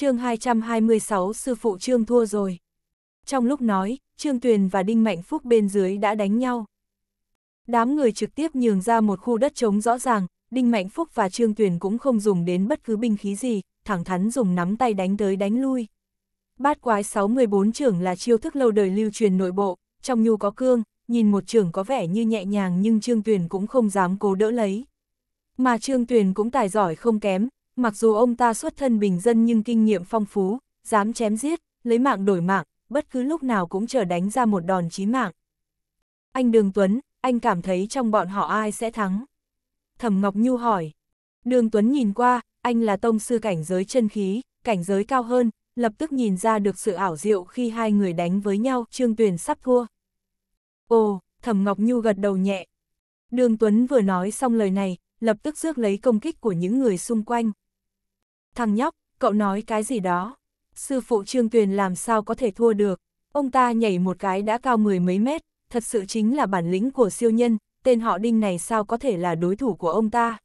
chương 226 sư phụ trương thua rồi. Trong lúc nói, Trương Tuyền và Đinh Mạnh Phúc bên dưới đã đánh nhau. Đám người trực tiếp nhường ra một khu đất trống rõ ràng, Đinh Mạnh Phúc và Trương Tuyền cũng không dùng đến bất cứ binh khí gì, thẳng thắn dùng nắm tay đánh tới đánh lui. Bát quái 614 trưởng là chiêu thức lâu đời lưu truyền nội bộ, trong nhu có cương, nhìn một trưởng có vẻ như nhẹ nhàng nhưng Trương Tuyền cũng không dám cố đỡ lấy. Mà Trương Tuyền cũng tài giỏi không kém, Mặc dù ông ta xuất thân bình dân nhưng kinh nghiệm phong phú, dám chém giết, lấy mạng đổi mạng, bất cứ lúc nào cũng chờ đánh ra một đòn chí mạng. Anh Đường Tuấn, anh cảm thấy trong bọn họ ai sẽ thắng? Thẩm Ngọc Nhu hỏi. Đường Tuấn nhìn qua, anh là tông sư cảnh giới chân khí, cảnh giới cao hơn, lập tức nhìn ra được sự ảo diệu khi hai người đánh với nhau, Trương Tuyền sắp thua. Ồ, Thẩm Ngọc Nhu gật đầu nhẹ. Đường Tuấn vừa nói xong lời này, lập tức rước lấy công kích của những người xung quanh. Thằng nhóc, cậu nói cái gì đó? Sư phụ Trương Tuyền làm sao có thể thua được? Ông ta nhảy một cái đã cao mười mấy mét, thật sự chính là bản lĩnh của siêu nhân, tên họ đinh này sao có thể là đối thủ của ông ta?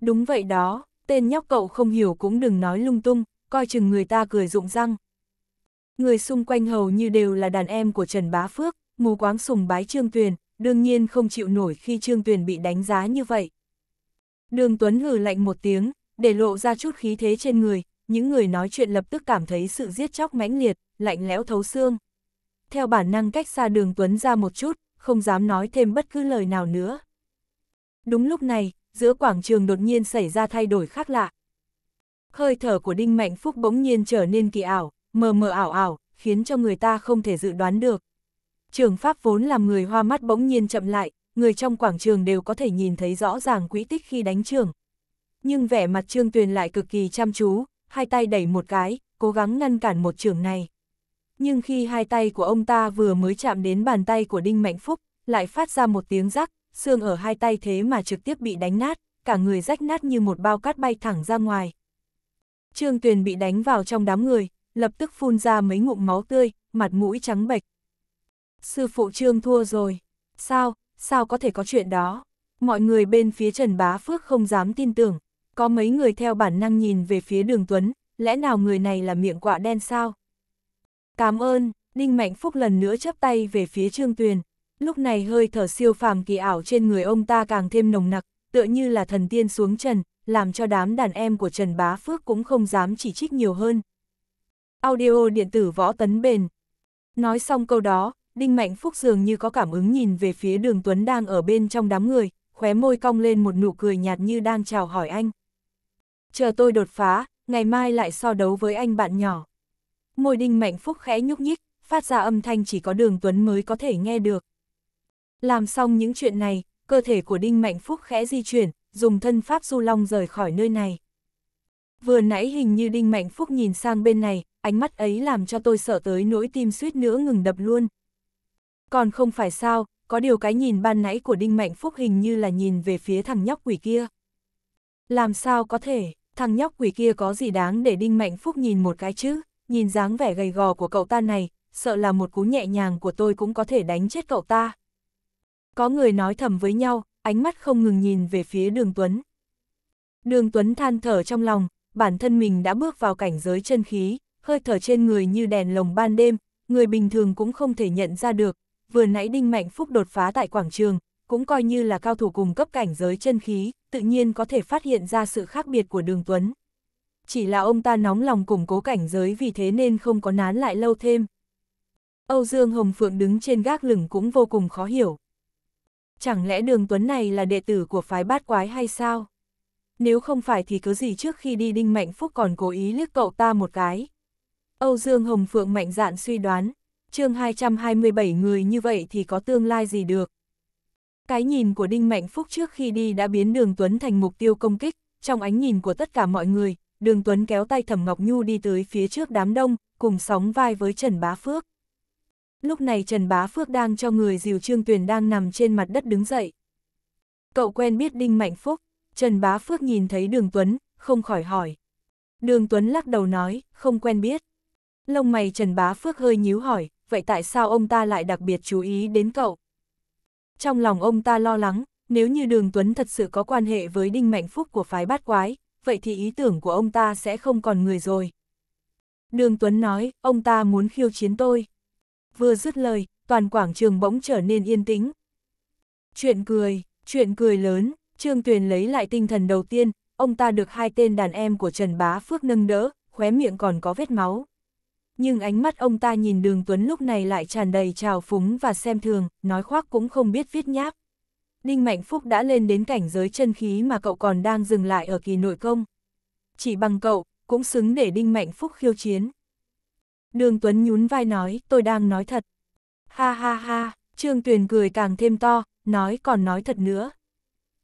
Đúng vậy đó, tên nhóc cậu không hiểu cũng đừng nói lung tung, coi chừng người ta cười rụng răng. Người xung quanh hầu như đều là đàn em của Trần Bá Phước, mù quáng sùng bái Trương Tuyền, đương nhiên không chịu nổi khi Trương Tuyền bị đánh giá như vậy. Đường Tuấn hừ lạnh một tiếng, để lộ ra chút khí thế trên người, những người nói chuyện lập tức cảm thấy sự giết chóc mãnh liệt, lạnh lẽo thấu xương. Theo bản năng cách xa đường Tuấn ra một chút, không dám nói thêm bất cứ lời nào nữa. Đúng lúc này, giữa quảng trường đột nhiên xảy ra thay đổi khác lạ. Hơi thở của Đinh Mạnh Phúc bỗng nhiên trở nên kỳ ảo, mờ mờ ảo ảo, khiến cho người ta không thể dự đoán được. Trường Pháp vốn làm người hoa mắt bỗng nhiên chậm lại, người trong quảng trường đều có thể nhìn thấy rõ ràng quỹ tích khi đánh trường, nhưng vẻ mặt Trương Tuyền lại cực kỳ chăm chú, hai tay đẩy một cái, cố gắng ngăn cản một trường này. Nhưng khi hai tay của ông ta vừa mới chạm đến bàn tay của Đinh Mạnh Phúc, lại phát ra một tiếng rắc, xương ở hai tay thế mà trực tiếp bị đánh nát, cả người rách nát như một bao cát bay thẳng ra ngoài. Trương Tuyền bị đánh vào trong đám người, lập tức phun ra mấy ngụm máu tươi, mặt mũi trắng bệch. Sư phụ Trương thua rồi. Sao, sao có thể có chuyện đó? Mọi người bên phía Trần Bá Phước không dám tin tưởng, có mấy người theo bản năng nhìn về phía đường Tuấn, lẽ nào người này là miệng quạ đen sao? Cảm ơn, Đinh Mạnh Phúc lần nữa chấp tay về phía Trương Tuyền, lúc này hơi thở siêu phàm kỳ ảo trên người ông ta càng thêm nồng nặc, tựa như là thần tiên xuống trần, làm cho đám đàn em của Trần Bá Phước cũng không dám chỉ trích nhiều hơn. Audio điện tử võ tấn bền. Nói xong câu đó, Đinh Mạnh Phúc dường như có cảm ứng nhìn về phía đường Tuấn đang ở bên trong đám người, khóe môi cong lên một nụ cười nhạt như đang chào hỏi anh chờ tôi đột phá, ngày mai lại so đấu với anh bạn nhỏ. Môi đinh mạnh phúc khẽ nhúc nhích, phát ra âm thanh chỉ có đường Tuấn mới có thể nghe được. Làm xong những chuyện này, cơ thể của đinh mạnh phúc khẽ di chuyển, dùng thân pháp du long rời khỏi nơi này. Vừa nãy hình như đinh mạnh phúc nhìn sang bên này, ánh mắt ấy làm cho tôi sợ tới nỗi tim suýt nữa ngừng đập luôn. Còn không phải sao, có điều cái nhìn ban nãy của Đinh Mạnh Phúc hình như là nhìn về phía thằng nhóc quỷ kia. Làm sao có thể? thằng nhóc quỷ kia có gì đáng để Đinh Mạnh Phúc nhìn một cái chứ, nhìn dáng vẻ gầy gò của cậu ta này, sợ là một cú nhẹ nhàng của tôi cũng có thể đánh chết cậu ta. Có người nói thầm với nhau, ánh mắt không ngừng nhìn về phía đường Tuấn. Đường Tuấn than thở trong lòng, bản thân mình đã bước vào cảnh giới chân khí, hơi thở trên người như đèn lồng ban đêm, người bình thường cũng không thể nhận ra được. Vừa nãy Đinh Mạnh Phúc đột phá tại quảng trường, cũng coi như là cao thủ cùng cấp cảnh giới chân khí, tự nhiên có thể phát hiện ra sự khác biệt của đường Tuấn. Chỉ là ông ta nóng lòng củng cố cảnh giới vì thế nên không có nán lại lâu thêm. Âu Dương Hồng Phượng đứng trên gác lửng cũng vô cùng khó hiểu. Chẳng lẽ đường Tuấn này là đệ tử của phái bát quái hay sao? Nếu không phải thì cứ gì trước khi đi Đinh Mạnh Phúc còn cố ý liếc cậu ta một cái. Âu Dương Hồng Phượng mạnh dạn suy đoán, chương 227 người như vậy thì có tương lai gì được. Cái nhìn của Đinh Mạnh Phúc trước khi đi đã biến Đường Tuấn thành mục tiêu công kích, trong ánh nhìn của tất cả mọi người, Đường Tuấn kéo tay Thẩm Ngọc Nhu đi tới phía trước đám đông, cùng sóng vai với Trần Bá Phước. Lúc này Trần Bá Phước đang cho người dìu Trương Tuyền đang nằm trên mặt đất đứng dậy. Cậu quen biết Đinh Mạnh Phúc, Trần Bá Phước nhìn thấy Đường Tuấn, không khỏi hỏi. Đường Tuấn lắc đầu nói, không quen biết. Lông mày Trần Bá Phước hơi nhíu hỏi, vậy tại sao ông ta lại đặc biệt chú ý đến cậu? Trong lòng ông ta lo lắng, nếu như Đường Tuấn thật sự có quan hệ với Đinh Mạnh Phúc của phái bát quái, vậy thì ý tưởng của ông ta sẽ không còn người rồi. Đường Tuấn nói, ông ta muốn khiêu chiến tôi. Vừa dứt lời, toàn quảng trường bỗng trở nên yên tĩnh. Chuyện cười, chuyện cười lớn, Trương Tuyền lấy lại tinh thần đầu tiên, ông ta được hai tên đàn em của Trần Bá Phước nâng đỡ, khóe miệng còn có vết máu nhưng ánh mắt ông ta nhìn đường Tuấn lúc này lại tràn đầy trào phúng và xem thường, nói khoác cũng không biết viết nháp. Ninh Mạnh Phúc đã lên đến cảnh giới chân khí mà cậu còn đang dừng lại ở kỳ nội công. Chỉ bằng cậu, cũng xứng để Đinh Mạnh Phúc khiêu chiến. Đường Tuấn nhún vai nói, tôi đang nói thật. Ha ha ha, Trương Tuyền cười càng thêm to, nói còn nói thật nữa.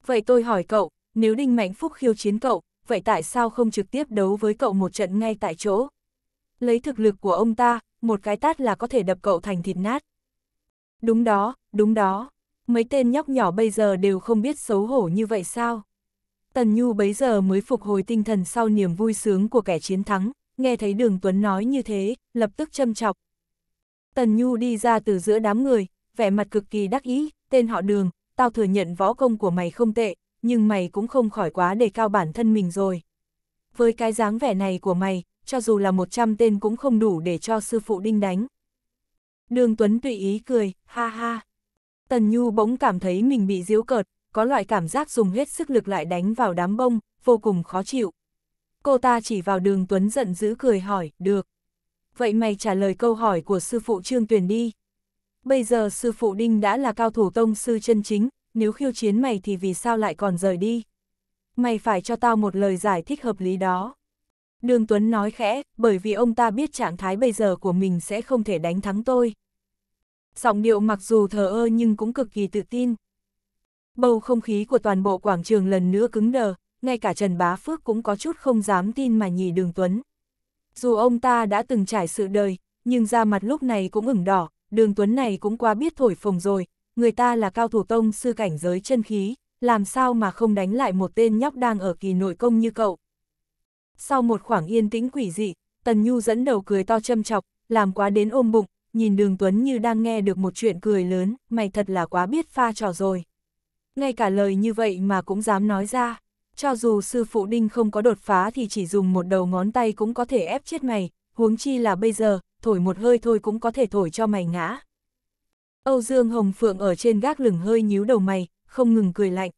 Vậy tôi hỏi cậu, nếu Đinh Mạnh Phúc khiêu chiến cậu, vậy tại sao không trực tiếp đấu với cậu một trận ngay tại chỗ? lấy thực lực của ông ta, một cái tát là có thể đập cậu thành thịt nát. Đúng đó, đúng đó, mấy tên nhóc nhỏ bây giờ đều không biết xấu hổ như vậy sao. Tần Nhu bấy giờ mới phục hồi tinh thần sau niềm vui sướng của kẻ chiến thắng, nghe thấy Đường Tuấn nói như thế, lập tức châm chọc. Tần Nhu đi ra từ giữa đám người, vẻ mặt cực kỳ đắc ý, tên họ Đường, tao thừa nhận võ công của mày không tệ, nhưng mày cũng không khỏi quá đề cao bản thân mình rồi. Với cái dáng vẻ này của mày, cho dù là 100 tên cũng không đủ để cho sư phụ đinh đánh. Đường Tuấn tùy ý cười, ha ha. Tần Nhu bỗng cảm thấy mình bị diễu cợt, có loại cảm giác dùng hết sức lực lại đánh vào đám bông, vô cùng khó chịu. Cô ta chỉ vào đường Tuấn giận dữ cười hỏi, được. Vậy mày trả lời câu hỏi của sư phụ Trương Tuyền đi. Bây giờ sư phụ Đinh đã là cao thủ tông sư chân chính, nếu khiêu chiến mày thì vì sao lại còn rời đi? Mày phải cho tao một lời giải thích hợp lý đó. Đường Tuấn nói khẽ, bởi vì ông ta biết trạng thái bây giờ của mình sẽ không thể đánh thắng tôi. Giọng điệu mặc dù thờ ơ nhưng cũng cực kỳ tự tin. Bầu không khí của toàn bộ quảng trường lần nữa cứng đờ, ngay cả Trần Bá Phước cũng có chút không dám tin mà nhì Đường Tuấn. Dù ông ta đã từng trải sự đời, nhưng ra mặt lúc này cũng ửng đỏ, Đường Tuấn này cũng quá biết thổi phồng rồi, người ta là cao thủ tông sư cảnh giới chân khí, làm sao mà không đánh lại một tên nhóc đang ở kỳ nội công như cậu. Sau một khoảng yên tĩnh quỷ dị, Tần Nhu dẫn đầu cười to châm chọc, làm quá đến ôm bụng, nhìn đường Tuấn như đang nghe được một chuyện cười lớn, mày thật là quá biết pha trò rồi. Ngay cả lời như vậy mà cũng dám nói ra, cho dù sư phụ đinh không có đột phá thì chỉ dùng một đầu ngón tay cũng có thể ép chết mày, huống chi là bây giờ, thổi một hơi thôi cũng có thể thổi cho mày ngã. Âu Dương Hồng Phượng ở trên gác lửng hơi nhíu đầu mày, không ngừng cười lạnh.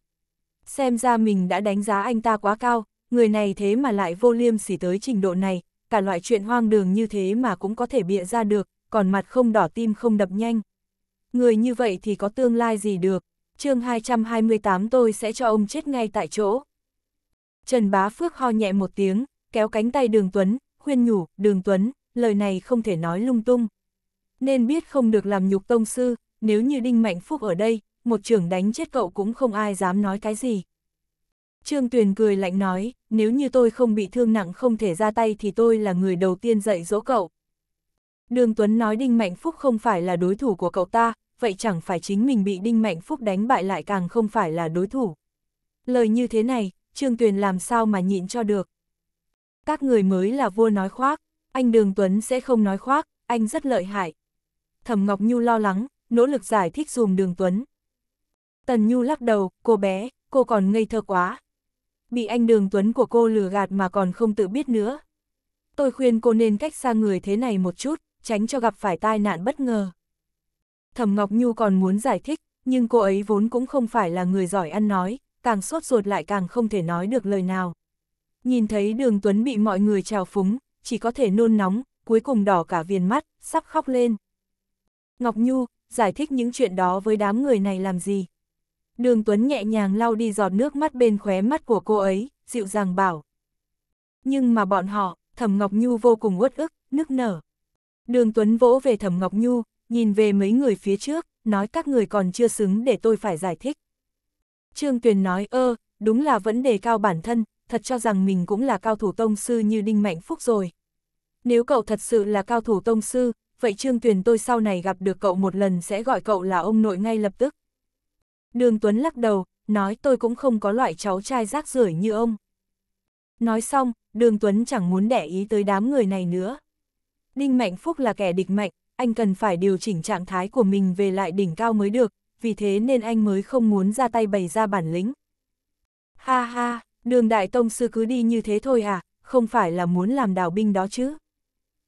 Xem ra mình đã đánh giá anh ta quá cao, người này thế mà lại vô liêm sỉ tới trình độ này, cả loại chuyện hoang đường như thế mà cũng có thể bịa ra được, còn mặt không đỏ tim không đập nhanh. Người như vậy thì có tương lai gì được, chương 228 tôi sẽ cho ông chết ngay tại chỗ. Trần Bá Phước ho nhẹ một tiếng, kéo cánh tay Đường Tuấn, khuyên nhủ, Đường Tuấn, lời này không thể nói lung tung. Nên biết không được làm nhục tông sư, nếu như Đinh Mạnh Phúc ở đây, một trưởng đánh chết cậu cũng không ai dám nói cái gì. Trương Tuyền cười lạnh nói, nếu như tôi không bị thương nặng không thể ra tay thì tôi là người đầu tiên dạy dỗ cậu. Đường Tuấn nói Đinh Mạnh Phúc không phải là đối thủ của cậu ta, vậy chẳng phải chính mình bị Đinh Mạnh Phúc đánh bại lại càng không phải là đối thủ. Lời như thế này, Trương Tuyền làm sao mà nhịn cho được. Các người mới là vua nói khoác, anh Đường Tuấn sẽ không nói khoác, anh rất lợi hại. Thẩm Ngọc Nhu lo lắng, nỗ lực giải thích dùm Đường Tuấn. Tần Nhu lắc đầu, cô bé, cô còn ngây thơ quá, bị anh đường tuấn của cô lừa gạt mà còn không tự biết nữa. Tôi khuyên cô nên cách xa người thế này một chút, tránh cho gặp phải tai nạn bất ngờ. Thẩm Ngọc Nhu còn muốn giải thích, nhưng cô ấy vốn cũng không phải là người giỏi ăn nói, càng sốt ruột lại càng không thể nói được lời nào. Nhìn thấy đường Tuấn bị mọi người trào phúng, chỉ có thể nôn nóng, cuối cùng đỏ cả viền mắt, sắp khóc lên. Ngọc Nhu, giải thích những chuyện đó với đám người này làm gì? Đường Tuấn nhẹ nhàng lau đi giọt nước mắt bên khóe mắt của cô ấy, dịu dàng bảo. Nhưng mà bọn họ, Thẩm Ngọc Nhu vô cùng uất ức, nức nở. Đường Tuấn vỗ về Thẩm Ngọc Nhu, nhìn về mấy người phía trước, nói các người còn chưa xứng để tôi phải giải thích. Trương Tuyền nói ơ, đúng là vấn đề cao bản thân, thật cho rằng mình cũng là cao thủ tông sư như Đinh Mạnh Phúc rồi. Nếu cậu thật sự là cao thủ tông sư, vậy Trương Tuyền tôi sau này gặp được cậu một lần sẽ gọi cậu là ông nội ngay lập tức. Đường Tuấn lắc đầu, nói tôi cũng không có loại cháu trai rác rưởi như ông. Nói xong, đường Tuấn chẳng muốn để ý tới đám người này nữa. Đinh Mạnh Phúc là kẻ địch mạnh, anh cần phải điều chỉnh trạng thái của mình về lại đỉnh cao mới được, vì thế nên anh mới không muốn ra tay bày ra bản lĩnh. Ha ha, đường Đại Tông Sư cứ đi như thế thôi à, không phải là muốn làm đào binh đó chứ.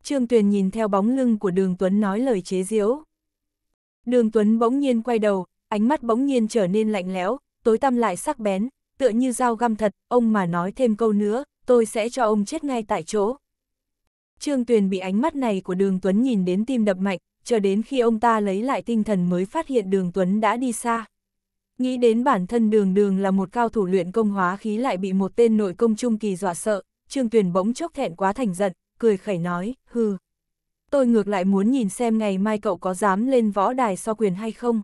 Trương Tuyền nhìn theo bóng lưng của đường Tuấn nói lời chế giễu. Đường Tuấn bỗng nhiên quay đầu, ánh mắt bỗng nhiên trở nên lạnh lẽo, tối tăm lại sắc bén, tựa như dao găm thật, ông mà nói thêm câu nữa, tôi sẽ cho ông chết ngay tại chỗ. Trương Tuyền bị ánh mắt này của Đường Tuấn nhìn đến tim đập mạnh, chờ đến khi ông ta lấy lại tinh thần mới phát hiện Đường Tuấn đã đi xa. Nghĩ đến bản thân Đường Đường là một cao thủ luyện công hóa khí lại bị một tên nội công trung kỳ dọa sợ, Trương Tuyền bỗng chốc thẹn quá thành giận, cười khẩy nói, hừ. Tôi ngược lại muốn nhìn xem ngày mai cậu có dám lên võ đài so quyền hay không.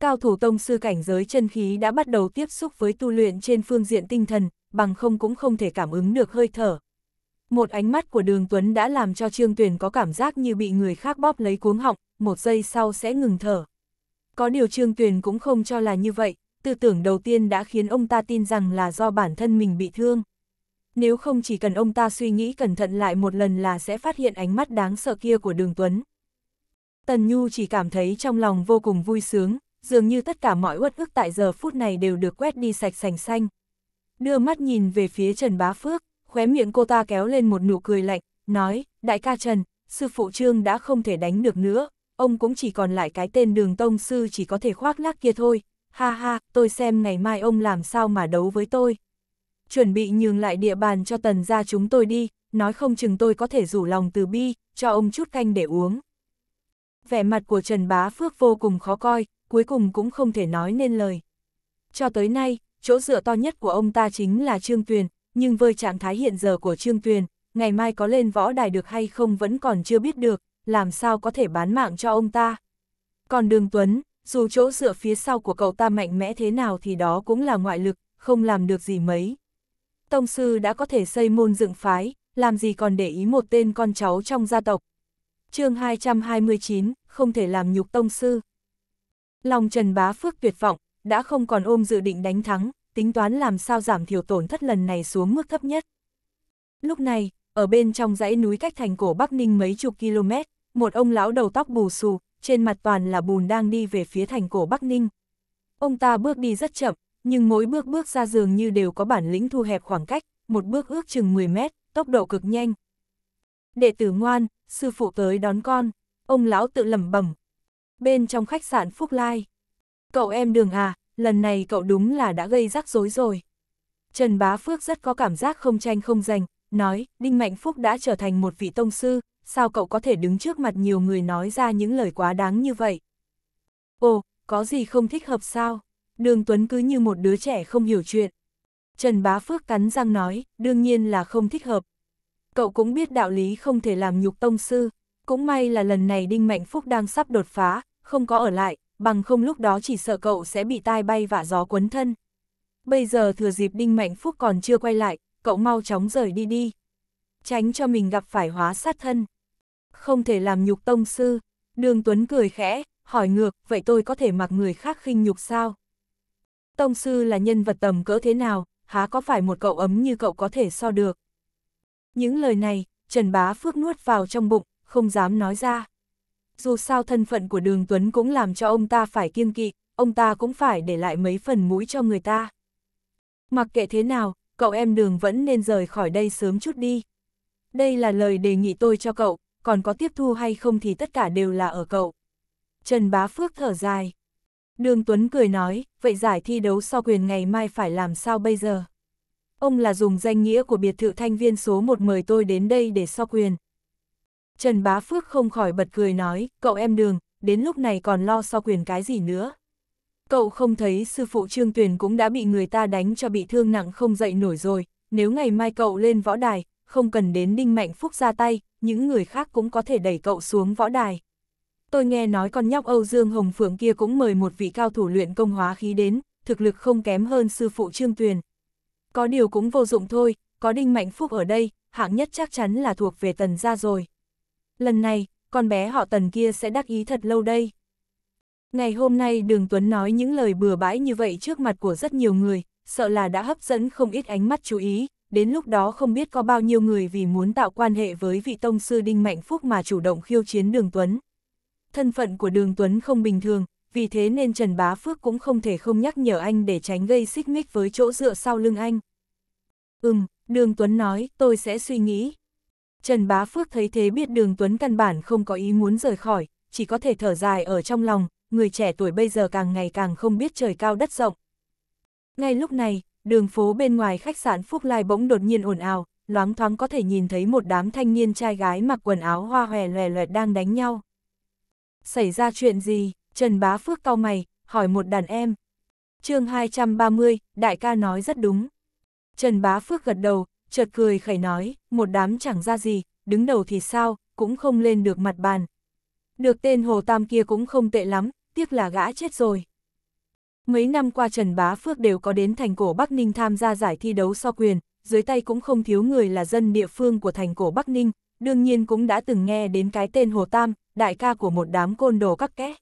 Cao thủ tông sư cảnh giới chân khí đã bắt đầu tiếp xúc với tu luyện trên phương diện tinh thần, bằng không cũng không thể cảm ứng được hơi thở. Một ánh mắt của đường Tuấn đã làm cho Trương Tuyền có cảm giác như bị người khác bóp lấy cuống họng, một giây sau sẽ ngừng thở. Có điều Trương Tuyền cũng không cho là như vậy, tư tưởng đầu tiên đã khiến ông ta tin rằng là do bản thân mình bị thương. Nếu không chỉ cần ông ta suy nghĩ cẩn thận lại một lần là sẽ phát hiện ánh mắt đáng sợ kia của đường Tuấn. Tần Nhu chỉ cảm thấy trong lòng vô cùng vui sướng, dường như tất cả mọi uất ức tại giờ phút này đều được quét đi sạch sành xanh. Đưa mắt nhìn về phía Trần Bá Phước, khóe miệng cô ta kéo lên một nụ cười lạnh, nói, đại ca Trần, sư phụ trương đã không thể đánh được nữa, ông cũng chỉ còn lại cái tên đường tông sư chỉ có thể khoác lác kia thôi, ha ha, tôi xem ngày mai ông làm sao mà đấu với tôi. Chuẩn bị nhường lại địa bàn cho tần gia chúng tôi đi, nói không chừng tôi có thể rủ lòng từ bi, cho ông chút canh để uống. Vẻ mặt của Trần Bá Phước vô cùng khó coi, cuối cùng cũng không thể nói nên lời. Cho tới nay, chỗ dựa to nhất của ông ta chính là Trương Tuyền, nhưng với trạng thái hiện giờ của Trương Tuyền, ngày mai có lên võ đài được hay không vẫn còn chưa biết được, làm sao có thể bán mạng cho ông ta. Còn Đường Tuấn, dù chỗ dựa phía sau của cậu ta mạnh mẽ thế nào thì đó cũng là ngoại lực, không làm được gì mấy. Tông sư đã có thể xây môn dựng phái, làm gì còn để ý một tên con cháu trong gia tộc. chương 229, không thể làm nhục tông sư. Lòng Trần Bá Phước tuyệt vọng, đã không còn ôm dự định đánh thắng, tính toán làm sao giảm thiểu tổn thất lần này xuống mức thấp nhất. Lúc này, ở bên trong dãy núi cách thành cổ Bắc Ninh mấy chục km, một ông lão đầu tóc bù xù, trên mặt toàn là bùn đang đi về phía thành cổ Bắc Ninh. Ông ta bước đi rất chậm, nhưng mỗi bước bước ra dường như đều có bản lĩnh thu hẹp khoảng cách, một bước ước chừng 10 mét, tốc độ cực nhanh. Đệ tử ngoan, sư phụ tới đón con, ông lão tự lẩm bẩm, bên trong khách sạn Phúc Lai. Cậu em đường à, lần này cậu đúng là đã gây rắc rối rồi. Trần Bá Phước rất có cảm giác không tranh không giành, nói, Đinh Mạnh Phúc đã trở thành một vị tông sư, sao cậu có thể đứng trước mặt nhiều người nói ra những lời quá đáng như vậy? Ồ, có gì không thích hợp sao? Đường Tuấn cứ như một đứa trẻ không hiểu chuyện. Trần Bá Phước cắn răng nói, đương nhiên là không thích hợp. Cậu cũng biết đạo lý không thể làm nhục tông sư, cũng may là lần này Đinh Mạnh Phúc đang sắp đột phá, không có ở lại, bằng không lúc đó chỉ sợ cậu sẽ bị tai bay và gió quấn thân. Bây giờ thừa dịp Đinh Mạnh Phúc còn chưa quay lại, cậu mau chóng rời đi đi. Tránh cho mình gặp phải hóa sát thân. Không thể làm nhục tông sư. Đường Tuấn cười khẽ, hỏi ngược, vậy tôi có thể mặc người khác khinh nhục sao? Tông sư là nhân vật tầm cỡ thế nào, há có phải một cậu ấm như cậu có thể so được? Những lời này, Trần Bá Phước nuốt vào trong bụng, không dám nói ra. Dù sao thân phận của Đường Tuấn cũng làm cho ông ta phải kiêng kỵ, ông ta cũng phải để lại mấy phần mũi cho người ta. Mặc kệ thế nào, cậu em Đường vẫn nên rời khỏi đây sớm chút đi. Đây là lời đề nghị tôi cho cậu, còn có tiếp thu hay không thì tất cả đều là ở cậu. Trần Bá Phước thở dài. Đường Tuấn cười nói, vậy giải thi đấu so quyền ngày mai phải làm sao bây giờ? Ông là dùng danh nghĩa của biệt thự thanh viên số 1 mời tôi đến đây để so quyền, Trần Bá Phước không khỏi bật cười nói, cậu em đường, đến lúc này còn lo so quyền cái gì nữa. Cậu không thấy sư phụ Trương Tuyền cũng đã bị người ta đánh cho bị thương nặng không dậy nổi rồi, nếu ngày mai cậu lên võ đài, không cần đến Đinh Mạnh Phúc ra tay, những người khác cũng có thể đẩy cậu xuống võ đài. Tôi nghe nói con nhóc Âu Dương Hồng Phượng kia cũng mời một vị cao thủ luyện công hóa khí đến, thực lực không kém hơn sư phụ Trương Tuyền. Có điều cũng vô dụng thôi, có Đinh Mạnh Phúc ở đây, hạng nhất chắc chắn là thuộc về tần gia rồi lần này, con bé họ tần kia sẽ đắc ý thật lâu đây. Ngày hôm nay Đường Tuấn nói những lời bừa bãi như vậy trước mặt của rất nhiều người, sợ là đã hấp dẫn không ít ánh mắt chú ý, đến lúc đó không biết có bao nhiêu người vì muốn tạo quan hệ với vị tông sư Đinh Mạnh Phúc mà chủ động khiêu chiến Đường Tuấn. Thân phận của Đường Tuấn không bình thường, vì thế nên Trần Bá Phước cũng không thể không nhắc nhở anh để tránh gây xích mích với chỗ dựa sau lưng anh. Ừm, Đường Tuấn nói, tôi sẽ suy nghĩ. Trần Bá Phước thấy thế biết đường Tuấn căn bản không có ý muốn rời khỏi, chỉ có thể thở dài ở trong lòng, người trẻ tuổi bây giờ càng ngày càng không biết trời cao đất rộng. Ngay lúc này, đường phố bên ngoài khách sạn Phúc Lai bỗng đột nhiên ồn ào, loáng thoáng có thể nhìn thấy một đám thanh niên trai gái mặc quần áo hoa hòe loè loẹt đang đánh nhau. Xảy ra chuyện gì? Trần Bá Phước cau mày, hỏi một đàn em. chương 230, đại ca nói rất đúng. Trần Bá Phước gật đầu, chợt cười khẩy nói, một đám chẳng ra gì, đứng đầu thì sao, cũng không lên được mặt bàn. Được tên Hồ Tam kia cũng không tệ lắm, tiếc là gã chết rồi. Mấy năm qua Trần Bá Phước đều có đến thành cổ Bắc Ninh tham gia giải thi đấu so quyền, dưới tay cũng không thiếu người là dân địa phương của thành cổ Bắc Ninh, đương nhiên cũng đã từng nghe đến cái tên Hồ Tam, đại ca của một đám côn đồ các kẽ.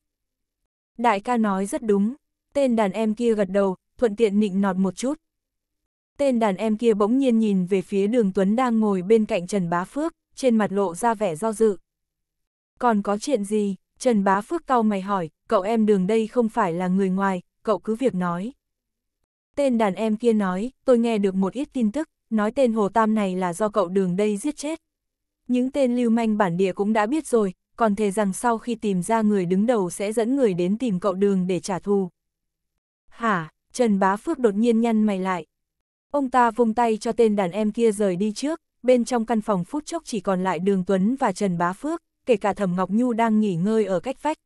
Đại ca nói rất đúng, tên đàn em kia gật đầu, thuận tiện nịnh nọt một chút, Tên đàn em kia bỗng nhiên nhìn về phía đường Tuấn đang ngồi bên cạnh Trần Bá Phước, trên mặt lộ ra vẻ do dự. Còn có chuyện gì? Trần Bá Phước cau mày hỏi, cậu em đường đây không phải là người ngoài, cậu cứ việc nói. Tên đàn em kia nói, tôi nghe được một ít tin tức, nói tên Hồ Tam này là do cậu đường đây giết chết. Những tên lưu manh bản địa cũng đã biết rồi, còn thề rằng sau khi tìm ra người đứng đầu sẽ dẫn người đến tìm cậu đường để trả thù. Hả, Trần Bá Phước đột nhiên nhăn mày lại, Ông ta vung tay cho tên đàn em kia rời đi trước, bên trong căn phòng phút chốc chỉ còn lại Đường Tuấn và Trần Bá Phước, kể cả Thẩm Ngọc Nhu đang nghỉ ngơi ở cách vách.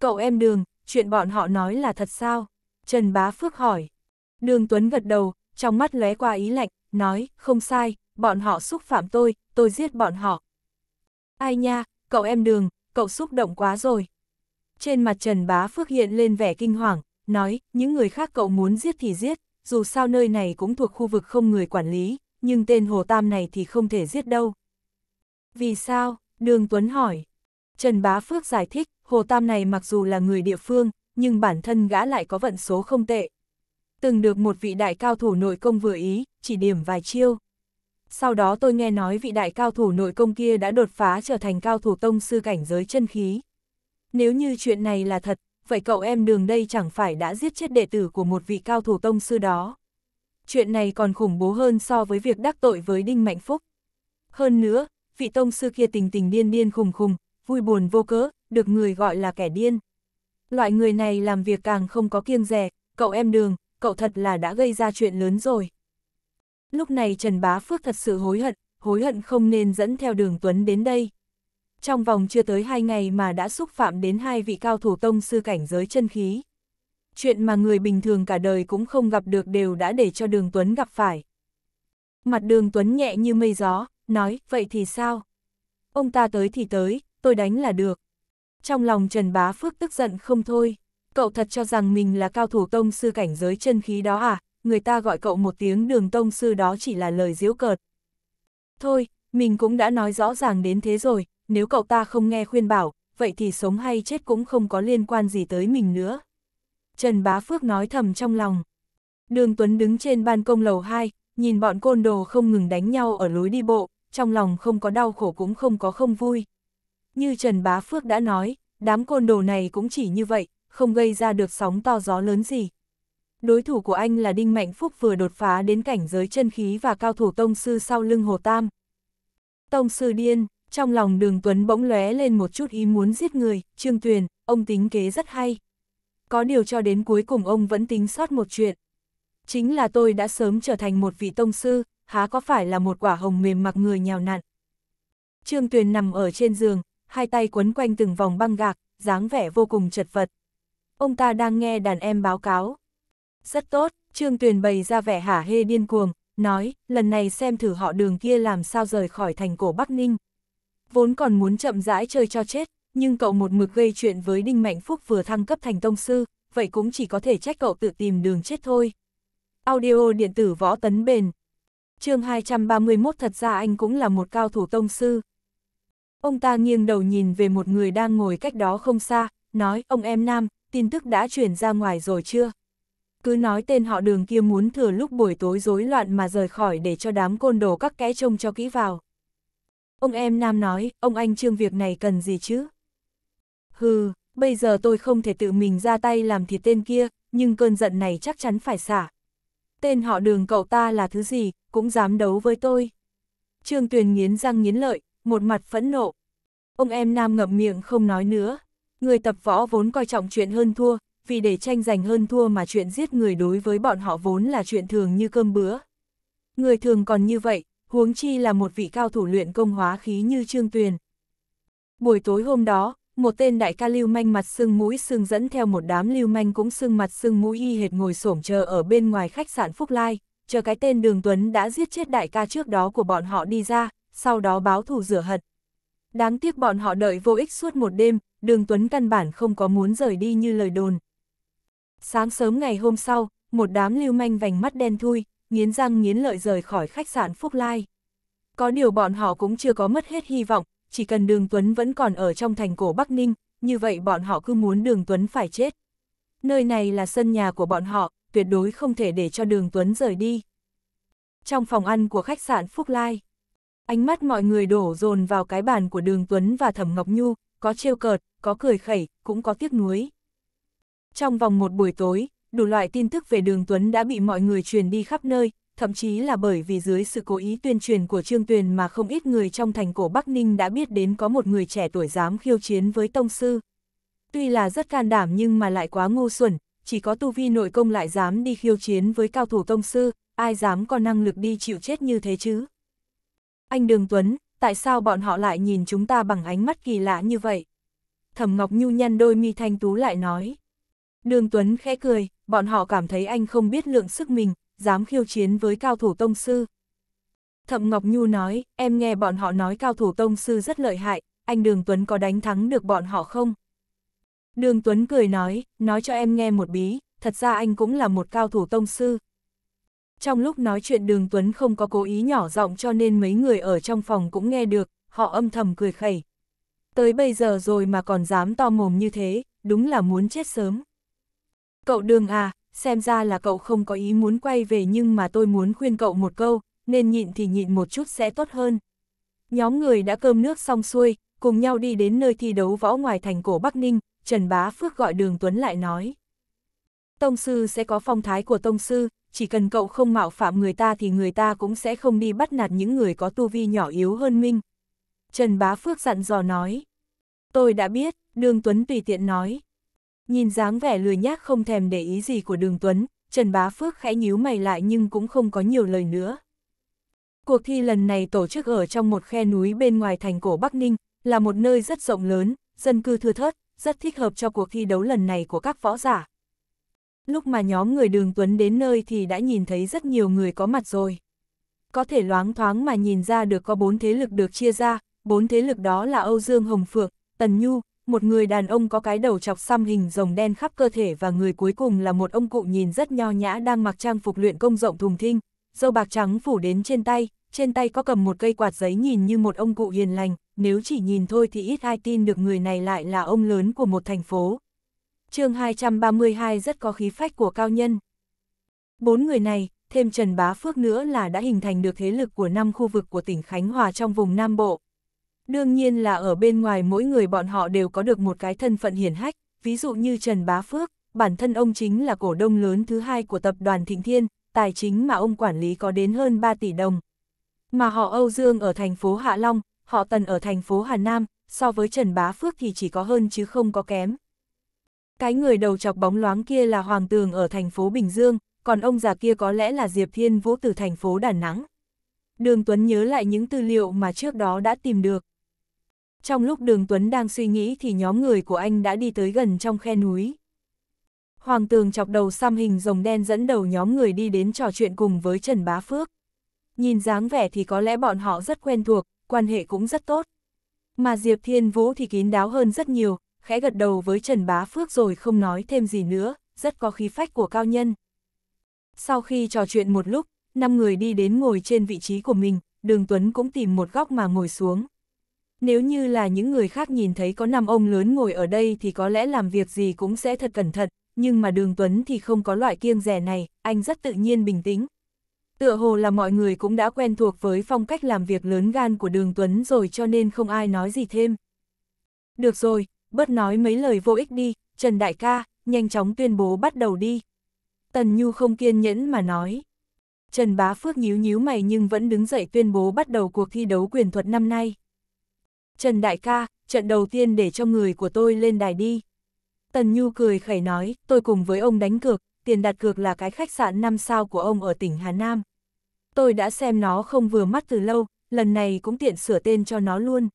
Cậu em Đường, chuyện bọn họ nói là thật sao? Trần Bá Phước hỏi. Đường Tuấn gật đầu, trong mắt lóe qua ý lạnh, nói, không sai, bọn họ xúc phạm tôi, tôi giết bọn họ. Ai nha, cậu em Đường, cậu xúc động quá rồi. Trên mặt Trần Bá Phước hiện lên vẻ kinh hoàng, nói, những người khác cậu muốn giết thì giết, dù sao nơi này cũng thuộc khu vực không người quản lý, nhưng tên Hồ Tam này thì không thể giết đâu. Vì sao? Đường Tuấn hỏi. Trần Bá Phước giải thích, Hồ Tam này mặc dù là người địa phương, nhưng bản thân gã lại có vận số không tệ. Từng được một vị đại cao thủ nội công vừa ý, chỉ điểm vài chiêu. Sau đó tôi nghe nói vị đại cao thủ nội công kia đã đột phá trở thành cao thủ tông sư cảnh giới chân khí. Nếu như chuyện này là thật, vậy cậu em đường đây chẳng phải đã giết chết đệ tử của một vị cao thủ tông sư đó. Chuyện này còn khủng bố hơn so với việc đắc tội với Đinh Mạnh Phúc. Hơn nữa, vị tông sư kia tình tình điên điên khùng khùng, vui buồn vô cớ, được người gọi là kẻ điên. Loại người này làm việc càng không có kiêng rẻ, cậu em đường, cậu thật là đã gây ra chuyện lớn rồi. Lúc này Trần Bá Phước thật sự hối hận, hối hận không nên dẫn theo đường Tuấn đến đây trong vòng chưa tới hai ngày mà đã xúc phạm đến hai vị cao thủ tông sư cảnh giới chân khí. Chuyện mà người bình thường cả đời cũng không gặp được đều đã để cho đường Tuấn gặp phải. Mặt đường Tuấn nhẹ như mây gió, nói, vậy thì sao? Ông ta tới thì tới, tôi đánh là được. Trong lòng Trần Bá Phước tức giận không thôi, cậu thật cho rằng mình là cao thủ tông sư cảnh giới chân khí đó à, người ta gọi cậu một tiếng đường tông sư đó chỉ là lời diễu cợt. Thôi, mình cũng đã nói rõ ràng đến thế rồi, nếu cậu ta không nghe khuyên bảo, vậy thì sống hay chết cũng không có liên quan gì tới mình nữa. Trần Bá Phước nói thầm trong lòng. Đường Tuấn đứng trên ban công lầu 2, nhìn bọn côn đồ không ngừng đánh nhau ở lối đi bộ, trong lòng không có đau khổ cũng không có không vui. Như Trần Bá Phước đã nói, đám côn đồ này cũng chỉ như vậy, không gây ra được sóng to gió lớn gì. Đối thủ của anh là Đinh Mạnh Phúc vừa đột phá đến cảnh giới chân khí và cao thủ tông sư sau lưng Hồ Tam. Tông sư điên, trong lòng đường Tuấn bỗng lóe lên một chút ý muốn giết người, Trương Tuyền, ông tính kế rất hay. Có điều cho đến cuối cùng ông vẫn tính sót một chuyện. Chính là tôi đã sớm trở thành một vị tông sư, há có phải là một quả hồng mềm mặc người nhào nặn. Trương Tuyền nằm ở trên giường, hai tay quấn quanh từng vòng băng gạc, dáng vẻ vô cùng chật vật. Ông ta đang nghe đàn em báo cáo. Rất tốt, Trương Tuyền bày ra vẻ hả hê điên cuồng, nói, lần này xem thử họ đường kia làm sao rời khỏi thành cổ Bắc Ninh vốn còn muốn chậm rãi chơi cho chết, nhưng cậu một mực gây chuyện với Đinh Mạnh Phúc vừa thăng cấp thành tông sư, vậy cũng chỉ có thể trách cậu tự tìm đường chết thôi. Audio điện tử võ tấn bền chương 231 thật ra anh cũng là một cao thủ tông sư. Ông ta nghiêng đầu nhìn về một người đang ngồi cách đó không xa, nói ông em Nam, tin tức đã chuyển ra ngoài rồi chưa? Cứ nói tên họ đường kia muốn thừa lúc buổi tối rối loạn mà rời khỏi để cho đám côn đồ các kẽ trông cho kỹ vào. Ông em Nam nói, ông anh Trương việc này cần gì chứ? Hừ, bây giờ tôi không thể tự mình ra tay làm thịt tên kia, nhưng cơn giận này chắc chắn phải xả. Tên họ đường cậu ta là thứ gì, cũng dám đấu với tôi. Trương Tuyền nghiến răng nghiến lợi, một mặt phẫn nộ. Ông em Nam ngậm miệng không nói nữa. Người tập võ vốn coi trọng chuyện hơn thua, vì để tranh giành hơn thua mà chuyện giết người đối với bọn họ vốn là chuyện thường như cơm bữa. Người thường còn như vậy, huống chi là một vị cao thủ luyện công hóa khí như Trương Tuyền. Buổi tối hôm đó, một tên đại ca lưu manh mặt sưng mũi sưng dẫn theo một đám lưu manh cũng sưng mặt sưng mũi y hệt ngồi xổm chờ ở bên ngoài khách sạn Phúc Lai, chờ cái tên Đường Tuấn đã giết chết đại ca trước đó của bọn họ đi ra, sau đó báo thù rửa hận. Đáng tiếc bọn họ đợi vô ích suốt một đêm, Đường Tuấn căn bản không có muốn rời đi như lời đồn. Sáng sớm ngày hôm sau, một đám lưu manh vành mắt đen thui, nghiến răng nghiến lợi rời khỏi khách sạn Phúc Lai. Có điều bọn họ cũng chưa có mất hết hy vọng, chỉ cần Đường Tuấn vẫn còn ở trong thành cổ Bắc Ninh, như vậy bọn họ cứ muốn Đường Tuấn phải chết. Nơi này là sân nhà của bọn họ, tuyệt đối không thể để cho Đường Tuấn rời đi. Trong phòng ăn của khách sạn Phúc Lai, ánh mắt mọi người đổ dồn vào cái bàn của Đường Tuấn và Thẩm Ngọc Nhu, có trêu cợt, có cười khẩy, cũng có tiếc nuối. Trong vòng một buổi tối, đủ loại tin tức về đường Tuấn đã bị mọi người truyền đi khắp nơi, thậm chí là bởi vì dưới sự cố ý tuyên truyền của Trương Tuyền mà không ít người trong thành cổ Bắc Ninh đã biết đến có một người trẻ tuổi dám khiêu chiến với Tông Sư. Tuy là rất can đảm nhưng mà lại quá ngu xuẩn, chỉ có tu vi nội công lại dám đi khiêu chiến với cao thủ Tông Sư, ai dám có năng lực đi chịu chết như thế chứ. Anh Đường Tuấn, tại sao bọn họ lại nhìn chúng ta bằng ánh mắt kỳ lạ như vậy? Thẩm Ngọc Nhu nhăn đôi mi thanh tú lại nói. Đường Tuấn khẽ cười, bọn họ cảm thấy anh không biết lượng sức mình, dám khiêu chiến với cao thủ tông sư. Thậm Ngọc Nhu nói, em nghe bọn họ nói cao thủ tông sư rất lợi hại, anh Đường Tuấn có đánh thắng được bọn họ không? Đường Tuấn cười nói, nói cho em nghe một bí, thật ra anh cũng là một cao thủ tông sư. Trong lúc nói chuyện Đường Tuấn không có cố ý nhỏ giọng cho nên mấy người ở trong phòng cũng nghe được, họ âm thầm cười khẩy. Tới bây giờ rồi mà còn dám to mồm như thế, đúng là muốn chết sớm. Cậu đường à, xem ra là cậu không có ý muốn quay về nhưng mà tôi muốn khuyên cậu một câu, nên nhịn thì nhịn một chút sẽ tốt hơn. Nhóm người đã cơm nước xong xuôi, cùng nhau đi đến nơi thi đấu võ ngoài thành cổ Bắc Ninh, Trần Bá Phước gọi đường Tuấn lại nói. Tông sư sẽ có phong thái của tông sư, chỉ cần cậu không mạo phạm người ta thì người ta cũng sẽ không đi bắt nạt những người có tu vi nhỏ yếu hơn minh. Trần Bá Phước dặn dò nói. Tôi đã biết, đường Tuấn tùy tiện nói. Nhìn dáng vẻ lười nhác không thèm để ý gì của đường Tuấn, Trần Bá Phước khẽ nhíu mày lại nhưng cũng không có nhiều lời nữa. Cuộc thi lần này tổ chức ở trong một khe núi bên ngoài thành cổ Bắc Ninh, là một nơi rất rộng lớn, dân cư thưa thớt, rất thích hợp cho cuộc thi đấu lần này của các võ giả. Lúc mà nhóm người đường Tuấn đến nơi thì đã nhìn thấy rất nhiều người có mặt rồi. Có thể loáng thoáng mà nhìn ra được có bốn thế lực được chia ra, bốn thế lực đó là Âu Dương Hồng Phượng, Tần Nhu, một người đàn ông có cái đầu chọc xăm hình rồng đen khắp cơ thể và người cuối cùng là một ông cụ nhìn rất nho nhã đang mặc trang phục luyện công rộng thùng thinh, dâu bạc trắng phủ đến trên tay, trên tay có cầm một cây quạt giấy nhìn như một ông cụ hiền lành, nếu chỉ nhìn thôi thì ít ai tin được người này lại là ông lớn của một thành phố. chương 232 rất có khí phách của cao nhân. Bốn người này, thêm Trần Bá Phước nữa là đã hình thành được thế lực của năm khu vực của tỉnh Khánh Hòa trong vùng Nam Bộ, Đương nhiên là ở bên ngoài mỗi người bọn họ đều có được một cái thân phận hiển hách, ví dụ như Trần Bá Phước, bản thân ông chính là cổ đông lớn thứ hai của tập đoàn Thịnh Thiên, tài chính mà ông quản lý có đến hơn 3 tỷ đồng. Mà họ Âu Dương ở thành phố Hạ Long, họ Tần ở thành phố Hà Nam, so với Trần Bá Phước thì chỉ có hơn chứ không có kém. Cái người đầu chọc bóng loáng kia là Hoàng Tường ở thành phố Bình Dương, còn ông già kia có lẽ là Diệp Thiên Vũ từ thành phố Đà Nẵng. Đường Tuấn nhớ lại những tư liệu mà trước đó đã tìm được, trong lúc đường Tuấn đang suy nghĩ thì nhóm người của anh đã đi tới gần trong khe núi. Hoàng tường chọc đầu xăm hình rồng đen dẫn đầu nhóm người đi đến trò chuyện cùng với Trần Bá Phước. Nhìn dáng vẻ thì có lẽ bọn họ rất quen thuộc, quan hệ cũng rất tốt. Mà Diệp Thiên Vũ thì kín đáo hơn rất nhiều, khẽ gật đầu với Trần Bá Phước rồi không nói thêm gì nữa, rất có khí phách của cao nhân. Sau khi trò chuyện một lúc, năm người đi đến ngồi trên vị trí của mình, Đường Tuấn cũng tìm một góc mà ngồi xuống. Nếu như là những người khác nhìn thấy có năm ông lớn ngồi ở đây thì có lẽ làm việc gì cũng sẽ thật cẩn thận, nhưng mà Đường Tuấn thì không có loại kiêng rẻ này, anh rất tự nhiên bình tĩnh. Tựa hồ là mọi người cũng đã quen thuộc với phong cách làm việc lớn gan của Đường Tuấn rồi cho nên không ai nói gì thêm. Được rồi, bớt nói mấy lời vô ích đi, Trần Đại ca, nhanh chóng tuyên bố bắt đầu đi. Tần Nhu không kiên nhẫn mà nói. Trần Bá Phước nhíu nhíu mày nhưng vẫn đứng dậy tuyên bố bắt đầu cuộc thi đấu quyền thuật năm nay. Trần Đại ca, trận đầu tiên để cho người của tôi lên đài đi. Tần Nhu cười khẩy nói, tôi cùng với ông đánh cược, tiền đặt cược là cái khách sạn 5 sao của ông ở tỉnh Hà Nam. Tôi đã xem nó không vừa mắt từ lâu, lần này cũng tiện sửa tên cho nó luôn.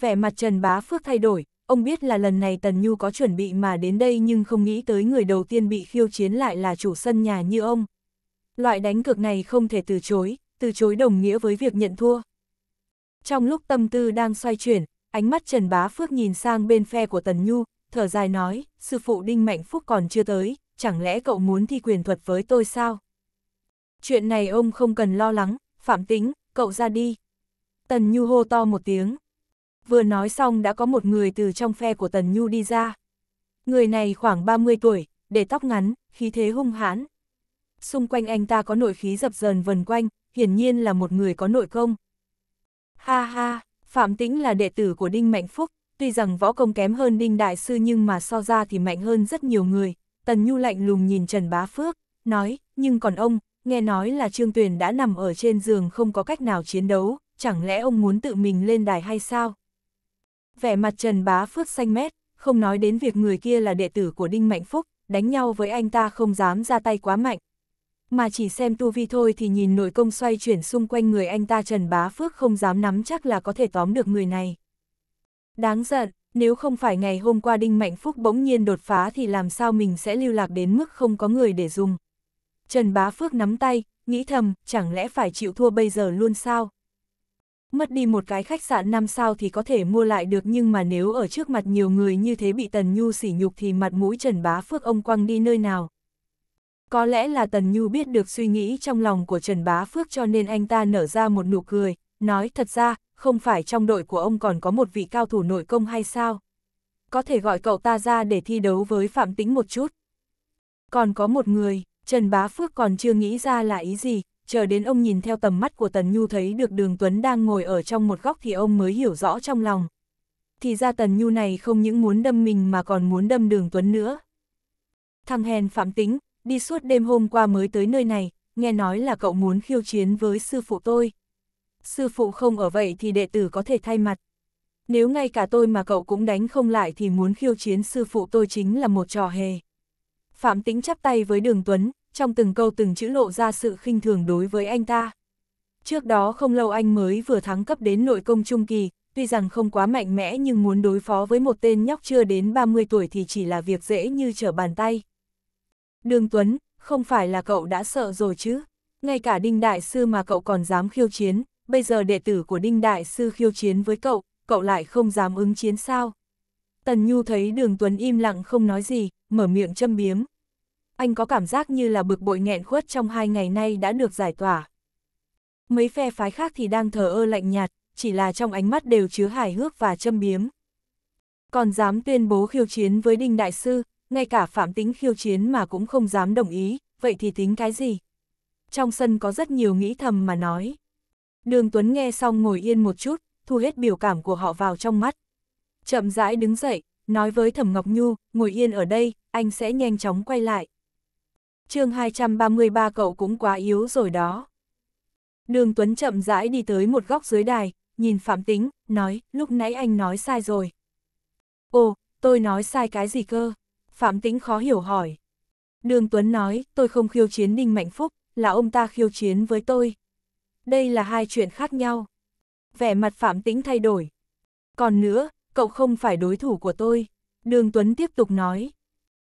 Vẻ mặt Trần Bá Phước thay đổi, ông biết là lần này Tần Nhu có chuẩn bị mà đến đây nhưng không nghĩ tới người đầu tiên bị khiêu chiến lại là chủ sân nhà như ông. Loại đánh cược này không thể từ chối, từ chối đồng nghĩa với việc nhận thua. Trong lúc tâm tư đang xoay chuyển, ánh mắt Trần Bá Phước nhìn sang bên phe của Tần Nhu, thở dài nói, sư phụ Đinh Mạnh Phúc còn chưa tới, chẳng lẽ cậu muốn thi quyền thuật với tôi sao? Chuyện này ông không cần lo lắng, Phạm Tính, cậu ra đi. Tần Nhu hô to một tiếng. Vừa nói xong đã có một người từ trong phe của Tần Nhu đi ra. Người này khoảng 30 tuổi, để tóc ngắn, khí thế hung hãn. Xung quanh anh ta có nội khí dập dờn vần quanh, hiển nhiên là một người có nội công, Ha ha, Phạm Tĩnh là đệ tử của Đinh Mạnh Phúc, tuy rằng võ công kém hơn Đinh Đại Sư nhưng mà so ra thì mạnh hơn rất nhiều người. Tần Nhu lạnh lùng nhìn Trần Bá Phước, nói, nhưng còn ông, nghe nói là Trương Tuyền đã nằm ở trên giường không có cách nào chiến đấu, chẳng lẽ ông muốn tự mình lên đài hay sao? Vẻ mặt Trần Bá Phước xanh mét, không nói đến việc người kia là đệ tử của Đinh Mạnh Phúc, đánh nhau với anh ta không dám ra tay quá mạnh, mà chỉ xem tu vi thôi thì nhìn nội công xoay chuyển xung quanh người anh ta Trần Bá Phước không dám nắm chắc là có thể tóm được người này. Đáng giận, nếu không phải ngày hôm qua Đinh Mạnh Phúc bỗng nhiên đột phá thì làm sao mình sẽ lưu lạc đến mức không có người để dùng. Trần Bá Phước nắm tay, nghĩ thầm, chẳng lẽ phải chịu thua bây giờ luôn sao? Mất đi một cái khách sạn 5 sao thì có thể mua lại được nhưng mà nếu ở trước mặt nhiều người như thế bị Tần Nhu sỉ nhục thì mặt mũi Trần Bá Phước ông quăng đi nơi nào. Có lẽ là Tần Nhu biết được suy nghĩ trong lòng của Trần Bá Phước cho nên anh ta nở ra một nụ cười, nói thật ra, không phải trong đội của ông còn có một vị cao thủ nội công hay sao? Có thể gọi cậu ta ra để thi đấu với Phạm Tĩnh một chút. Còn có một người, Trần Bá Phước còn chưa nghĩ ra là ý gì, chờ đến ông nhìn theo tầm mắt của Tần Nhu thấy được Đường Tuấn đang ngồi ở trong một góc thì ông mới hiểu rõ trong lòng. Thì ra Tần Nhu này không những muốn đâm mình mà còn muốn đâm Đường Tuấn nữa. Thằng hèn Phạm Tĩnh, đi suốt đêm hôm qua mới tới nơi này, nghe nói là cậu muốn khiêu chiến với sư phụ tôi. Sư phụ không ở vậy thì đệ tử có thể thay mặt. Nếu ngay cả tôi mà cậu cũng đánh không lại thì muốn khiêu chiến sư phụ tôi chính là một trò hề. Phạm Tĩnh chắp tay với Đường Tuấn, trong từng câu từng chữ lộ ra sự khinh thường đối với anh ta. Trước đó không lâu anh mới vừa thắng cấp đến nội công trung kỳ, tuy rằng không quá mạnh mẽ nhưng muốn đối phó với một tên nhóc chưa đến 30 tuổi thì chỉ là việc dễ như trở bàn tay. Đường Tuấn, không phải là cậu đã sợ rồi chứ? Ngay cả Đinh Đại Sư mà cậu còn dám khiêu chiến, bây giờ đệ tử của Đinh Đại Sư khiêu chiến với cậu, cậu lại không dám ứng chiến sao? Tần Nhu thấy đường Tuấn im lặng không nói gì, mở miệng châm biếm. Anh có cảm giác như là bực bội nghẹn khuất trong hai ngày nay đã được giải tỏa. Mấy phe phái khác thì đang thờ ơ lạnh nhạt, chỉ là trong ánh mắt đều chứa hài hước và châm biếm. Còn dám tuyên bố khiêu chiến với Đinh Đại Sư, ngay cả phạm tính khiêu chiến mà cũng không dám đồng ý, vậy thì tính cái gì? Trong sân có rất nhiều nghĩ thầm mà nói. Đường Tuấn nghe xong ngồi yên một chút, thu hết biểu cảm của họ vào trong mắt. Chậm rãi đứng dậy, nói với Thẩm Ngọc Nhu, ngồi yên ở đây, anh sẽ nhanh chóng quay lại. chương 233 cậu cũng quá yếu rồi đó. Đường Tuấn chậm rãi đi tới một góc dưới đài, nhìn Phạm Tính, nói, lúc nãy anh nói sai rồi. Ồ, tôi nói sai cái gì cơ? Phạm Tĩnh khó hiểu hỏi. Đường Tuấn nói, tôi không khiêu chiến Đinh Mạnh Phúc, là ông ta khiêu chiến với tôi. Đây là hai chuyện khác nhau. Vẻ mặt Phạm Tĩnh thay đổi. Còn nữa, cậu không phải đối thủ của tôi. Đường Tuấn tiếp tục nói.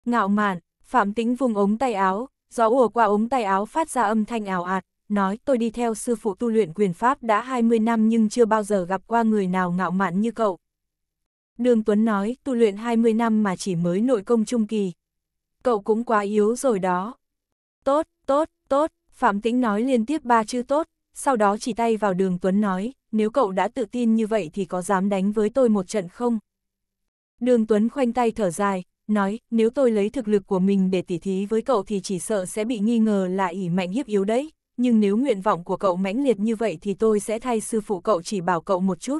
Ngạo mạn, Phạm Tĩnh vùng ống tay áo, gió ùa qua ống tay áo phát ra âm thanh ảo ạt, nói tôi đi theo sư phụ tu luyện quyền pháp đã 20 năm nhưng chưa bao giờ gặp qua người nào ngạo mạn như cậu. Đường Tuấn nói, tu luyện 20 năm mà chỉ mới nội công trung kỳ. Cậu cũng quá yếu rồi đó. Tốt, tốt, tốt, Phạm Tĩnh nói liên tiếp ba chữ tốt, sau đó chỉ tay vào đường Tuấn nói, nếu cậu đã tự tin như vậy thì có dám đánh với tôi một trận không? Đường Tuấn khoanh tay thở dài, nói, nếu tôi lấy thực lực của mình để tỉ thí với cậu thì chỉ sợ sẽ bị nghi ngờ là ỉ mạnh hiếp yếu đấy, nhưng nếu nguyện vọng của cậu mãnh liệt như vậy thì tôi sẽ thay sư phụ cậu chỉ bảo cậu một chút.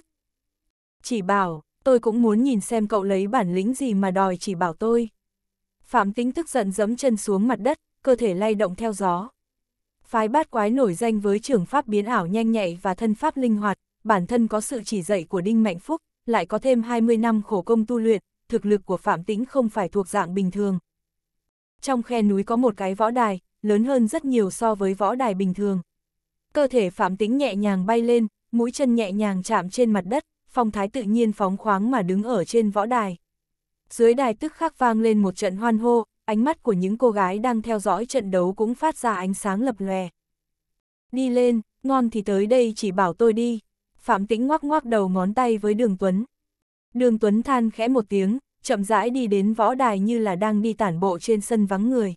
Chỉ bảo, tôi cũng muốn nhìn xem cậu lấy bản lĩnh gì mà đòi chỉ bảo tôi. Phạm Tính tức giận giẫm chân xuống mặt đất, cơ thể lay động theo gió. Phái bát quái nổi danh với trường pháp biến ảo nhanh nhạy và thân pháp linh hoạt, bản thân có sự chỉ dạy của Đinh Mạnh Phúc, lại có thêm 20 năm khổ công tu luyện, thực lực của Phạm Tĩnh không phải thuộc dạng bình thường. Trong khe núi có một cái võ đài, lớn hơn rất nhiều so với võ đài bình thường. Cơ thể Phạm Tĩnh nhẹ nhàng bay lên, mũi chân nhẹ nhàng chạm trên mặt đất, phong thái tự nhiên phóng khoáng mà đứng ở trên võ đài. Dưới đài tức khắc vang lên một trận hoan hô, ánh mắt của những cô gái đang theo dõi trận đấu cũng phát ra ánh sáng lập lòe. Đi lên, ngon thì tới đây chỉ bảo tôi đi. Phạm Tĩnh ngoắc ngoắc đầu ngón tay với Đường Tuấn. Đường Tuấn than khẽ một tiếng, chậm rãi đi đến võ đài như là đang đi tản bộ trên sân vắng người.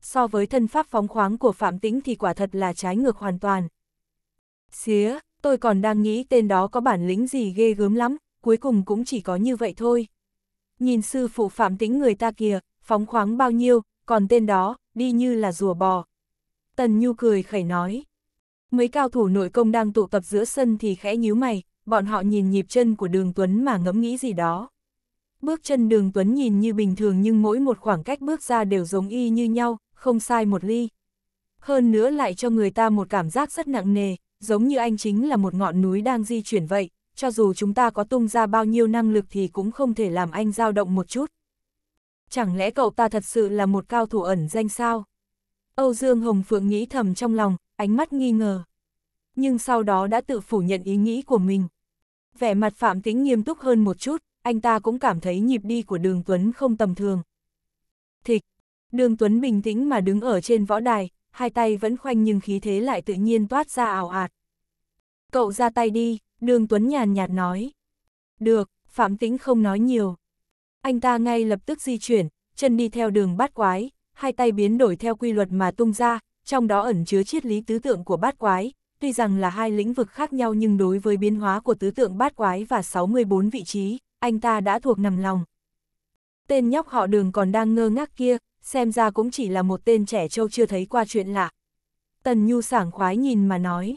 So với thân pháp phóng khoáng của Phạm Tĩnh thì quả thật là trái ngược hoàn toàn. Xía, tôi còn đang nghĩ tên đó có bản lĩnh gì ghê gớm lắm, cuối cùng cũng chỉ có như vậy thôi. Nhìn sư phụ phạm tính người ta kìa, phóng khoáng bao nhiêu, còn tên đó, đi như là rùa bò. Tần Nhu cười khẩy nói. Mấy cao thủ nội công đang tụ tập giữa sân thì khẽ nhíu mày, bọn họ nhìn nhịp chân của đường Tuấn mà ngẫm nghĩ gì đó. Bước chân đường Tuấn nhìn như bình thường nhưng mỗi một khoảng cách bước ra đều giống y như nhau, không sai một ly. Hơn nữa lại cho người ta một cảm giác rất nặng nề, giống như anh chính là một ngọn núi đang di chuyển vậy, cho dù chúng ta có tung ra bao nhiêu năng lực thì cũng không thể làm anh dao động một chút. Chẳng lẽ cậu ta thật sự là một cao thủ ẩn danh sao? Âu Dương Hồng Phượng nghĩ thầm trong lòng, ánh mắt nghi ngờ. Nhưng sau đó đã tự phủ nhận ý nghĩ của mình. Vẻ mặt Phạm Tĩnh nghiêm túc hơn một chút, anh ta cũng cảm thấy nhịp đi của Đường Tuấn không tầm thường. Thịch, Đường Tuấn bình tĩnh mà đứng ở trên võ đài, hai tay vẫn khoanh nhưng khí thế lại tự nhiên toát ra ảo ạt. Cậu ra tay đi, đường Tuấn nhàn nhạt nói. Được, Phạm Tĩnh không nói nhiều. Anh ta ngay lập tức di chuyển, chân đi theo đường bát quái, hai tay biến đổi theo quy luật mà tung ra, trong đó ẩn chứa triết lý tứ tượng của bát quái, tuy rằng là hai lĩnh vực khác nhau nhưng đối với biến hóa của tứ tượng bát quái và 64 vị trí, anh ta đã thuộc nằm lòng. Tên nhóc họ đường còn đang ngơ ngác kia, xem ra cũng chỉ là một tên trẻ trâu chưa thấy qua chuyện lạ. Tần Nhu sảng khoái nhìn mà nói.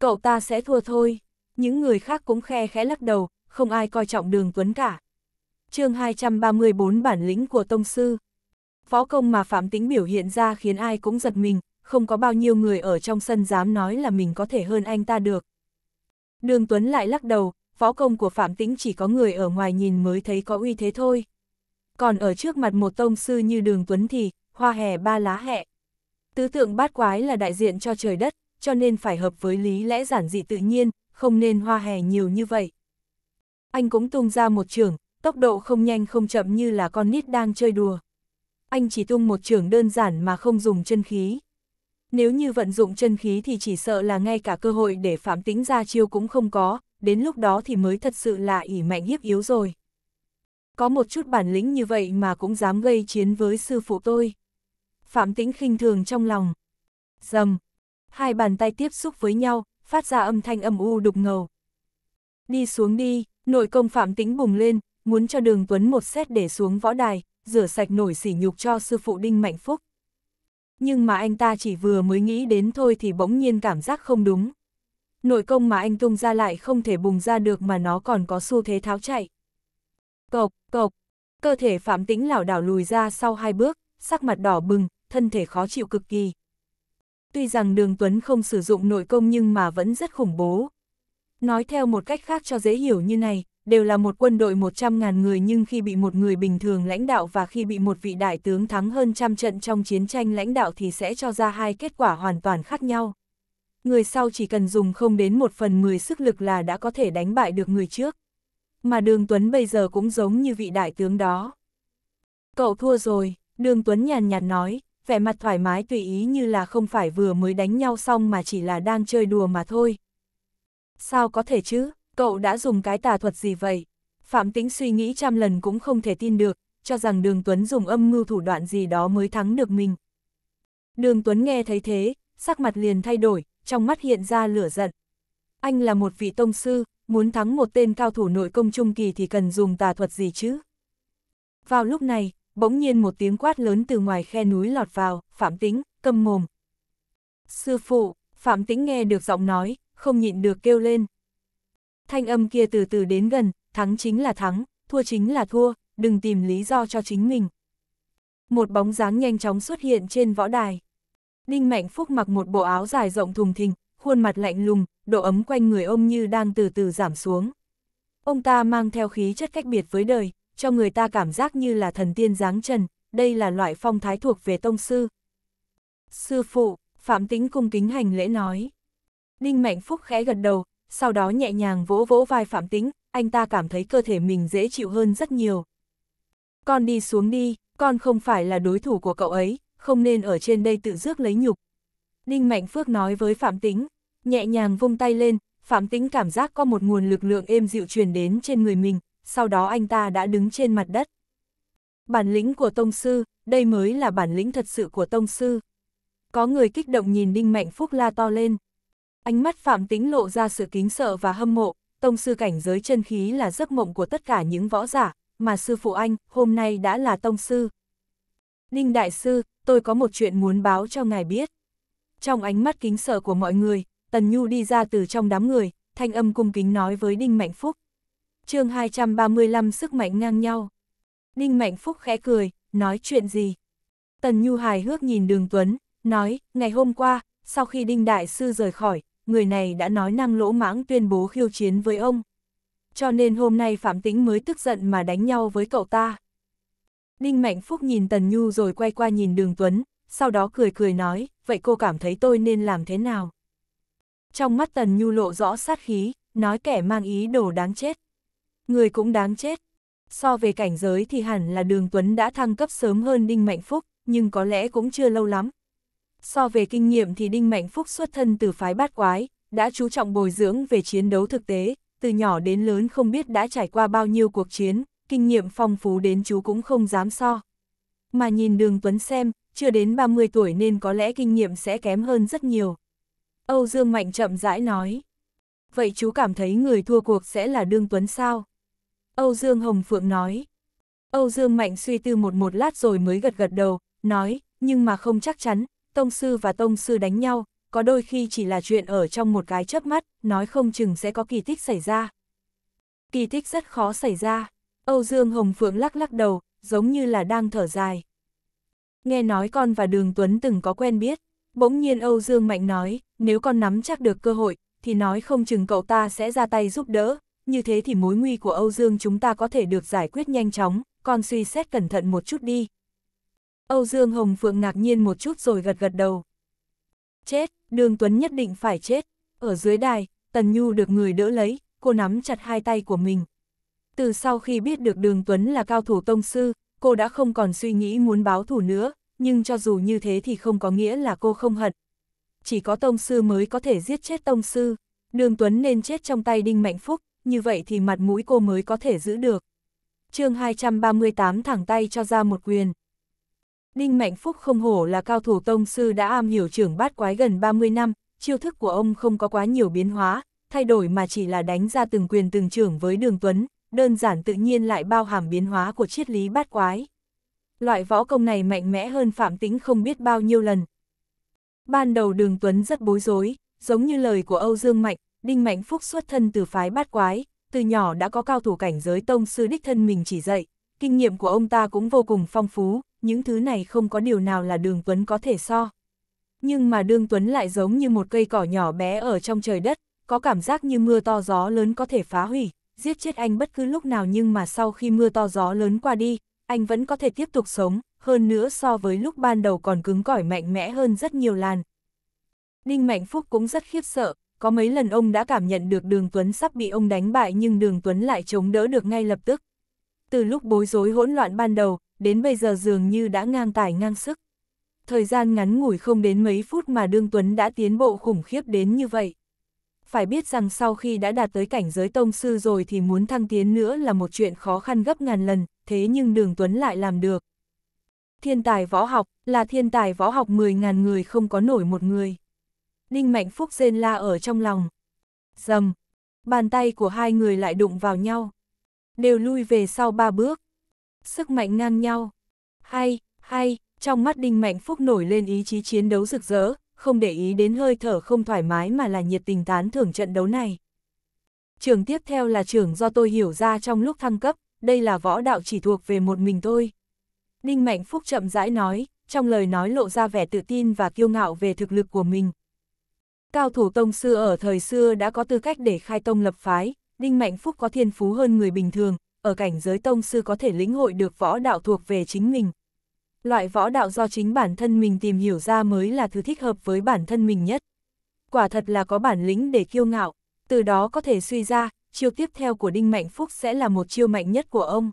Cậu ta sẽ thua thôi. Những người khác cũng khe khẽ lắc đầu, không ai coi trọng đường Tuấn cả. chương 234 bản lĩnh của Tông Sư. Phó công mà Phạm Tĩnh biểu hiện ra khiến ai cũng giật mình, không có bao nhiêu người ở trong sân dám nói là mình có thể hơn anh ta được. Đường Tuấn lại lắc đầu, phó công của Phạm Tĩnh chỉ có người ở ngoài nhìn mới thấy có uy thế thôi còn ở trước mặt một tông sư như đường tuấn thì, hoa hè ba lá hẹ. Tứ tượng bát quái là đại diện cho trời đất, cho nên phải hợp với lý lẽ giản dị tự nhiên, không nên hoa hè nhiều như vậy. Anh cũng tung ra một trường, tốc độ không nhanh không chậm như là con nít đang chơi đùa. Anh chỉ tung một trường đơn giản mà không dùng chân khí. Nếu như vận dụng chân khí thì chỉ sợ là ngay cả cơ hội để phạm tính ra chiêu cũng không có, đến lúc đó thì mới thật sự là ỉ mạnh hiếp yếu rồi. Có một chút bản lĩnh như vậy mà cũng dám gây chiến với sư phụ tôi. Phạm Tĩnh khinh thường trong lòng. Dầm. Hai bàn tay tiếp xúc với nhau, phát ra âm thanh âm u đục ngầu. Đi xuống đi, nội công Phạm Tĩnh bùng lên, muốn cho Đường Tuấn một xét để xuống võ đài, rửa sạch nổi sỉ nhục cho sư phụ Đinh Mạnh Phúc. Nhưng mà anh ta chỉ vừa mới nghĩ đến thôi thì bỗng nhiên cảm giác không đúng. Nội công mà anh tung ra lại không thể bùng ra được mà nó còn có xu thế tháo chạy. Cộc, cộc, cơ thể Phạm Tĩnh lảo đảo lùi ra sau hai bước, sắc mặt đỏ bừng, thân thể khó chịu cực kỳ. Tuy rằng Đường Tuấn không sử dụng nội công nhưng mà vẫn rất khủng bố. Nói theo một cách khác cho dễ hiểu như này, đều là một quân đội 100.000 người nhưng khi bị một người bình thường lãnh đạo và khi bị một vị đại tướng thắng hơn trăm trận trong chiến tranh lãnh đạo thì sẽ cho ra hai kết quả hoàn toàn khác nhau. Người sau chỉ cần dùng không đến một phần mười sức lực là đã có thể đánh bại được người trước mà Đường Tuấn bây giờ cũng giống như vị đại tướng đó. Cậu thua rồi, Đường Tuấn nhàn nhạt nói, vẻ mặt thoải mái tùy ý như là không phải vừa mới đánh nhau xong mà chỉ là đang chơi đùa mà thôi. Sao có thể chứ, cậu đã dùng cái tà thuật gì vậy? Phạm Tĩnh suy nghĩ trăm lần cũng không thể tin được, cho rằng Đường Tuấn dùng âm mưu thủ đoạn gì đó mới thắng được mình. Đường Tuấn nghe thấy thế, sắc mặt liền thay đổi, trong mắt hiện ra lửa giận. Anh là một vị tông sư, muốn thắng một tên cao thủ nội công trung kỳ thì cần dùng tà thuật gì chứ? Vào lúc này, bỗng nhiên một tiếng quát lớn từ ngoài khe núi lọt vào, Phạm Tĩnh, câm mồm. Sư phụ, Phạm Tĩnh nghe được giọng nói, không nhịn được kêu lên. Thanh âm kia từ từ đến gần, thắng chính là thắng, thua chính là thua, đừng tìm lý do cho chính mình. Một bóng dáng nhanh chóng xuất hiện trên võ đài. Đinh Mạnh Phúc mặc một bộ áo dài rộng thùng thình, khuôn mặt lạnh lùng, độ ấm quanh người ông như đang từ từ giảm xuống. Ông ta mang theo khí chất cách biệt với đời, cho người ta cảm giác như là thần tiên giáng trần, đây là loại phong thái thuộc về tông sư. Sư phụ, Phạm Tĩnh cung kính hành lễ nói. Đinh Mạnh Phúc khẽ gật đầu, sau đó nhẹ nhàng vỗ vỗ vai Phạm Tĩnh, anh ta cảm thấy cơ thể mình dễ chịu hơn rất nhiều. Con đi xuống đi, con không phải là đối thủ của cậu ấy, không nên ở trên đây tự rước lấy nhục. Đinh Mạnh Phước nói với Phạm Tĩnh nhẹ nhàng vung tay lên, Phạm Tĩnh cảm giác có một nguồn lực lượng êm dịu truyền đến trên người mình, sau đó anh ta đã đứng trên mặt đất. Bản lĩnh của Tông Sư, đây mới là bản lĩnh thật sự của Tông Sư. Có người kích động nhìn Đinh Mạnh Phúc la to lên. Ánh mắt Phạm Tĩnh lộ ra sự kính sợ và hâm mộ, Tông Sư cảnh giới chân khí là giấc mộng của tất cả những võ giả, mà sư phụ anh, hôm nay đã là Tông Sư. Đinh Đại Sư, tôi có một chuyện muốn báo cho ngài biết. Trong ánh mắt kính sợ của mọi người, Tần Nhu đi ra từ trong đám người, thanh âm cung kính nói với Đinh Mạnh Phúc. chương 235 sức mạnh ngang nhau. Đinh Mạnh Phúc khẽ cười, nói chuyện gì? Tần Nhu hài hước nhìn Đường Tuấn, nói, ngày hôm qua, sau khi Đinh Đại Sư rời khỏi, người này đã nói năng lỗ mãng tuyên bố khiêu chiến với ông. Cho nên hôm nay Phạm Tĩnh mới tức giận mà đánh nhau với cậu ta. Đinh Mạnh Phúc nhìn Tần Nhu rồi quay qua nhìn Đường Tuấn, sau đó cười cười nói, vậy cô cảm thấy tôi nên làm thế nào? trong mắt Tần Nhu lộ rõ sát khí, nói kẻ mang ý đồ đáng chết. Người cũng đáng chết. So về cảnh giới thì hẳn là Đường Tuấn đã thăng cấp sớm hơn Đinh Mạnh Phúc, nhưng có lẽ cũng chưa lâu lắm. So về kinh nghiệm thì Đinh Mạnh Phúc xuất thân từ phái bát quái, đã chú trọng bồi dưỡng về chiến đấu thực tế, từ nhỏ đến lớn không biết đã trải qua bao nhiêu cuộc chiến, kinh nghiệm phong phú đến chú cũng không dám so. Mà nhìn Đường Tuấn xem, chưa đến 30 tuổi nên có lẽ kinh nghiệm sẽ kém hơn rất nhiều. Âu Dương Mạnh chậm rãi nói. Vậy chú cảm thấy người thua cuộc sẽ là Đương Tuấn sao? Âu Dương Hồng Phượng nói. Âu Dương Mạnh suy tư một một lát rồi mới gật gật đầu, nói, nhưng mà không chắc chắn, tông sư và tông sư đánh nhau, có đôi khi chỉ là chuyện ở trong một cái chớp mắt, nói không chừng sẽ có kỳ tích xảy ra. Kỳ tích rất khó xảy ra, Âu Dương Hồng Phượng lắc lắc đầu, giống như là đang thở dài. Nghe nói con và Đường Tuấn từng có quen biết, Bỗng nhiên Âu Dương Mạnh nói, nếu con nắm chắc được cơ hội, thì nói không chừng cậu ta sẽ ra tay giúp đỡ, như thế thì mối nguy của Âu Dương chúng ta có thể được giải quyết nhanh chóng, con suy xét cẩn thận một chút đi. Âu Dương Hồng Phượng ngạc nhiên một chút rồi gật gật đầu. Chết, Đường Tuấn nhất định phải chết. Ở dưới đài, Tần Nhu được người đỡ lấy, cô nắm chặt hai tay của mình. Từ sau khi biết được Đường Tuấn là cao thủ tông sư, cô đã không còn suy nghĩ muốn báo thù nữa, nhưng cho dù như thế thì không có nghĩa là cô không hận. Chỉ có tông sư mới có thể giết chết tông sư, đường Tuấn nên chết trong tay Đinh Mạnh Phúc, như vậy thì mặt mũi cô mới có thể giữ được. chương 238 thẳng tay cho ra một quyền. Đinh Mạnh Phúc không hổ là cao thủ tông sư đã am hiểu trưởng bát quái gần 30 năm, chiêu thức của ông không có quá nhiều biến hóa, thay đổi mà chỉ là đánh ra từng quyền từng trưởng với đường Tuấn, đơn giản tự nhiên lại bao hàm biến hóa của triết lý bát quái loại võ công này mạnh mẽ hơn phạm tính không biết bao nhiêu lần. Ban đầu đường Tuấn rất bối rối, giống như lời của Âu Dương Mạnh, Đinh Mạnh Phúc xuất thân từ phái bát quái, từ nhỏ đã có cao thủ cảnh giới tông sư đích thân mình chỉ dạy, kinh nghiệm của ông ta cũng vô cùng phong phú, những thứ này không có điều nào là đường Tuấn có thể so. Nhưng mà đường Tuấn lại giống như một cây cỏ nhỏ bé ở trong trời đất, có cảm giác như mưa to gió lớn có thể phá hủy, giết chết anh bất cứ lúc nào nhưng mà sau khi mưa to gió lớn qua đi, anh vẫn có thể tiếp tục sống, hơn nữa so với lúc ban đầu còn cứng cỏi mạnh mẽ hơn rất nhiều lần. Đinh Mạnh Phúc cũng rất khiếp sợ, có mấy lần ông đã cảm nhận được Đường Tuấn sắp bị ông đánh bại nhưng Đường Tuấn lại chống đỡ được ngay lập tức. Từ lúc bối rối hỗn loạn ban đầu, đến bây giờ dường như đã ngang tài ngang sức. Thời gian ngắn ngủi không đến mấy phút mà Đường Tuấn đã tiến bộ khủng khiếp đến như vậy. Phải biết rằng sau khi đã đạt tới cảnh giới tông sư rồi thì muốn thăng tiến nữa là một chuyện khó khăn gấp ngàn lần, thế nhưng đường Tuấn lại làm được. Thiên tài võ học, là thiên tài võ học 10.000 người không có nổi một người. Đinh Mạnh Phúc rên la ở trong lòng. Dầm, bàn tay của hai người lại đụng vào nhau. Đều lui về sau ba bước. Sức mạnh ngang nhau. Hay, hay, trong mắt Đinh Mạnh Phúc nổi lên ý chí chiến đấu rực rỡ, không để ý đến hơi thở không thoải mái mà là nhiệt tình tán thưởng trận đấu này. Trường tiếp theo là trường do tôi hiểu ra trong lúc thăng cấp, đây là võ đạo chỉ thuộc về một mình tôi. Đinh Mạnh Phúc chậm rãi nói, trong lời nói lộ ra vẻ tự tin và kiêu ngạo về thực lực của mình. Cao thủ tông sư ở thời xưa đã có tư cách để khai tông lập phái, Đinh Mạnh Phúc có thiên phú hơn người bình thường, ở cảnh giới tông sư có thể lĩnh hội được võ đạo thuộc về chính mình. Loại võ đạo do chính bản thân mình tìm hiểu ra mới là thứ thích hợp với bản thân mình nhất. Quả thật là có bản lĩnh để kiêu ngạo, từ đó có thể suy ra, chiêu tiếp theo của Đinh Mạnh Phúc sẽ là một chiêu mạnh nhất của ông.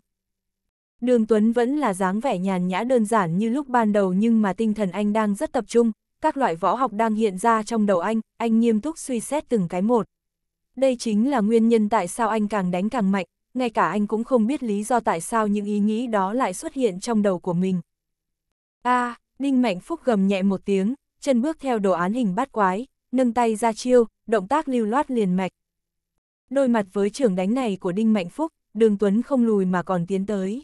Đường Tuấn vẫn là dáng vẻ nhàn nhã đơn giản như lúc ban đầu nhưng mà tinh thần anh đang rất tập trung, các loại võ học đang hiện ra trong đầu anh, anh nghiêm túc suy xét từng cái một. Đây chính là nguyên nhân tại sao anh càng đánh càng mạnh, ngay cả anh cũng không biết lý do tại sao những ý nghĩ đó lại xuất hiện trong đầu của mình. A, à, Đinh Mạnh Phúc gầm nhẹ một tiếng, chân bước theo đồ án hình bát quái, nâng tay ra chiêu, động tác lưu loát liền mạch. Đôi mặt với trưởng đánh này của Đinh Mạnh Phúc, Đường Tuấn không lùi mà còn tiến tới.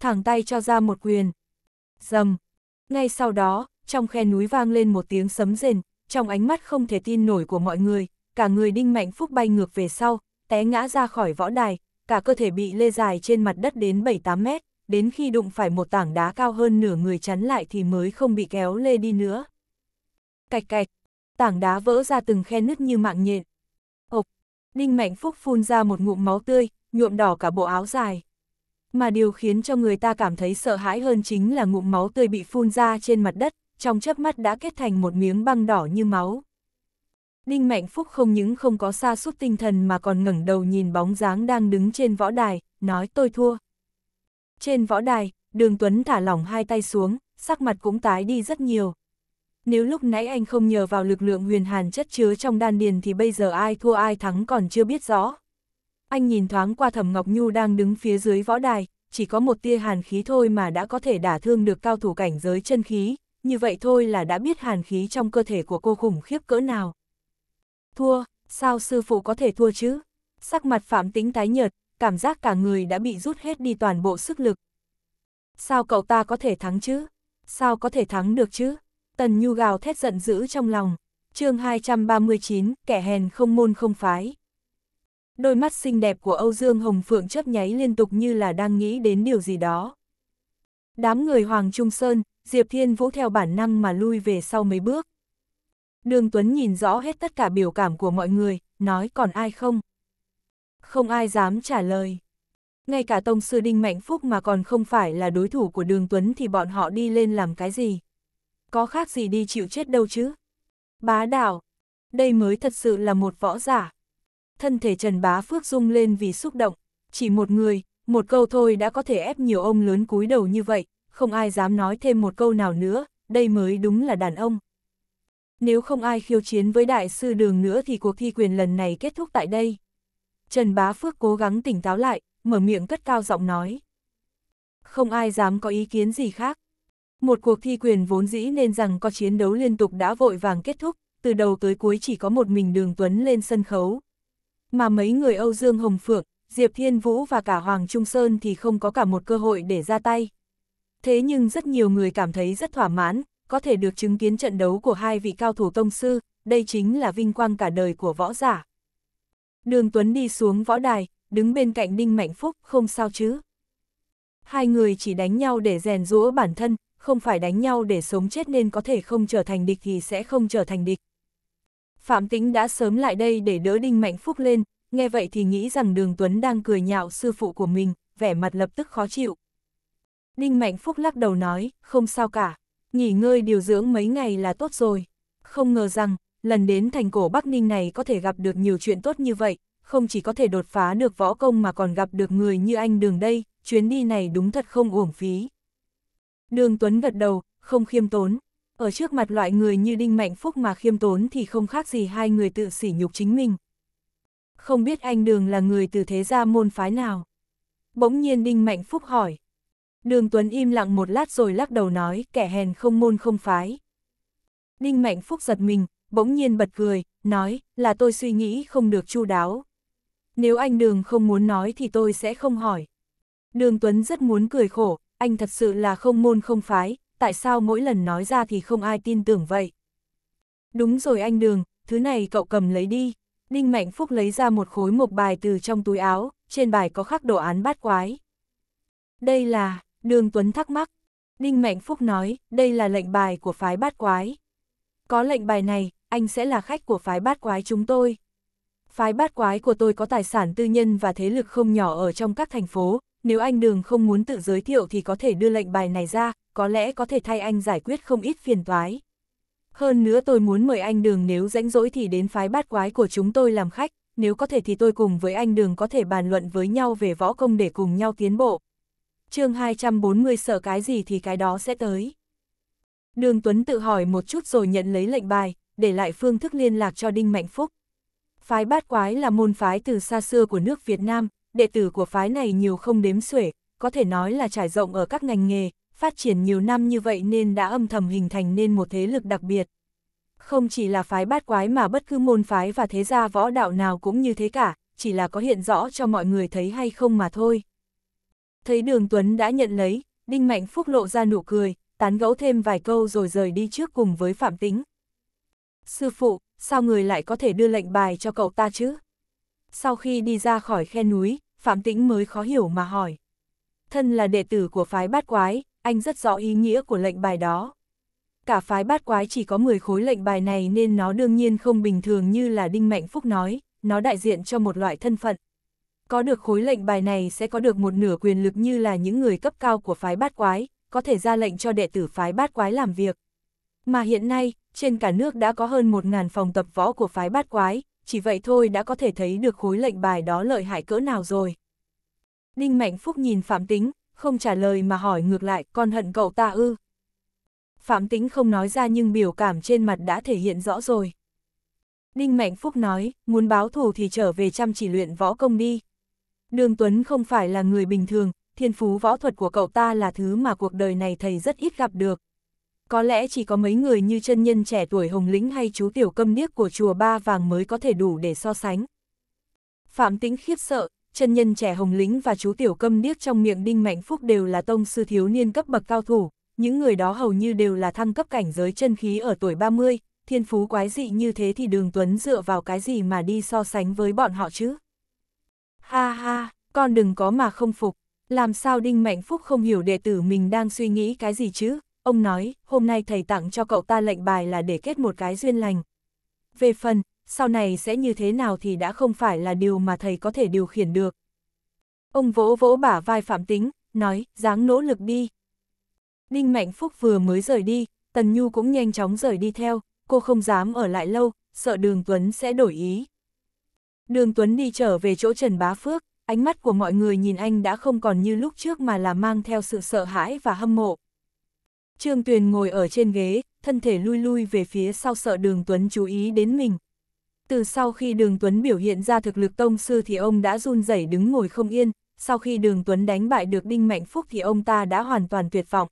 Thẳng tay cho ra một quyền. Dầm. Ngay sau đó, trong khe núi vang lên một tiếng sấm rền, trong ánh mắt không thể tin nổi của mọi người, cả người Đinh Mạnh Phúc bay ngược về sau, té ngã ra khỏi võ đài, cả cơ thể bị lê dài trên mặt đất đến 7-8 mét, đến khi đụng phải một tảng đá cao hơn nửa người chắn lại thì mới không bị kéo lê đi nữa. Cạch cạch, tảng đá vỡ ra từng khe nứt như mạng nhện, Ninh Mạnh Phúc phun ra một ngụm máu tươi, nhuộm đỏ cả bộ áo dài. Mà điều khiến cho người ta cảm thấy sợ hãi hơn chính là ngụm máu tươi bị phun ra trên mặt đất, trong chớp mắt đã kết thành một miếng băng đỏ như máu. Ninh Mạnh Phúc không những không có xa suốt tinh thần mà còn ngẩng đầu nhìn bóng dáng đang đứng trên võ đài, nói tôi thua. Trên võ đài, Đường Tuấn thả lỏng hai tay xuống, sắc mặt cũng tái đi rất nhiều nếu lúc nãy anh không nhờ vào lực lượng huyền hàn chất chứa trong đan điền thì bây giờ ai thua ai thắng còn chưa biết rõ. Anh nhìn thoáng qua Thẩm Ngọc Nhu đang đứng phía dưới võ đài, chỉ có một tia hàn khí thôi mà đã có thể đả thương được cao thủ cảnh giới chân khí, như vậy thôi là đã biết hàn khí trong cơ thể của cô khủng khiếp cỡ nào. Thua, sao sư phụ có thể thua chứ? Sắc mặt Phạm Tính tái nhợt, cảm giác cả người đã bị rút hết đi toàn bộ sức lực. Sao cậu ta có thể thắng chứ? Sao có thể thắng được chứ? Tần Nhu gào thét giận dữ trong lòng. chương 239, kẻ hèn không môn không phái. Đôi mắt xinh đẹp của Âu Dương Hồng Phượng chớp nháy liên tục như là đang nghĩ đến điều gì đó. Đám người Hoàng Trung Sơn, Diệp Thiên Vũ theo bản năng mà lui về sau mấy bước. Đường Tuấn nhìn rõ hết tất cả biểu cảm của mọi người, nói còn ai không? Không ai dám trả lời. Ngay cả Tông Sư Đinh Mạnh Phúc mà còn không phải là đối thủ của Đường Tuấn thì bọn họ đi lên làm cái gì? có khác gì đi chịu chết đâu chứ. Bá đảo, đây mới thật sự là một võ giả. Thân thể Trần Bá Phước rung lên vì xúc động, chỉ một người, một câu thôi đã có thể ép nhiều ông lớn cúi đầu như vậy, không ai dám nói thêm một câu nào nữa, đây mới đúng là đàn ông. Nếu không ai khiêu chiến với đại sư đường nữa thì cuộc thi quyền lần này kết thúc tại đây. Trần Bá Phước cố gắng tỉnh táo lại, mở miệng cất cao giọng nói. Không ai dám có ý kiến gì khác. Một cuộc thi quyền vốn dĩ nên rằng có chiến đấu liên tục đã vội vàng kết thúc, từ đầu tới cuối chỉ có một mình Đường Tuấn lên sân khấu. Mà mấy người Âu Dương Hồng Phượng, Diệp Thiên Vũ và cả Hoàng Trung Sơn thì không có cả một cơ hội để ra tay. Thế nhưng rất nhiều người cảm thấy rất thỏa mãn, có thể được chứng kiến trận đấu của hai vị cao thủ tông sư, đây chính là vinh quang cả đời của võ giả. Đường Tuấn đi xuống võ đài, đứng bên cạnh Đinh Mạnh Phúc, không sao chứ. Hai người chỉ đánh nhau để rèn rũa bản thân, không phải đánh nhau để sống chết nên có thể không trở thành địch thì sẽ không trở thành địch. Phạm Tĩnh đã sớm lại đây để đỡ Đinh Mạnh Phúc lên, nghe vậy thì nghĩ rằng Đường Tuấn đang cười nhạo sư phụ của mình, vẻ mặt lập tức khó chịu. Đinh Mạnh Phúc lắc đầu nói, không sao cả, nghỉ ngơi điều dưỡng mấy ngày là tốt rồi. Không ngờ rằng, lần đến thành cổ Bắc Ninh này có thể gặp được nhiều chuyện tốt như vậy, không chỉ có thể đột phá được võ công mà còn gặp được người như anh đường đây, chuyến đi này đúng thật không uổng phí. Đường Tuấn gật đầu, không khiêm tốn. Ở trước mặt loại người như Đinh Mạnh Phúc mà khiêm tốn thì không khác gì hai người tự sỉ nhục chính mình. Không biết anh Đường là người từ thế gia môn phái nào? Bỗng nhiên Đinh Mạnh Phúc hỏi. Đường Tuấn im lặng một lát rồi lắc đầu nói kẻ hèn không môn không phái. Đinh Mạnh Phúc giật mình, bỗng nhiên bật cười, nói là tôi suy nghĩ không được chu đáo. Nếu anh Đường không muốn nói thì tôi sẽ không hỏi. Đường Tuấn rất muốn cười khổ, anh thật sự là không môn không phái, tại sao mỗi lần nói ra thì không ai tin tưởng vậy? Đúng rồi anh Đường, thứ này cậu cầm lấy đi. Đinh Mạnh Phúc lấy ra một khối một bài từ trong túi áo, trên bài có khắc đồ án bát quái. Đây là, Đường Tuấn thắc mắc. Đinh Mạnh Phúc nói, đây là lệnh bài của phái bát quái. Có lệnh bài này, anh sẽ là khách của phái bát quái chúng tôi. Phái bát quái của tôi có tài sản tư nhân và thế lực không nhỏ ở trong các thành phố, nếu anh đường không muốn tự giới thiệu thì có thể đưa lệnh bài này ra, có lẽ có thể thay anh giải quyết không ít phiền toái. Hơn nữa tôi muốn mời anh đường nếu rãnh rỗi thì đến phái bát quái của chúng tôi làm khách, nếu có thể thì tôi cùng với anh đường có thể bàn luận với nhau về võ công để cùng nhau tiến bộ. chương 240 sợ cái gì thì cái đó sẽ tới. Đường Tuấn tự hỏi một chút rồi nhận lấy lệnh bài, để lại phương thức liên lạc cho Đinh Mạnh Phúc. Phái bát quái là môn phái từ xa xưa của nước Việt Nam, đệ tử của phái này nhiều không đếm xuể, có thể nói là trải rộng ở các ngành nghề, phát triển nhiều năm như vậy nên đã âm thầm hình thành nên một thế lực đặc biệt. Không chỉ là phái bát quái mà bất cứ môn phái và thế gia võ đạo nào cũng như thế cả, chỉ là có hiện rõ cho mọi người thấy hay không mà thôi. Thấy đường Tuấn đã nhận lấy, Đinh Mạnh Phúc lộ ra nụ cười, tán gẫu thêm vài câu rồi rời đi trước cùng với Phạm Tính. Sư phụ, sao người lại có thể đưa lệnh bài cho cậu ta chứ? Sau khi đi ra khỏi khe núi, Phạm Tĩnh mới khó hiểu mà hỏi. Thân là đệ tử của phái bát quái, anh rất rõ ý nghĩa của lệnh bài đó. Cả phái bát quái chỉ có 10 khối lệnh bài này nên nó đương nhiên không bình thường như là Đinh Mạnh Phúc nói, nó đại diện cho một loại thân phận. Có được khối lệnh bài này sẽ có được một nửa quyền lực như là những người cấp cao của phái bát quái, có thể ra lệnh cho đệ tử phái bát quái làm việc. Mà hiện nay, trên cả nước đã có hơn 1.000 phòng tập võ của phái bát quái, chỉ vậy thôi đã có thể thấy được khối lệnh bài đó lợi hại cỡ nào rồi. Ninh Mạnh Phúc nhìn Phạm Tính, không trả lời mà hỏi ngược lại, con hận cậu ta ư. Phạm Tính không nói ra nhưng biểu cảm trên mặt đã thể hiện rõ rồi. Ninh Mạnh Phúc nói, muốn báo thù thì trở về chăm chỉ luyện võ công đi. Đường Tuấn không phải là người bình thường, thiên phú võ thuật của cậu ta là thứ mà cuộc đời này thầy rất ít gặp được có lẽ chỉ có mấy người như chân nhân trẻ tuổi hồng lĩnh hay chú tiểu câm điếc của chùa Ba Vàng mới có thể đủ để so sánh. Phạm tính khiếp sợ, chân nhân trẻ hồng lĩnh và chú tiểu câm điếc trong miệng Đinh Mạnh Phúc đều là tông sư thiếu niên cấp bậc cao thủ, những người đó hầu như đều là thăng cấp cảnh giới chân khí ở tuổi 30, thiên phú quái dị như thế thì đường Tuấn dựa vào cái gì mà đi so sánh với bọn họ chứ? Ha ha, con đừng có mà không phục, làm sao Đinh Mạnh Phúc không hiểu đệ tử mình đang suy nghĩ cái gì chứ? ông nói, hôm nay thầy tặng cho cậu ta lệnh bài là để kết một cái duyên lành. Về phần, sau này sẽ như thế nào thì đã không phải là điều mà thầy có thể điều khiển được. Ông vỗ vỗ bả vai Phạm Tính, nói, dáng nỗ lực đi. Đinh Mạnh Phúc vừa mới rời đi, Tần Nhu cũng nhanh chóng rời đi theo, cô không dám ở lại lâu, sợ Đường Tuấn sẽ đổi ý. Đường Tuấn đi trở về chỗ Trần Bá Phước, ánh mắt của mọi người nhìn anh đã không còn như lúc trước mà là mang theo sự sợ hãi và hâm mộ. Trương Tuyền ngồi ở trên ghế, thân thể lui lui về phía sau sợ đường Tuấn chú ý đến mình. Từ sau khi đường Tuấn biểu hiện ra thực lực tông sư thì ông đã run rẩy đứng ngồi không yên, sau khi đường Tuấn đánh bại được Đinh Mạnh Phúc thì ông ta đã hoàn toàn tuyệt vọng.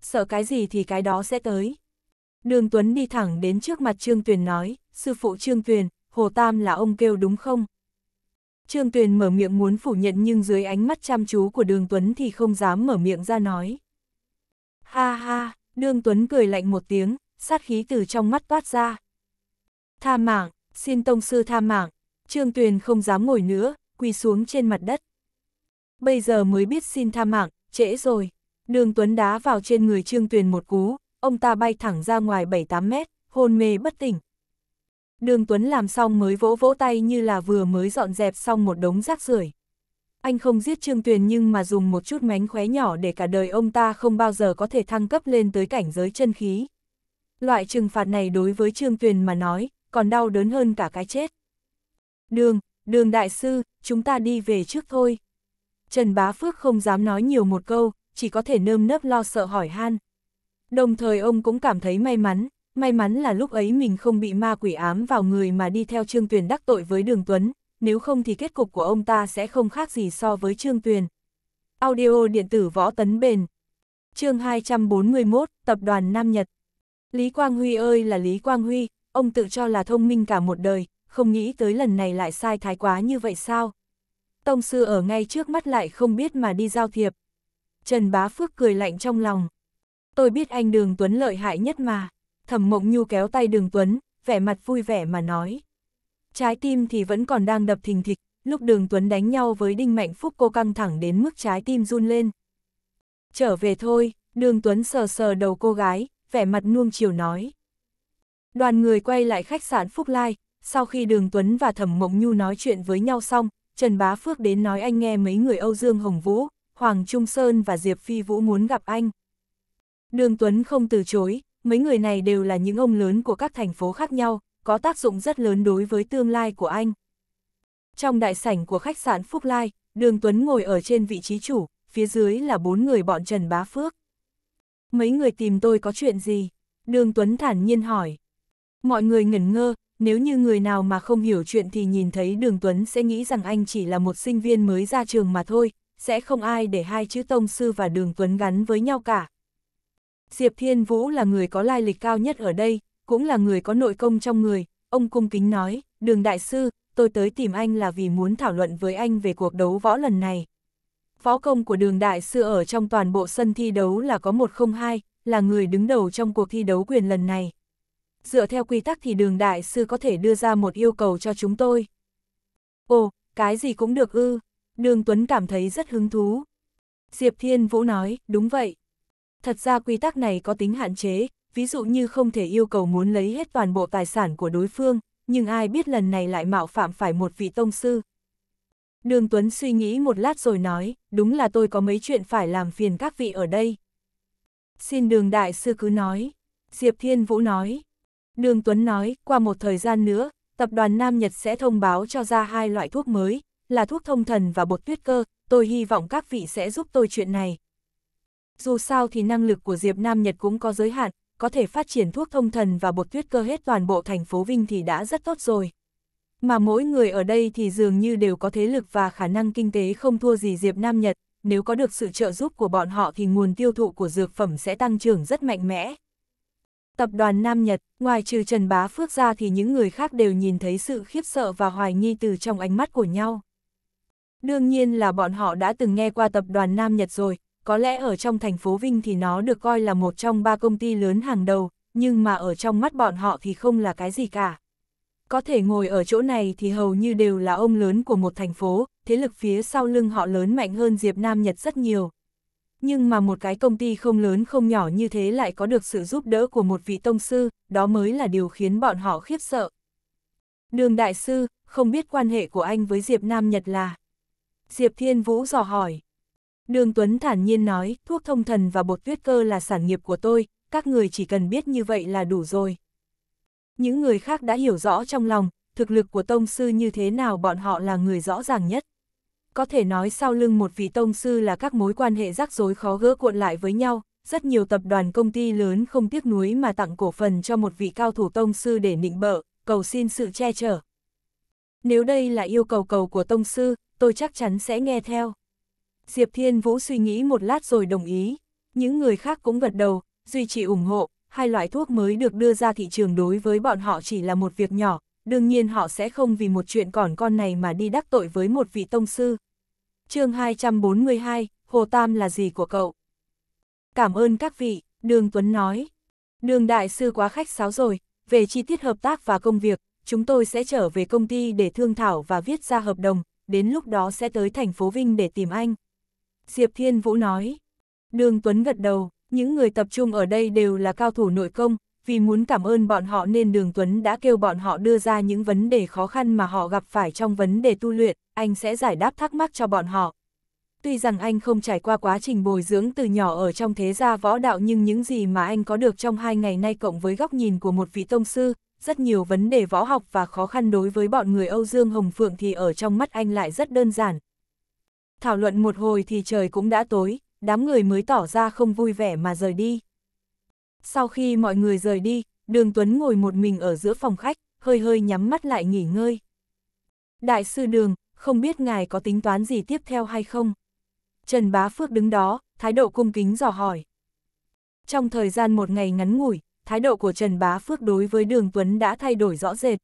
Sợ cái gì thì cái đó sẽ tới. Đường Tuấn đi thẳng đến trước mặt Trương Tuyền nói, sư phụ Trương Tuyền, Hồ Tam là ông kêu đúng không? Trương Tuyền mở miệng muốn phủ nhận nhưng dưới ánh mắt chăm chú của đường Tuấn thì không dám mở miệng ra nói. Ha ha, đương Tuấn cười lạnh một tiếng, sát khí từ trong mắt toát ra. Tha mạng, xin tông sư tha mạng, Trương Tuyền không dám ngồi nữa, quỳ xuống trên mặt đất. Bây giờ mới biết xin tha mạng, trễ rồi. Đường Tuấn đá vào trên người Trương Tuyền một cú, ông ta bay thẳng ra ngoài 7-8 mét, hôn mê bất tỉnh. Đường Tuấn làm xong mới vỗ vỗ tay như là vừa mới dọn dẹp xong một đống rác rưởi anh không giết Trương Tuyền nhưng mà dùng một chút mánh khóe nhỏ để cả đời ông ta không bao giờ có thể thăng cấp lên tới cảnh giới chân khí. Loại trừng phạt này đối với Trương Tuyền mà nói, còn đau đớn hơn cả cái chết. Đường, đường đại sư, chúng ta đi về trước thôi. Trần Bá Phước không dám nói nhiều một câu, chỉ có thể nơm nớp lo sợ hỏi han. Đồng thời ông cũng cảm thấy may mắn, may mắn là lúc ấy mình không bị ma quỷ ám vào người mà đi theo Trương Tuyền đắc tội với Đường Tuấn, nếu không thì kết cục của ông ta sẽ không khác gì so với Trương Tuyền. Audio điện tử võ tấn bền. chương 241, Tập đoàn Nam Nhật. Lý Quang Huy ơi là Lý Quang Huy, ông tự cho là thông minh cả một đời, không nghĩ tới lần này lại sai thái quá như vậy sao? Tông sư ở ngay trước mắt lại không biết mà đi giao thiệp. Trần Bá Phước cười lạnh trong lòng. Tôi biết anh Đường Tuấn lợi hại nhất mà. Thẩm Mộng Nhu kéo tay Đường Tuấn, vẻ mặt vui vẻ mà nói. Trái tim thì vẫn còn đang đập thình thịch, lúc đường Tuấn đánh nhau với Đinh Mạnh Phúc cô căng thẳng đến mức trái tim run lên. Trở về thôi, đường Tuấn sờ sờ đầu cô gái, vẻ mặt nuông chiều nói. Đoàn người quay lại khách sạn Phúc Lai, sau khi đường Tuấn và Thẩm Mộng Nhu nói chuyện với nhau xong, Trần Bá Phước đến nói anh nghe mấy người Âu Dương Hồng Vũ, Hoàng Trung Sơn và Diệp Phi Vũ muốn gặp anh. Đường Tuấn không từ chối, mấy người này đều là những ông lớn của các thành phố khác nhau, có tác dụng rất lớn đối với tương lai của anh. Trong đại sảnh của khách sạn Phúc Lai, Đường Tuấn ngồi ở trên vị trí chủ, phía dưới là bốn người bọn Trần Bá Phước. Mấy người tìm tôi có chuyện gì? Đường Tuấn thản nhiên hỏi. Mọi người ngẩn ngơ, nếu như người nào mà không hiểu chuyện thì nhìn thấy Đường Tuấn sẽ nghĩ rằng anh chỉ là một sinh viên mới ra trường mà thôi, sẽ không ai để hai chữ Tông Sư và Đường Tuấn gắn với nhau cả. Diệp Thiên Vũ là người có lai lịch cao nhất ở đây, cũng là người có nội công trong người, ông cung kính nói, đường đại sư, tôi tới tìm anh là vì muốn thảo luận với anh về cuộc đấu võ lần này. Võ công của đường đại sư ở trong toàn bộ sân thi đấu là có 102, là người đứng đầu trong cuộc thi đấu quyền lần này. Dựa theo quy tắc thì đường đại sư có thể đưa ra một yêu cầu cho chúng tôi. Ồ, cái gì cũng được ư, đường Tuấn cảm thấy rất hứng thú. Diệp Thiên Vũ nói, đúng vậy. Thật ra quy tắc này có tính hạn chế, ví dụ như không thể yêu cầu muốn lấy hết toàn bộ tài sản của đối phương, nhưng ai biết lần này lại mạo phạm phải một vị tông sư. Đường Tuấn suy nghĩ một lát rồi nói, đúng là tôi có mấy chuyện phải làm phiền các vị ở đây. Xin đường đại sư cứ nói, Diệp Thiên Vũ nói. Đường Tuấn nói, qua một thời gian nữa, tập đoàn Nam Nhật sẽ thông báo cho ra hai loại thuốc mới, là thuốc thông thần và bột tuyết cơ, tôi hy vọng các vị sẽ giúp tôi chuyện này. Dù sao thì năng lực của Diệp Nam Nhật cũng có giới hạn, có thể phát triển thuốc thông thần và bột tuyết cơ hết toàn bộ thành phố Vinh thì đã rất tốt rồi. Mà mỗi người ở đây thì dường như đều có thế lực và khả năng kinh tế không thua gì Diệp Nam Nhật, nếu có được sự trợ giúp của bọn họ thì nguồn tiêu thụ của dược phẩm sẽ tăng trưởng rất mạnh mẽ. Tập đoàn Nam Nhật, ngoài trừ Trần Bá Phước ra thì những người khác đều nhìn thấy sự khiếp sợ và hoài nghi từ trong ánh mắt của nhau. Đương nhiên là bọn họ đã từng nghe qua tập đoàn Nam Nhật rồi, có lẽ ở trong thành phố Vinh thì nó được coi là một trong ba công ty lớn hàng đầu, nhưng mà ở trong mắt bọn họ thì không là cái gì cả. Có thể ngồi ở chỗ này thì hầu như đều là ông lớn của một thành phố, thế lực phía sau lưng họ lớn mạnh hơn Diệp Nam Nhật rất nhiều. Nhưng mà một cái công ty không lớn không nhỏ như thế lại có được sự giúp đỡ của một vị tông sư, đó mới là điều khiến bọn họ khiếp sợ. Đường Đại Sư, không biết quan hệ của anh với Diệp Nam Nhật là... Diệp Thiên Vũ dò hỏi. Đường Tuấn thản nhiên nói, thuốc thông thần và bột tuyết cơ là sản nghiệp của tôi, các người chỉ cần biết như vậy là đủ rồi. Những người khác đã hiểu rõ trong lòng, thực lực của tông sư như thế nào bọn họ là người rõ ràng nhất. Có thể nói sau lưng một vị tông sư là các mối quan hệ rắc rối khó gỡ cuộn lại với nhau, rất nhiều tập đoàn công ty lớn không tiếc núi mà tặng cổ phần cho một vị cao thủ tông sư để nịnh bợ, cầu xin sự che chở. Nếu đây là yêu cầu cầu của tông sư, tôi chắc chắn sẽ nghe theo. Diệp Thiên Vũ suy nghĩ một lát rồi đồng ý. Những người khác cũng gật đầu, duy trì ủng hộ, hai loại thuốc mới được đưa ra thị trường đối với bọn họ chỉ là một việc nhỏ, đương nhiên họ sẽ không vì một chuyện còn con này mà đi đắc tội với một vị tông sư. chương 242, Hồ Tam là gì của cậu? Cảm ơn các vị, Đường Tuấn nói. Đường Đại Sư quá khách sáo rồi, về chi tiết hợp tác và công việc, chúng tôi sẽ trở về công ty để thương thảo và viết ra hợp đồng, đến lúc đó sẽ tới thành phố Vinh để tìm anh. Diệp Thiên Vũ nói. Đường Tuấn gật đầu, những người tập trung ở đây đều là cao thủ nội công, vì muốn cảm ơn bọn họ nên Đường Tuấn đã kêu bọn họ đưa ra những vấn đề khó khăn mà họ gặp phải trong vấn đề tu luyện, anh sẽ giải đáp thắc mắc cho bọn họ. Tuy rằng anh không trải qua quá trình bồi dưỡng từ nhỏ ở trong thế gia võ đạo nhưng những gì mà anh có được trong hai ngày nay cộng với góc nhìn của một vị tông sư, rất nhiều vấn đề võ học và khó khăn đối với bọn người Âu Dương Hồng Phượng thì ở trong mắt anh lại rất đơn giản, Thảo luận một hồi thì trời cũng đã tối, đám người mới tỏ ra không vui vẻ mà rời đi. Sau khi mọi người rời đi, Đường Tuấn ngồi một mình ở giữa phòng khách, hơi hơi nhắm mắt lại nghỉ ngơi. Đại sư Đường, không biết ngài có tính toán gì tiếp theo hay không? Trần Bá Phước đứng đó, thái độ cung kính dò hỏi. Trong thời gian một ngày ngắn ngủi, thái độ của Trần Bá Phước đối với Đường Tuấn đã thay đổi rõ rệt,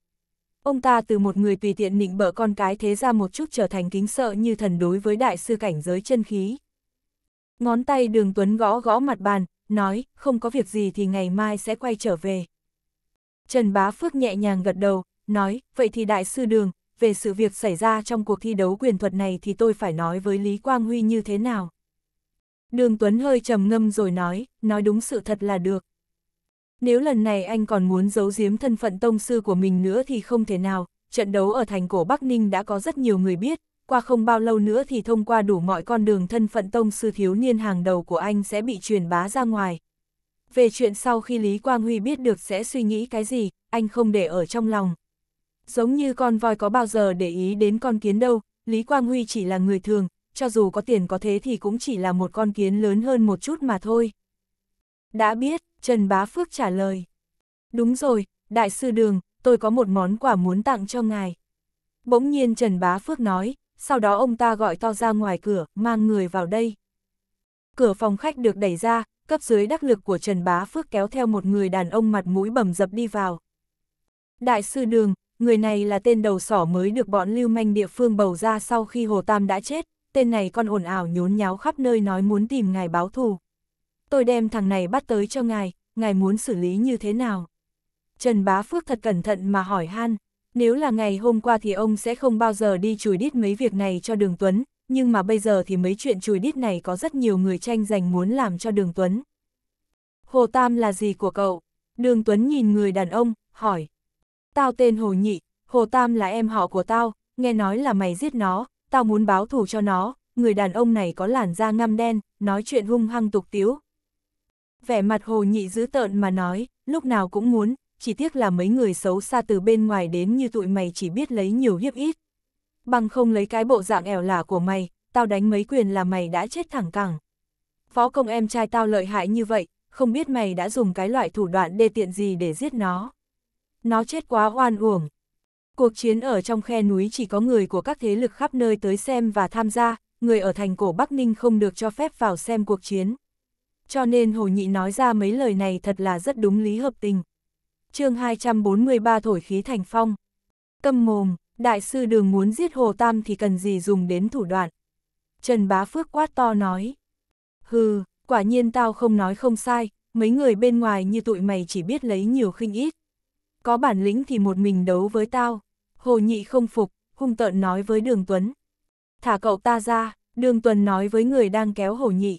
Ông ta từ một người tùy tiện nịnh bợ con cái thế ra một chút trở thành kính sợ như thần đối với đại sư cảnh giới chân khí. Ngón tay đường Tuấn gõ gõ mặt bàn, nói, không có việc gì thì ngày mai sẽ quay trở về. Trần Bá Phước nhẹ nhàng gật đầu, nói, vậy thì đại sư đường, về sự việc xảy ra trong cuộc thi đấu quyền thuật này thì tôi phải nói với Lý Quang Huy như thế nào. Đường Tuấn hơi trầm ngâm rồi nói, nói đúng sự thật là được. Nếu lần này anh còn muốn giấu giếm thân phận tông sư của mình nữa thì không thể nào, trận đấu ở thành cổ Bắc Ninh đã có rất nhiều người biết, qua không bao lâu nữa thì thông qua đủ mọi con đường thân phận tông sư thiếu niên hàng đầu của anh sẽ bị truyền bá ra ngoài. Về chuyện sau khi Lý Quang Huy biết được sẽ suy nghĩ cái gì, anh không để ở trong lòng. Giống như con voi có bao giờ để ý đến con kiến đâu, Lý Quang Huy chỉ là người thường, cho dù có tiền có thế thì cũng chỉ là một con kiến lớn hơn một chút mà thôi. Đã biết, Trần Bá Phước trả lời. Đúng rồi, Đại sư Đường, tôi có một món quà muốn tặng cho ngài. Bỗng nhiên Trần Bá Phước nói, sau đó ông ta gọi to ra ngoài cửa, mang người vào đây. Cửa phòng khách được đẩy ra, cấp dưới đắc lực của Trần Bá Phước kéo theo một người đàn ông mặt mũi bầm dập đi vào. Đại sư Đường, người này là tên đầu sỏ mới được bọn lưu manh địa phương bầu ra sau khi Hồ Tam đã chết, tên này con ồn ào nhốn nháo khắp nơi nói muốn tìm ngài báo thù tôi đem thằng này bắt tới cho ngài, ngài muốn xử lý như thế nào? Trần Bá Phước thật cẩn thận mà hỏi han, nếu là ngày hôm qua thì ông sẽ không bao giờ đi chùi đít mấy việc này cho Đường Tuấn, nhưng mà bây giờ thì mấy chuyện chùi đít này có rất nhiều người tranh giành muốn làm cho Đường Tuấn. Hồ Tam là gì của cậu? Đường Tuấn nhìn người đàn ông, hỏi. Tao tên Hồ Nhị, Hồ Tam là em họ của tao, nghe nói là mày giết nó, tao muốn báo thù cho nó, người đàn ông này có làn da ngăm đen, nói chuyện hung hăng tục tiếu, vẻ mặt hồ nhị dữ tợn mà nói, lúc nào cũng muốn, chỉ tiếc là mấy người xấu xa từ bên ngoài đến như tụi mày chỉ biết lấy nhiều hiếp ít. Bằng không lấy cái bộ dạng ẻo lả của mày, tao đánh mấy quyền là mày đã chết thẳng cẳng. Phó công em trai tao lợi hại như vậy, không biết mày đã dùng cái loại thủ đoạn đê tiện gì để giết nó. Nó chết quá oan uổng. Cuộc chiến ở trong khe núi chỉ có người của các thế lực khắp nơi tới xem và tham gia, người ở thành cổ Bắc Ninh không được cho phép vào xem cuộc chiến cho nên Hồ Nhị nói ra mấy lời này thật là rất đúng lý hợp tình. chương 243 thổi khí thành phong. Câm mồm, đại sư đường muốn giết Hồ Tam thì cần gì dùng đến thủ đoạn. Trần Bá Phước quát to nói. Hừ, quả nhiên tao không nói không sai, mấy người bên ngoài như tụi mày chỉ biết lấy nhiều khinh ít. Có bản lĩnh thì một mình đấu với tao. Hồ Nhị không phục, hung tợn nói với Đường Tuấn. Thả cậu ta ra, Đường Tuấn nói với người đang kéo Hồ Nhị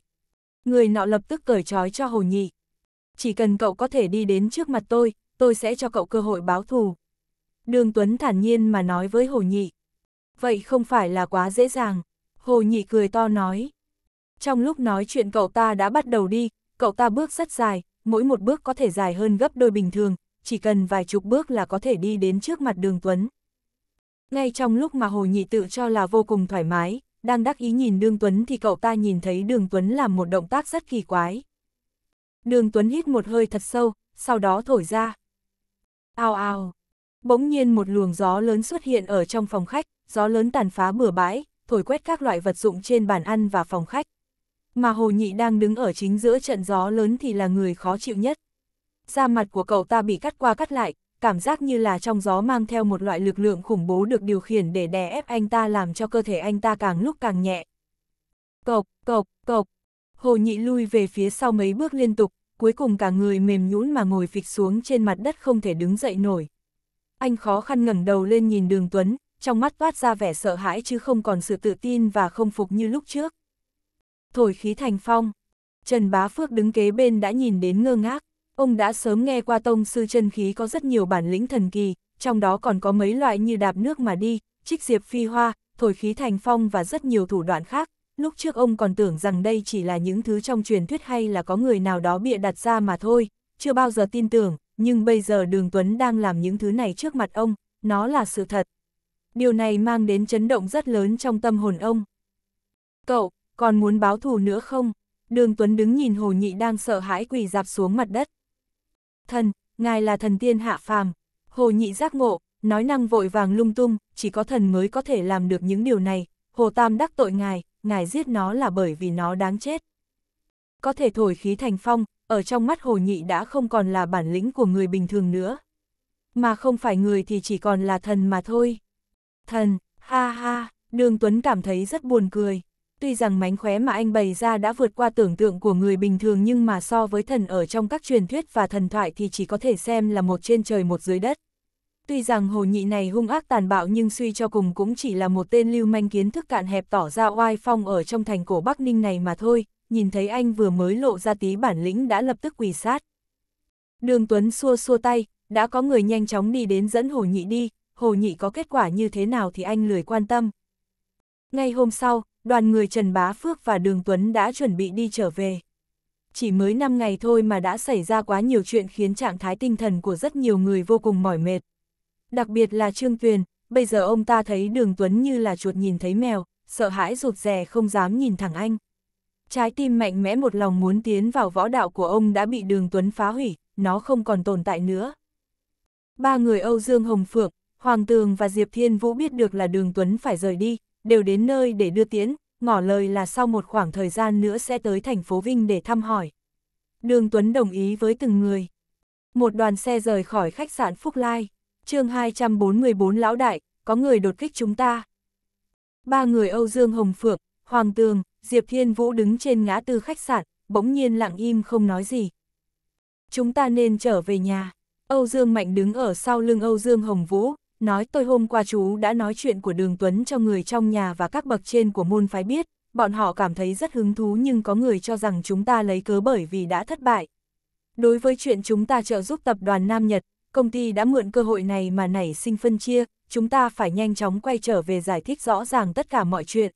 người nọ lập tức cởi trói cho Hồ Nhị. Chỉ cần cậu có thể đi đến trước mặt tôi, tôi sẽ cho cậu cơ hội báo thù. Đường Tuấn thản nhiên mà nói với Hồ Nhị. Vậy không phải là quá dễ dàng, Hồ Nhị cười to nói. Trong lúc nói chuyện cậu ta đã bắt đầu đi, cậu ta bước rất dài, mỗi một bước có thể dài hơn gấp đôi bình thường, chỉ cần vài chục bước là có thể đi đến trước mặt đường Tuấn. Ngay trong lúc mà Hồ Nhị tự cho là vô cùng thoải mái, đang đắc ý nhìn Đường Tuấn thì cậu ta nhìn thấy Đường Tuấn làm một động tác rất kỳ quái. Đường Tuấn hít một hơi thật sâu, sau đó thổi ra. Ao ao. Bỗng nhiên một luồng gió lớn xuất hiện ở trong phòng khách, gió lớn tàn phá bừa bãi, thổi quét các loại vật dụng trên bàn ăn và phòng khách. Mà Hồ Nhị đang đứng ở chính giữa trận gió lớn thì là người khó chịu nhất. Da mặt của cậu ta bị cắt qua cắt lại, cảm giác như là trong gió mang theo một loại lực lượng khủng bố được điều khiển để đè ép anh ta làm cho cơ thể anh ta càng lúc càng nhẹ. Cộc, cộc, cộc, hồ nhị lui về phía sau mấy bước liên tục, cuối cùng cả người mềm nhũn mà ngồi phịch xuống trên mặt đất không thể đứng dậy nổi. Anh khó khăn ngẩng đầu lên nhìn đường Tuấn, trong mắt toát ra vẻ sợ hãi chứ không còn sự tự tin và không phục như lúc trước. Thổi khí thành phong, Trần Bá Phước đứng kế bên đã nhìn đến ngơ ngác. Ông đã sớm nghe qua tông sư chân khí có rất nhiều bản lĩnh thần kỳ, trong đó còn có mấy loại như đạp nước mà đi, trích diệp phi hoa, thổi khí thành phong và rất nhiều thủ đoạn khác. Lúc trước ông còn tưởng rằng đây chỉ là những thứ trong truyền thuyết hay là có người nào đó bịa đặt ra mà thôi, chưa bao giờ tin tưởng, nhưng bây giờ Đường Tuấn đang làm những thứ này trước mặt ông, nó là sự thật. Điều này mang đến chấn động rất lớn trong tâm hồn ông. Cậu, còn muốn báo thù nữa không? Đường Tuấn đứng nhìn Hồ Nhị đang sợ hãi quỳ dạp xuống mặt đất. Thần, ngài là thần tiên hạ phàm. Hồ nhị giác ngộ, nói năng vội vàng lung tung, chỉ có thần mới có thể làm được những điều này. Hồ tam đắc tội ngài, ngài giết nó là bởi vì nó đáng chết. Có thể thổi khí thành phong, ở trong mắt hồ nhị đã không còn là bản lĩnh của người bình thường nữa. Mà không phải người thì chỉ còn là thần mà thôi. Thần, ha ha, đường Tuấn cảm thấy rất buồn cười tuy rằng mánh khóe mà anh bày ra đã vượt qua tưởng tượng của người bình thường nhưng mà so với thần ở trong các truyền thuyết và thần thoại thì chỉ có thể xem là một trên trời một dưới đất. Tuy rằng hồ nhị này hung ác tàn bạo nhưng suy cho cùng cũng chỉ là một tên lưu manh kiến thức cạn hẹp tỏ ra oai phong ở trong thành cổ Bắc Ninh này mà thôi, nhìn thấy anh vừa mới lộ ra tí bản lĩnh đã lập tức quỳ sát. Đường Tuấn xua xua tay, đã có người nhanh chóng đi đến dẫn hồ nhị đi, hồ nhị có kết quả như thế nào thì anh lười quan tâm. Ngay hôm sau, đoàn người Trần Bá Phước và Đường Tuấn đã chuẩn bị đi trở về. Chỉ mới 5 ngày thôi mà đã xảy ra quá nhiều chuyện khiến trạng thái tinh thần của rất nhiều người vô cùng mỏi mệt. Đặc biệt là Trương Tuyền, bây giờ ông ta thấy Đường Tuấn như là chuột nhìn thấy mèo, sợ hãi rụt rè không dám nhìn thẳng anh. Trái tim mạnh mẽ một lòng muốn tiến vào võ đạo của ông đã bị Đường Tuấn phá hủy, nó không còn tồn tại nữa. Ba người Âu Dương Hồng Phượng, Hoàng Tường và Diệp Thiên Vũ biết được là Đường Tuấn phải rời đi, đều đến nơi để đưa tiễn, ngỏ lời là sau một khoảng thời gian nữa sẽ tới thành phố Vinh để thăm hỏi. Đường Tuấn đồng ý với từng người. Một đoàn xe rời khỏi khách sạn Phúc Lai, chương 244 Lão Đại, có người đột kích chúng ta. Ba người Âu Dương Hồng Phượng, Hoàng Tường, Diệp Thiên Vũ đứng trên ngã tư khách sạn, bỗng nhiên lặng im không nói gì. Chúng ta nên trở về nhà. Âu Dương Mạnh đứng ở sau lưng Âu Dương Hồng Vũ, nói tôi hôm qua chú đã nói chuyện của Đường Tuấn cho người trong nhà và các bậc trên của môn phái biết, bọn họ cảm thấy rất hứng thú nhưng có người cho rằng chúng ta lấy cớ bởi vì đã thất bại. Đối với chuyện chúng ta trợ giúp tập đoàn Nam Nhật, công ty đã mượn cơ hội này mà nảy sinh phân chia, chúng ta phải nhanh chóng quay trở về giải thích rõ ràng tất cả mọi chuyện.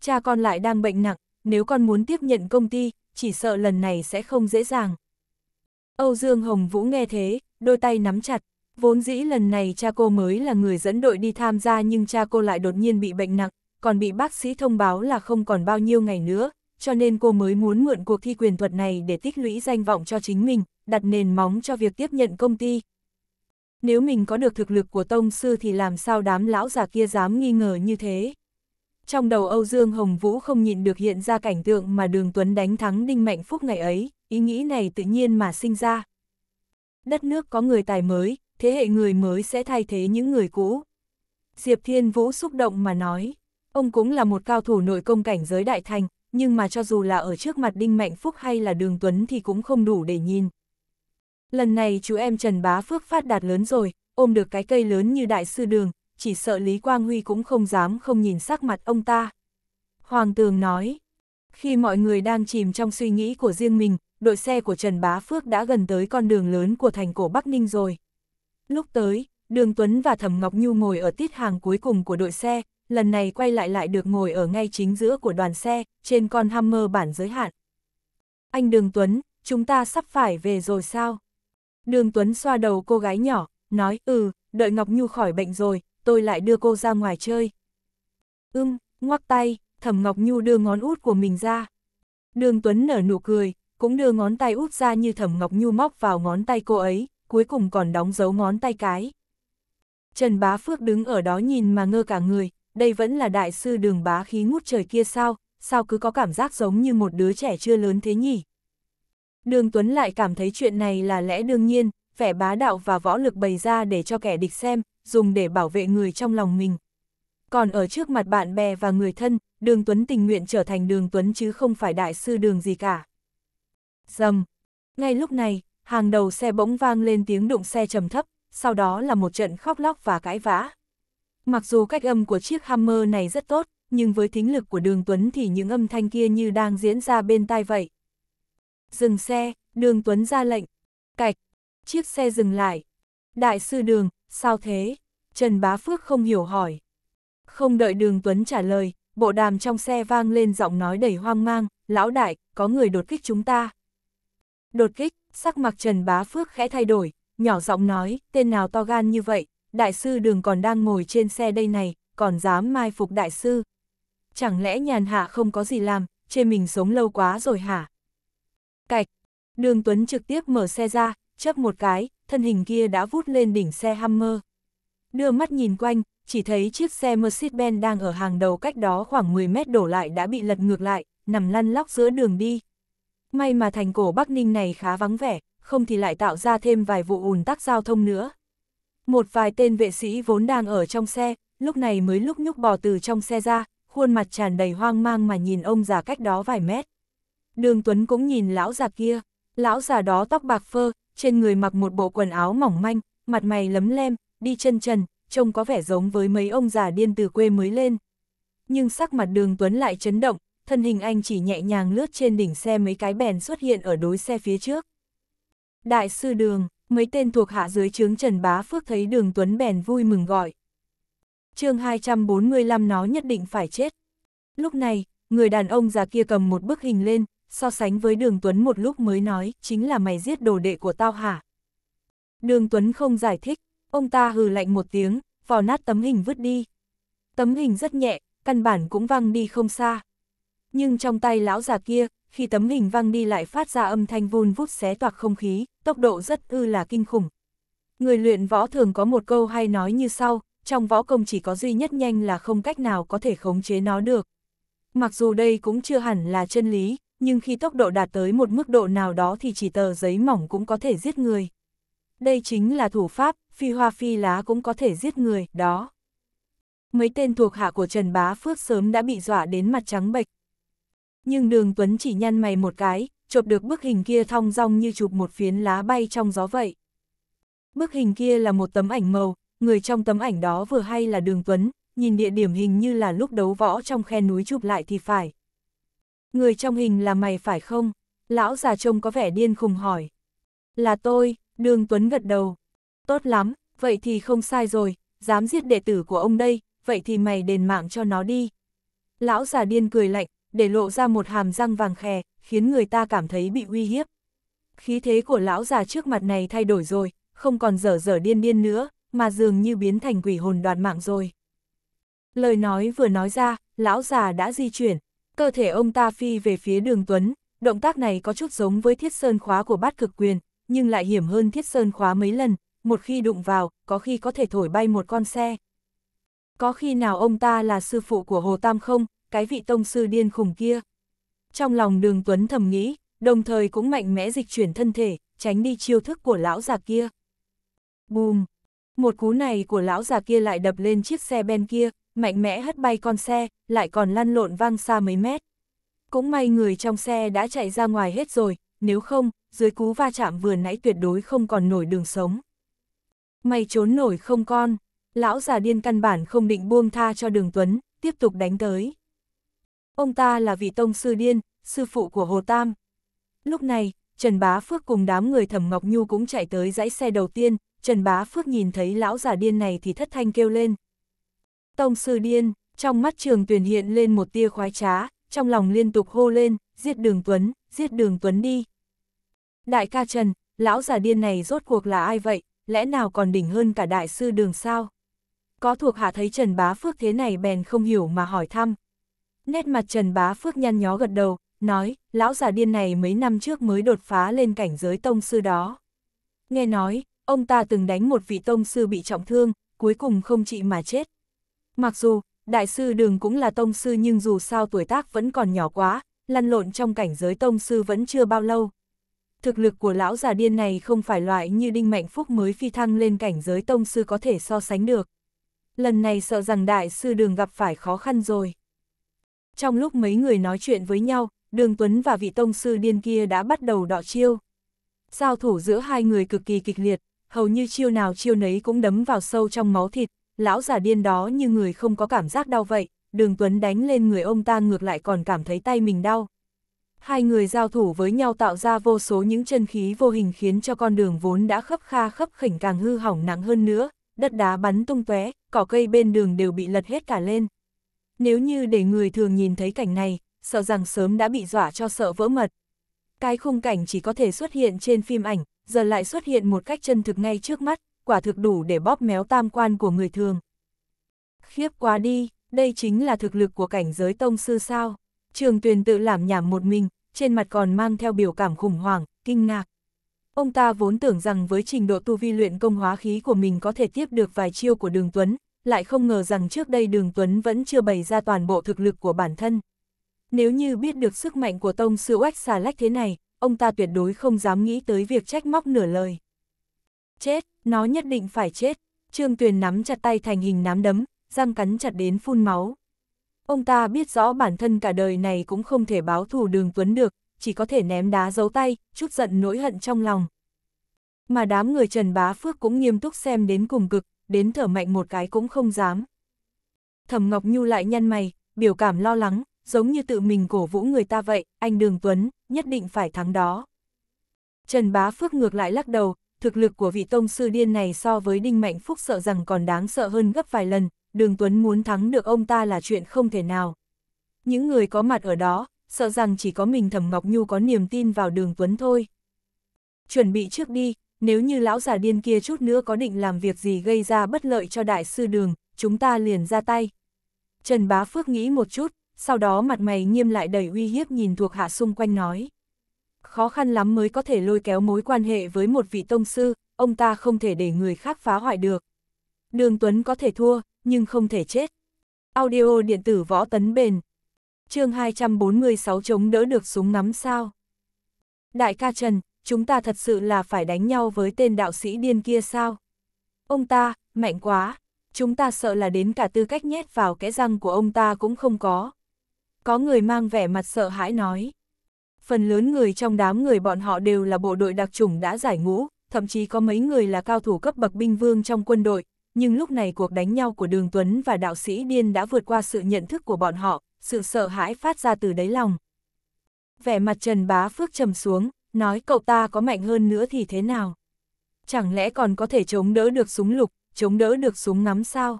Cha con lại đang bệnh nặng, nếu con muốn tiếp nhận công ty, chỉ sợ lần này sẽ không dễ dàng. Âu Dương Hồng Vũ nghe thế, đôi tay nắm chặt. Vốn dĩ lần này cha cô mới là người dẫn đội đi tham gia nhưng cha cô lại đột nhiên bị bệnh nặng, còn bị bác sĩ thông báo là không còn bao nhiêu ngày nữa, cho nên cô mới muốn mượn cuộc thi quyền thuật này để tích lũy danh vọng cho chính mình, đặt nền móng cho việc tiếp nhận công ty. Nếu mình có được thực lực của tông sư thì làm sao đám lão già kia dám nghi ngờ như thế. Trong đầu Âu Dương Hồng Vũ không nhịn được hiện ra cảnh tượng mà Đường Tuấn đánh thắng Đinh Mạnh Phúc ngày ấy, ý nghĩ này tự nhiên mà sinh ra. Đất nước có người tài mới, thế hệ người mới sẽ thay thế những người cũ. Diệp Thiên Vũ xúc động mà nói, ông cũng là một cao thủ nội công cảnh giới đại thành, nhưng mà cho dù là ở trước mặt Đinh Mạnh Phúc hay là Đường Tuấn thì cũng không đủ để nhìn. Lần này chú em Trần Bá Phước phát đạt lớn rồi, ôm được cái cây lớn như đại sư đường, chỉ sợ Lý Quang Huy cũng không dám không nhìn sắc mặt ông ta. Hoàng Tường nói, khi mọi người đang chìm trong suy nghĩ của riêng mình, đội xe của Trần Bá Phước đã gần tới con đường lớn của thành cổ Bắc Ninh rồi. Lúc tới, Đường Tuấn và Thẩm Ngọc Nhu ngồi ở tiết hàng cuối cùng của đội xe, lần này quay lại lại được ngồi ở ngay chính giữa của đoàn xe, trên con Hammer bản giới hạn. Anh Đường Tuấn, chúng ta sắp phải về rồi sao? Đường Tuấn xoa đầu cô gái nhỏ, nói ừ, đợi Ngọc Nhu khỏi bệnh rồi, tôi lại đưa cô ra ngoài chơi. Ưm, ngoắc tay, Thẩm Ngọc Nhu đưa ngón út của mình ra. Đường Tuấn nở nụ cười, cũng đưa ngón tay út ra như Thẩm Ngọc Nhu móc vào ngón tay cô ấy, cuối cùng còn đóng dấu ngón tay cái. Trần Bá Phước đứng ở đó nhìn mà ngơ cả người, đây vẫn là đại sư đường bá khí ngút trời kia sao, sao cứ có cảm giác giống như một đứa trẻ chưa lớn thế nhỉ. Đường Tuấn lại cảm thấy chuyện này là lẽ đương nhiên, vẻ bá đạo và võ lực bày ra để cho kẻ địch xem, dùng để bảo vệ người trong lòng mình. Còn ở trước mặt bạn bè và người thân, đường Tuấn tình nguyện trở thành đường Tuấn chứ không phải đại sư đường gì cả. Dầm! Ngay lúc này, hàng đầu xe bỗng vang lên tiếng đụng xe trầm thấp, sau đó là một trận khóc lóc và cãi vã. Mặc dù cách âm của chiếc Hammer này rất tốt, nhưng với thính lực của Đường Tuấn thì những âm thanh kia như đang diễn ra bên tai vậy. Dừng xe, Đường Tuấn ra lệnh. Cạch, chiếc xe dừng lại. Đại sư Đường, sao thế? Trần Bá Phước không hiểu hỏi. Không đợi Đường Tuấn trả lời, bộ đàm trong xe vang lên giọng nói đầy hoang mang, lão đại, có người đột kích chúng ta. Đột kích, Sắc mặt Trần Bá Phước khẽ thay đổi, nhỏ giọng nói, tên nào to gan như vậy, đại sư đường còn đang ngồi trên xe đây này, còn dám mai phục đại sư. Chẳng lẽ nhàn hạ không có gì làm, trên mình sống lâu quá rồi hả? Cạch, đường Tuấn trực tiếp mở xe ra, chấp một cái, thân hình kia đã vút lên đỉnh xe Hammer. Đưa mắt nhìn quanh, chỉ thấy chiếc xe Mercedes-Benz đang ở hàng đầu cách đó khoảng 10 mét đổ lại đã bị lật ngược lại, nằm lăn lóc giữa đường đi. May mà thành cổ Bắc Ninh này khá vắng vẻ, không thì lại tạo ra thêm vài vụ ùn tắc giao thông nữa. Một vài tên vệ sĩ vốn đang ở trong xe, lúc này mới lúc nhúc bò từ trong xe ra, khuôn mặt tràn đầy hoang mang mà nhìn ông già cách đó vài mét. Đường Tuấn cũng nhìn lão già kia, lão già đó tóc bạc phơ, trên người mặc một bộ quần áo mỏng manh, mặt mày lấm lem, đi chân trần, trông có vẻ giống với mấy ông già điên từ quê mới lên. Nhưng sắc mặt đường Tuấn lại chấn động, thân hình anh chỉ nhẹ nhàng lướt trên đỉnh xe mấy cái bèn xuất hiện ở đối xe phía trước. Đại sư đường, mấy tên thuộc hạ dưới trướng Trần Bá Phước thấy đường Tuấn bèn vui mừng gọi. chương 245 nó nhất định phải chết. Lúc này, người đàn ông già kia cầm một bức hình lên, so sánh với đường Tuấn một lúc mới nói, chính là mày giết đồ đệ của tao hả? Đường Tuấn không giải thích, ông ta hừ lạnh một tiếng, vò nát tấm hình vứt đi. Tấm hình rất nhẹ, căn bản cũng văng đi không xa nhưng trong tay lão già kia, khi tấm hình văng đi lại phát ra âm thanh vun vút xé toạc không khí, tốc độ rất ư là kinh khủng. Người luyện võ thường có một câu hay nói như sau, trong võ công chỉ có duy nhất nhanh là không cách nào có thể khống chế nó được. Mặc dù đây cũng chưa hẳn là chân lý, nhưng khi tốc độ đạt tới một mức độ nào đó thì chỉ tờ giấy mỏng cũng có thể giết người. Đây chính là thủ pháp, phi hoa phi lá cũng có thể giết người, đó. Mấy tên thuộc hạ của Trần Bá Phước sớm đã bị dọa đến mặt trắng bệch. Nhưng đường Tuấn chỉ nhăn mày một cái, chụp được bức hình kia thong dong như chụp một phiến lá bay trong gió vậy. Bức hình kia là một tấm ảnh màu, người trong tấm ảnh đó vừa hay là đường Tuấn, nhìn địa điểm hình như là lúc đấu võ trong khe núi chụp lại thì phải. Người trong hình là mày phải không? Lão già trông có vẻ điên khùng hỏi. Là tôi, đường Tuấn gật đầu. Tốt lắm, vậy thì không sai rồi, dám giết đệ tử của ông đây, vậy thì mày đền mạng cho nó đi. Lão già điên cười lạnh, để lộ ra một hàm răng vàng khè, khiến người ta cảm thấy bị uy hiếp. Khí thế của lão già trước mặt này thay đổi rồi, không còn dở dở điên điên nữa, mà dường như biến thành quỷ hồn đoạt mạng rồi. Lời nói vừa nói ra, lão già đã di chuyển, cơ thể ông ta phi về phía đường Tuấn, động tác này có chút giống với thiết sơn khóa của bát cực quyền, nhưng lại hiểm hơn thiết sơn khóa mấy lần, một khi đụng vào, có khi có thể thổi bay một con xe. Có khi nào ông ta là sư phụ của Hồ Tam không, cái vị tông sư điên khùng kia. Trong lòng đường Tuấn thầm nghĩ, đồng thời cũng mạnh mẽ dịch chuyển thân thể, tránh đi chiêu thức của lão già kia. Bùm! Một cú này của lão già kia lại đập lên chiếc xe ben kia, mạnh mẽ hất bay con xe, lại còn lăn lộn vang xa mấy mét. Cũng may người trong xe đã chạy ra ngoài hết rồi, nếu không, dưới cú va chạm vừa nãy tuyệt đối không còn nổi đường sống. May trốn nổi không con, lão già điên căn bản không định buông tha cho đường Tuấn, tiếp tục đánh tới. Ông ta là vị tông sư điên, sư phụ của Hồ Tam. Lúc này, Trần Bá Phước cùng đám người Thẩm Ngọc Nhu cũng chạy tới dãy xe đầu tiên, Trần Bá Phước nhìn thấy lão giả điên này thì thất thanh kêu lên. Tông sư điên, trong mắt trường tuyển hiện lên một tia khoái trá, trong lòng liên tục hô lên, giết đường Tuấn, giết đường Tuấn đi. Đại ca Trần, lão giả điên này rốt cuộc là ai vậy, lẽ nào còn đỉnh hơn cả đại sư đường sao? Có thuộc hạ thấy Trần Bá Phước thế này bèn không hiểu mà hỏi thăm, Nét mặt Trần Bá Phước nhăn nhó gật đầu, nói, lão già điên này mấy năm trước mới đột phá lên cảnh giới tông sư đó. Nghe nói, ông ta từng đánh một vị tông sư bị trọng thương, cuối cùng không trị mà chết. Mặc dù, đại sư đường cũng là tông sư nhưng dù sao tuổi tác vẫn còn nhỏ quá, lăn lộn trong cảnh giới tông sư vẫn chưa bao lâu. Thực lực của lão già điên này không phải loại như Đinh Mạnh Phúc mới phi thăng lên cảnh giới tông sư có thể so sánh được. Lần này sợ rằng đại sư đường gặp phải khó khăn rồi. Trong lúc mấy người nói chuyện với nhau, Đường Tuấn và vị tông sư điên kia đã bắt đầu đọ chiêu. Giao thủ giữa hai người cực kỳ kịch liệt, hầu như chiêu nào chiêu nấy cũng đấm vào sâu trong máu thịt, lão giả điên đó như người không có cảm giác đau vậy, đường Tuấn đánh lên người ông ta ngược lại còn cảm thấy tay mình đau. Hai người giao thủ với nhau tạo ra vô số những chân khí vô hình khiến cho con đường vốn đã khấp kha khấp khỉnh càng hư hỏng nặng hơn nữa, đất đá bắn tung tóe, cỏ cây bên đường đều bị lật hết cả lên. Nếu như để người thường nhìn thấy cảnh này, sợ rằng sớm đã bị dọa cho sợ vỡ mật. Cái khung cảnh chỉ có thể xuất hiện trên phim ảnh, giờ lại xuất hiện một cách chân thực ngay trước mắt, quả thực đủ để bóp méo tam quan của người thường. Khiếp quá đi, đây chính là thực lực của cảnh giới tông sư sao. Trường tuyền tự làm nhảm một mình, trên mặt còn mang theo biểu cảm khủng hoảng, kinh ngạc. Ông ta vốn tưởng rằng với trình độ tu vi luyện công hóa khí của mình có thể tiếp được vài chiêu của đường Tuấn, lại không ngờ rằng trước đây Đường Tuấn vẫn chưa bày ra toàn bộ thực lực của bản thân. Nếu như biết được sức mạnh của tông sư oách xà lách thế này, ông ta tuyệt đối không dám nghĩ tới việc trách móc nửa lời. Chết, nó nhất định phải chết. Trương Tuyền nắm chặt tay thành hình nắm đấm, răng cắn chặt đến phun máu. Ông ta biết rõ bản thân cả đời này cũng không thể báo thù đường Tuấn được, chỉ có thể ném đá giấu tay, chút giận nỗi hận trong lòng. Mà đám người Trần Bá Phước cũng nghiêm túc xem đến cùng cực, đến thở mạnh một cái cũng không dám. Thẩm Ngọc Nhu lại nhăn mày, biểu cảm lo lắng, giống như tự mình cổ vũ người ta vậy, anh Đường Tuấn, nhất định phải thắng đó. Trần Bá Phước ngược lại lắc đầu, thực lực của vị tông sư điên này so với Đinh Mạnh Phúc sợ rằng còn đáng sợ hơn gấp vài lần, Đường Tuấn muốn thắng được ông ta là chuyện không thể nào. Những người có mặt ở đó, sợ rằng chỉ có mình Thẩm Ngọc Nhu có niềm tin vào Đường Tuấn thôi. Chuẩn bị trước đi, nếu như lão già điên kia chút nữa có định làm việc gì gây ra bất lợi cho đại sư đường, chúng ta liền ra tay. Trần Bá Phước nghĩ một chút, sau đó mặt mày nghiêm lại đầy uy hiếp nhìn thuộc hạ xung quanh nói. Khó khăn lắm mới có thể lôi kéo mối quan hệ với một vị tông sư, ông ta không thể để người khác phá hoại được. Đường Tuấn có thể thua, nhưng không thể chết. Audio điện tử võ tấn bền. chương 246 chống đỡ được súng ngắm sao. Đại ca Trần, chúng ta thật sự là phải đánh nhau với tên đạo sĩ điên kia sao? Ông ta, mạnh quá, chúng ta sợ là đến cả tư cách nhét vào kẽ răng của ông ta cũng không có. Có người mang vẻ mặt sợ hãi nói. Phần lớn người trong đám người bọn họ đều là bộ đội đặc chủng đã giải ngũ, thậm chí có mấy người là cao thủ cấp bậc binh vương trong quân đội, nhưng lúc này cuộc đánh nhau của Đường Tuấn và đạo sĩ điên đã vượt qua sự nhận thức của bọn họ, sự sợ hãi phát ra từ đáy lòng. Vẻ mặt Trần Bá Phước trầm xuống, nói cậu ta có mạnh hơn nữa thì thế nào? Chẳng lẽ còn có thể chống đỡ được súng lục, chống đỡ được súng ngắm sao?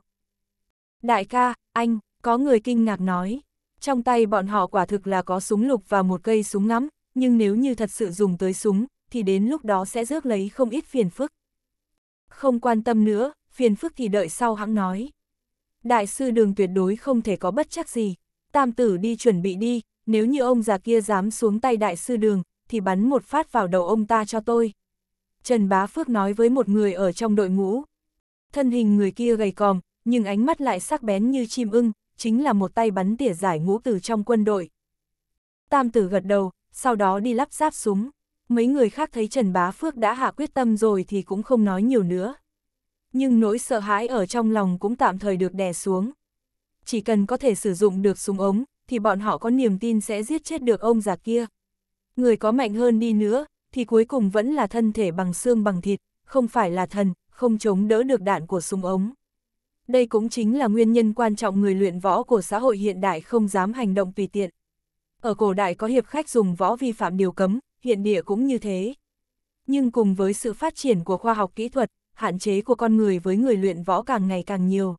Đại ca, anh, có người kinh ngạc nói, trong tay bọn họ quả thực là có súng lục và một cây súng ngắm, nhưng nếu như thật sự dùng tới súng, thì đến lúc đó sẽ rước lấy không ít phiền phức. Không quan tâm nữa, phiền phức thì đợi sau hãng nói. Đại sư đường tuyệt đối không thể có bất chắc gì, tam tử đi chuẩn bị đi, nếu như ông già kia dám xuống tay đại sư đường, thì bắn một phát vào đầu ông ta cho tôi. Trần Bá Phước nói với một người ở trong đội ngũ. Thân hình người kia gầy còm, nhưng ánh mắt lại sắc bén như chim ưng, chính là một tay bắn tỉa giải ngũ từ trong quân đội. Tam tử gật đầu, sau đó đi lắp ráp súng. Mấy người khác thấy Trần Bá Phước đã hạ quyết tâm rồi thì cũng không nói nhiều nữa. Nhưng nỗi sợ hãi ở trong lòng cũng tạm thời được đè xuống. Chỉ cần có thể sử dụng được súng ống, thì bọn họ có niềm tin sẽ giết chết được ông già kia người có mạnh hơn đi nữa, thì cuối cùng vẫn là thân thể bằng xương bằng thịt, không phải là thần, không chống đỡ được đạn của súng ống. Đây cũng chính là nguyên nhân quan trọng người luyện võ của xã hội hiện đại không dám hành động tùy tiện. Ở cổ đại có hiệp khách dùng võ vi phạm điều cấm, hiện địa cũng như thế. Nhưng cùng với sự phát triển của khoa học kỹ thuật, hạn chế của con người với người luyện võ càng ngày càng nhiều.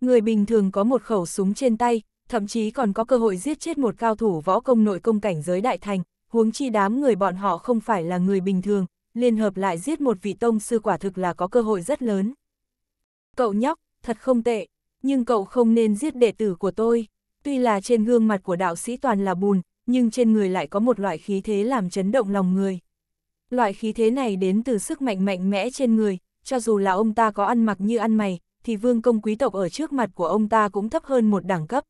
Người bình thường có một khẩu súng trên tay, thậm chí còn có cơ hội giết chết một cao thủ võ công nội công cảnh giới đại thành, huống chi đám người bọn họ không phải là người bình thường, liên hợp lại giết một vị tông sư quả thực là có cơ hội rất lớn. Cậu nhóc, thật không tệ, nhưng cậu không nên giết đệ tử của tôi. Tuy là trên gương mặt của đạo sĩ toàn là bùn, nhưng trên người lại có một loại khí thế làm chấn động lòng người. Loại khí thế này đến từ sức mạnh mạnh mẽ trên người, cho dù là ông ta có ăn mặc như ăn mày, thì vương công quý tộc ở trước mặt của ông ta cũng thấp hơn một đẳng cấp.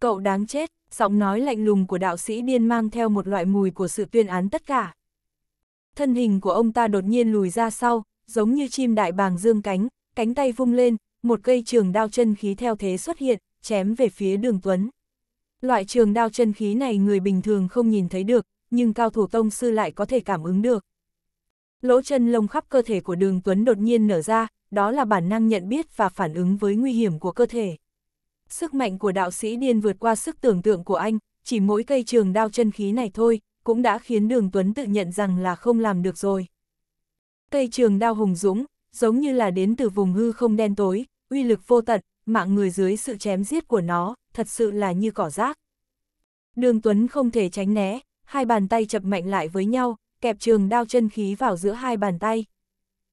Cậu đáng chết, giọng nói lạnh lùng của đạo sĩ điên mang theo một loại mùi của sự tuyên án tất cả. Thân hình của ông ta đột nhiên lùi ra sau, giống như chim đại bàng dương cánh, cánh tay vung lên, một cây trường đao chân khí theo thế xuất hiện, chém về phía đường Tuấn. Loại trường đao chân khí này người bình thường không nhìn thấy được, nhưng cao thủ tông sư lại có thể cảm ứng được. Lỗ chân lông khắp cơ thể của đường Tuấn đột nhiên nở ra, đó là bản năng nhận biết và phản ứng với nguy hiểm của cơ thể. Sức mạnh của đạo sĩ điên vượt qua sức tưởng tượng của anh, chỉ mỗi cây trường đao chân khí này thôi, cũng đã khiến đường Tuấn tự nhận rằng là không làm được rồi. Cây trường đao hùng dũng, giống như là đến từ vùng hư không đen tối, uy lực vô tận, mạng người dưới sự chém giết của nó, thật sự là như cỏ rác. Đường Tuấn không thể tránh né, hai bàn tay chập mạnh lại với nhau, kẹp trường đao chân khí vào giữa hai bàn tay.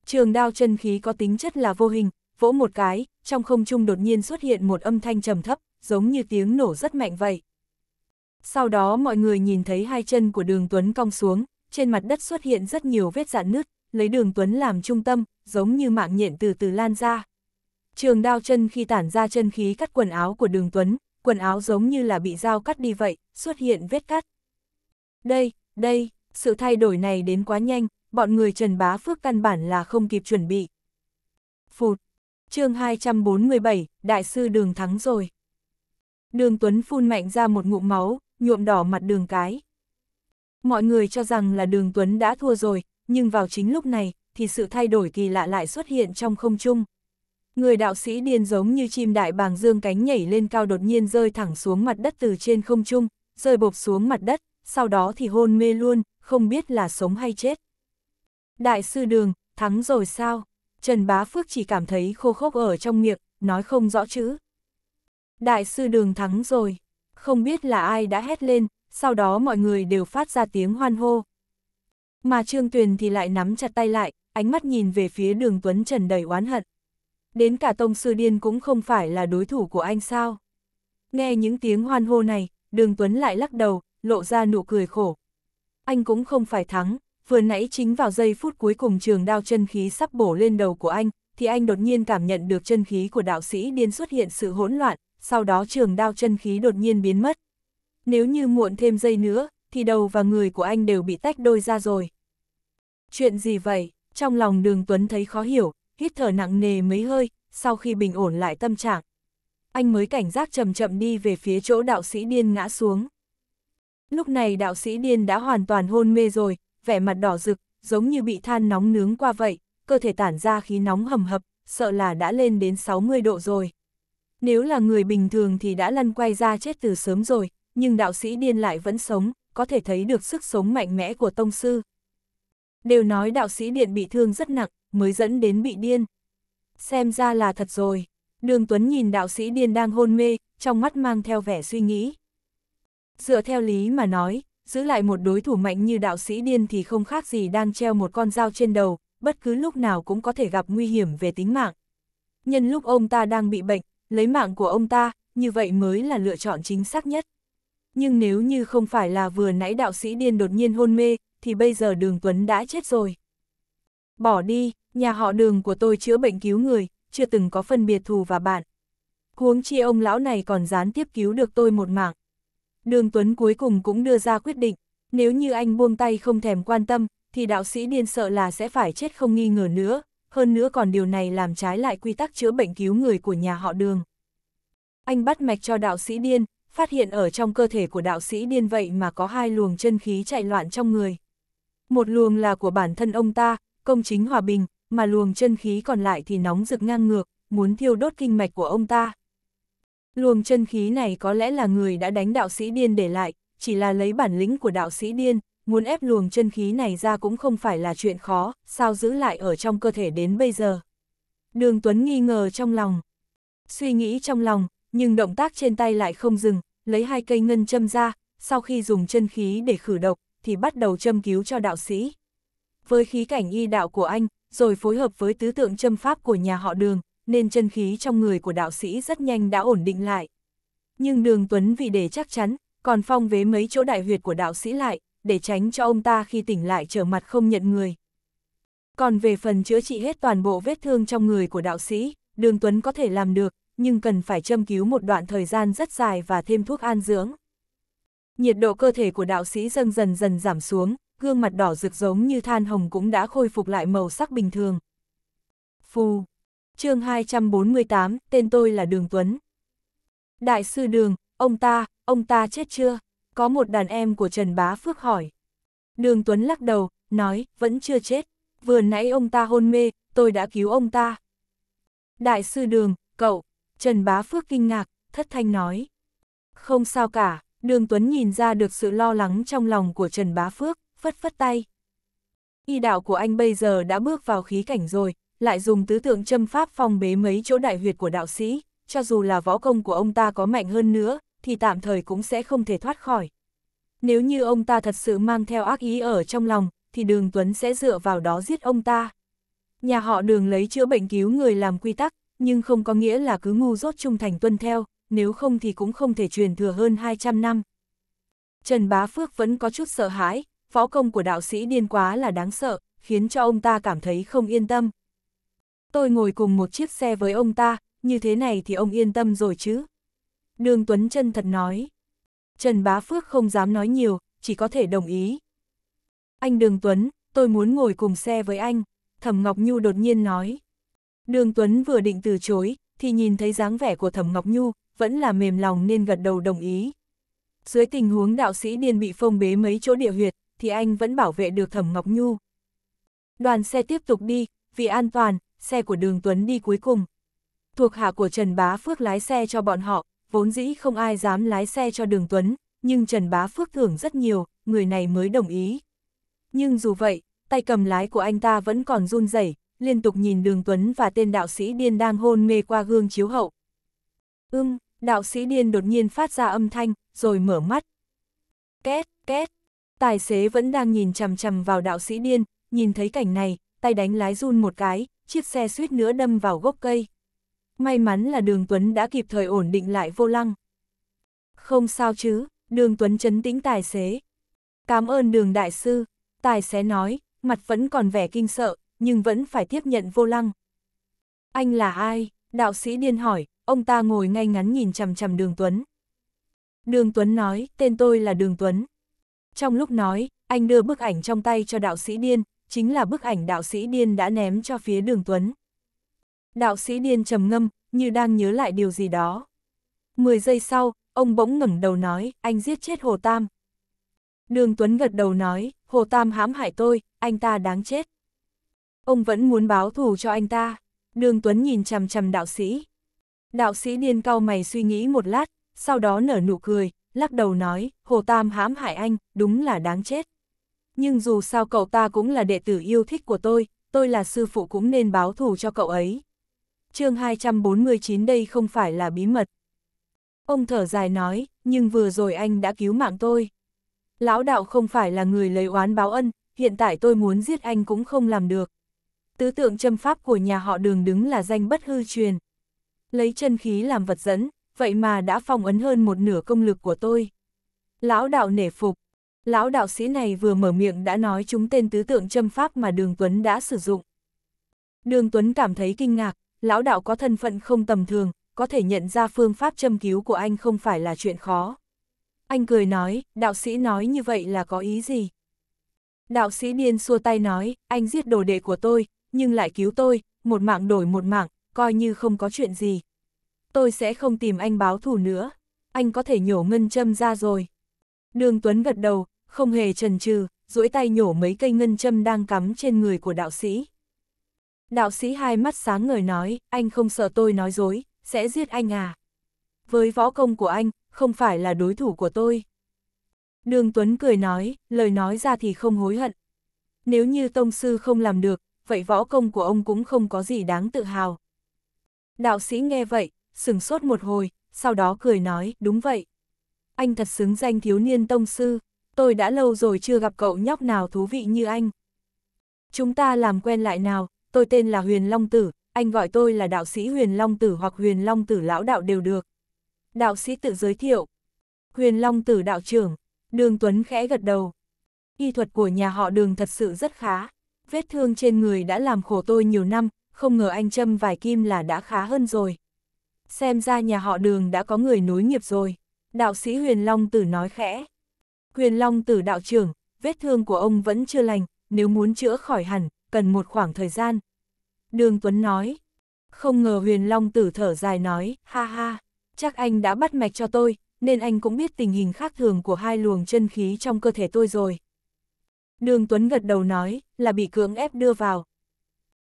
Trường đao chân khí có tính chất là vô hình, vỗ một cái, trong không trung đột nhiên xuất hiện một âm thanh trầm thấp, giống như tiếng nổ rất mạnh vậy. Sau đó mọi người nhìn thấy hai chân của đường Tuấn cong xuống, trên mặt đất xuất hiện rất nhiều vết dạn nứt, lấy đường Tuấn làm trung tâm, giống như mạng nhện từ từ lan ra. Trường đao chân khi tản ra chân khí cắt quần áo của đường Tuấn, quần áo giống như là bị dao cắt đi vậy, xuất hiện vết cắt. Đây, đây, sự thay đổi này đến quá nhanh, bọn người Trần Bá Phước căn bản là không kịp chuẩn bị. Phụt, chương 247, Đại sư Đường thắng rồi. Đường Tuấn phun mạnh ra một ngụm máu, nhuộm đỏ mặt đường cái. Mọi người cho rằng là đường Tuấn đã thua rồi, nhưng vào chính lúc này, thì sự thay đổi kỳ lạ lại xuất hiện trong không trung. Người đạo sĩ điên giống như chim đại bàng dương cánh nhảy lên cao đột nhiên rơi thẳng xuống mặt đất từ trên không trung, rơi bộp xuống mặt đất, sau đó thì hôn mê luôn, không biết là sống hay chết. Đại sư đường, thắng rồi sao? Trần Bá Phước chỉ cảm thấy khô khốc ở trong miệng, nói không rõ chữ. Đại sư đường thắng rồi, không biết là ai đã hét lên, sau đó mọi người đều phát ra tiếng hoan hô. Mà Trương Tuyền thì lại nắm chặt tay lại, ánh mắt nhìn về phía đường Tuấn Trần đầy oán hận. Đến cả tông sư điên cũng không phải là đối thủ của anh sao. Nghe những tiếng hoan hô này, đường Tuấn lại lắc đầu, lộ ra nụ cười khổ. Anh cũng không phải thắng, Vừa nãy chính vào giây phút cuối cùng trường đao chân khí sắp bổ lên đầu của anh, thì anh đột nhiên cảm nhận được chân khí của đạo sĩ điên xuất hiện sự hỗn loạn, sau đó trường đao chân khí đột nhiên biến mất. Nếu như muộn thêm giây nữa, thì đầu và người của anh đều bị tách đôi ra rồi. Chuyện gì vậy? Trong lòng đường Tuấn thấy khó hiểu, hít thở nặng nề mấy hơi, sau khi bình ổn lại tâm trạng. Anh mới cảnh giác chậm chậm đi về phía chỗ đạo sĩ điên ngã xuống. Lúc này đạo sĩ điên đã hoàn toàn hôn mê rồi, vẻ mặt đỏ rực, giống như bị than nóng nướng qua vậy, cơ thể tản ra khí nóng hầm hập, sợ là đã lên đến 60 độ rồi. Nếu là người bình thường thì đã lăn quay ra chết từ sớm rồi, nhưng đạo sĩ điên lại vẫn sống, có thể thấy được sức sống mạnh mẽ của tông sư. Đều nói đạo sĩ điện bị thương rất nặng, mới dẫn đến bị điên. Xem ra là thật rồi. Đường Tuấn nhìn đạo sĩ điên đang hôn mê, trong mắt mang theo vẻ suy nghĩ. Dựa theo lý mà nói, giữ lại một đối thủ mạnh như đạo sĩ điên thì không khác gì đang treo một con dao trên đầu, bất cứ lúc nào cũng có thể gặp nguy hiểm về tính mạng. Nhân lúc ông ta đang bị bệnh, lấy mạng của ông ta, như vậy mới là lựa chọn chính xác nhất. Nhưng nếu như không phải là vừa nãy đạo sĩ điên đột nhiên hôn mê, thì bây giờ đường Tuấn đã chết rồi. Bỏ đi, nhà họ đường của tôi chữa bệnh cứu người, chưa từng có phân biệt thù và bạn. Huống chi ông lão này còn gián tiếp cứu được tôi một mạng. Đường Tuấn cuối cùng cũng đưa ra quyết định, nếu như anh buông tay không thèm quan tâm, thì đạo sĩ điên sợ là sẽ phải chết không nghi ngờ nữa, hơn nữa còn điều này làm trái lại quy tắc chữa bệnh cứu người của nhà họ đường. Anh bắt mạch cho đạo sĩ điên, phát hiện ở trong cơ thể của đạo sĩ điên vậy mà có hai luồng chân khí chạy loạn trong người. Một luồng là của bản thân ông ta, công chính hòa bình, mà luồng chân khí còn lại thì nóng rực ngang ngược, muốn thiêu đốt kinh mạch của ông ta. Luồng chân khí này có lẽ là người đã đánh đạo sĩ điên để lại, chỉ là lấy bản lĩnh của đạo sĩ điên, muốn ép luồng chân khí này ra cũng không phải là chuyện khó, sao giữ lại ở trong cơ thể đến bây giờ. Đường Tuấn nghi ngờ trong lòng, suy nghĩ trong lòng, nhưng động tác trên tay lại không dừng, lấy hai cây ngân châm ra, sau khi dùng chân khí để khử độc, thì bắt đầu châm cứu cho đạo sĩ. Với khí cảnh y đạo của anh, rồi phối hợp với tứ tượng châm pháp của nhà họ đường, nên chân khí trong người của đạo sĩ rất nhanh đã ổn định lại. Nhưng đường Tuấn vì để chắc chắn, còn phong vế mấy chỗ đại huyệt của đạo sĩ lại, để tránh cho ông ta khi tỉnh lại trở mặt không nhận người. Còn về phần chữa trị hết toàn bộ vết thương trong người của đạo sĩ, đường Tuấn có thể làm được, nhưng cần phải châm cứu một đoạn thời gian rất dài và thêm thuốc an dưỡng. Nhiệt độ cơ thể của đạo sĩ dần dần dần giảm xuống, gương mặt đỏ rực giống như than hồng cũng đã khôi phục lại màu sắc bình thường. Phù chương 248, tên tôi là Đường Tuấn. Đại sư Đường, ông ta, ông ta chết chưa? Có một đàn em của Trần Bá Phước hỏi. Đường Tuấn lắc đầu, nói, vẫn chưa chết. Vừa nãy ông ta hôn mê, tôi đã cứu ông ta. Đại sư Đường, cậu, Trần Bá Phước kinh ngạc, thất thanh nói. Không sao cả, Đường Tuấn nhìn ra được sự lo lắng trong lòng của Trần Bá Phước, phất phất tay. Y đạo của anh bây giờ đã bước vào khí cảnh rồi, lại dùng tứ tượng châm pháp phong bế mấy chỗ đại huyệt của đạo sĩ, cho dù là võ công của ông ta có mạnh hơn nữa, thì tạm thời cũng sẽ không thể thoát khỏi. Nếu như ông ta thật sự mang theo ác ý ở trong lòng, thì đường Tuấn sẽ dựa vào đó giết ông ta. Nhà họ đường lấy chữa bệnh cứu người làm quy tắc, nhưng không có nghĩa là cứ ngu dốt trung thành tuân theo, nếu không thì cũng không thể truyền thừa hơn 200 năm. Trần Bá Phước vẫn có chút sợ hãi, võ công của đạo sĩ điên quá là đáng sợ, khiến cho ông ta cảm thấy không yên tâm. Tôi ngồi cùng một chiếc xe với ông ta, như thế này thì ông yên tâm rồi chứ. Đường Tuấn chân thật nói. Trần Bá Phước không dám nói nhiều, chỉ có thể đồng ý. Anh Đường Tuấn, tôi muốn ngồi cùng xe với anh, Thẩm Ngọc Nhu đột nhiên nói. Đường Tuấn vừa định từ chối, thì nhìn thấy dáng vẻ của Thẩm Ngọc Nhu, vẫn là mềm lòng nên gật đầu đồng ý. Dưới tình huống đạo sĩ điên bị phong bế mấy chỗ địa huyệt, thì anh vẫn bảo vệ được Thẩm Ngọc Nhu. Đoàn xe tiếp tục đi, vì an toàn, xe của đường Tuấn đi cuối cùng. Thuộc hạ của Trần Bá Phước lái xe cho bọn họ, vốn dĩ không ai dám lái xe cho đường Tuấn, nhưng Trần Bá Phước thưởng rất nhiều, người này mới đồng ý. Nhưng dù vậy, tay cầm lái của anh ta vẫn còn run rẩy, liên tục nhìn đường Tuấn và tên đạo sĩ điên đang hôn mê qua gương chiếu hậu. Ưm, đạo sĩ điên đột nhiên phát ra âm thanh, rồi mở mắt. Két, két, tài xế vẫn đang nhìn chằm chằm vào đạo sĩ điên, nhìn thấy cảnh này, tay đánh lái run một cái, chiếc xe suýt nữa đâm vào gốc cây. May mắn là đường Tuấn đã kịp thời ổn định lại vô lăng. Không sao chứ, đường Tuấn chấn tĩnh tài xế. Cảm ơn đường đại sư, tài xế nói, mặt vẫn còn vẻ kinh sợ, nhưng vẫn phải tiếp nhận vô lăng. Anh là ai? Đạo sĩ điên hỏi, ông ta ngồi ngay ngắn nhìn chằm chằm đường Tuấn. Đường Tuấn nói, tên tôi là Đường Tuấn. Trong lúc nói, anh đưa bức ảnh trong tay cho đạo sĩ điên, chính là bức ảnh đạo sĩ điên đã ném cho phía đường Tuấn. Đạo sĩ điên trầm ngâm, như đang nhớ lại điều gì đó. Mười giây sau, ông bỗng ngẩng đầu nói, anh giết chết Hồ Tam. Đường Tuấn gật đầu nói, Hồ Tam hãm hại tôi, anh ta đáng chết. Ông vẫn muốn báo thù cho anh ta. Đường Tuấn nhìn chằm chằm đạo sĩ. Đạo sĩ điên cau mày suy nghĩ một lát, sau đó nở nụ cười, lắc đầu nói, Hồ Tam hãm hại anh, đúng là đáng chết nhưng dù sao cậu ta cũng là đệ tử yêu thích của tôi, tôi là sư phụ cũng nên báo thù cho cậu ấy. chương 249 đây không phải là bí mật. Ông thở dài nói, nhưng vừa rồi anh đã cứu mạng tôi. Lão đạo không phải là người lấy oán báo ân, hiện tại tôi muốn giết anh cũng không làm được. Tứ tượng châm pháp của nhà họ đường đứng là danh bất hư truyền. Lấy chân khí làm vật dẫn, vậy mà đã phong ấn hơn một nửa công lực của tôi. Lão đạo nể phục, Lão đạo sĩ này vừa mở miệng đã nói chúng tên tứ tượng châm pháp mà Đường Tuấn đã sử dụng. Đường Tuấn cảm thấy kinh ngạc, lão đạo có thân phận không tầm thường, có thể nhận ra phương pháp châm cứu của anh không phải là chuyện khó. Anh cười nói, đạo sĩ nói như vậy là có ý gì? Đạo sĩ điên xua tay nói, anh giết đồ đệ của tôi, nhưng lại cứu tôi, một mạng đổi một mạng, coi như không có chuyện gì. Tôi sẽ không tìm anh báo thù nữa, anh có thể nhổ ngân châm ra rồi. Đường Tuấn gật đầu, không hề chần chừ, duỗi tay nhổ mấy cây ngân châm đang cắm trên người của đạo sĩ. Đạo sĩ hai mắt sáng ngời nói, anh không sợ tôi nói dối, sẽ giết anh à. Với võ công của anh, không phải là đối thủ của tôi. Đường Tuấn cười nói, lời nói ra thì không hối hận. Nếu như tông sư không làm được, vậy võ công của ông cũng không có gì đáng tự hào. Đạo sĩ nghe vậy, sừng sốt một hồi, sau đó cười nói, đúng vậy. Anh thật xứng danh thiếu niên tông sư tôi đã lâu rồi chưa gặp cậu nhóc nào thú vị như anh. Chúng ta làm quen lại nào, tôi tên là Huyền Long Tử, anh gọi tôi là đạo sĩ Huyền Long Tử hoặc Huyền Long Tử Lão Đạo đều được. Đạo sĩ tự giới thiệu. Huyền Long Tử Đạo trưởng, Đường Tuấn khẽ gật đầu. Y thuật của nhà họ đường thật sự rất khá. Vết thương trên người đã làm khổ tôi nhiều năm, không ngờ anh châm vài kim là đã khá hơn rồi. Xem ra nhà họ đường đã có người nối nghiệp rồi. Đạo sĩ Huyền Long Tử nói khẽ. Huyền Long tử đạo trưởng, vết thương của ông vẫn chưa lành, nếu muốn chữa khỏi hẳn, cần một khoảng thời gian. Đường Tuấn nói, không ngờ huyền Long tử thở dài nói, ha ha, chắc anh đã bắt mạch cho tôi, nên anh cũng biết tình hình khác thường của hai luồng chân khí trong cơ thể tôi rồi. Đường Tuấn gật đầu nói, là bị cưỡng ép đưa vào.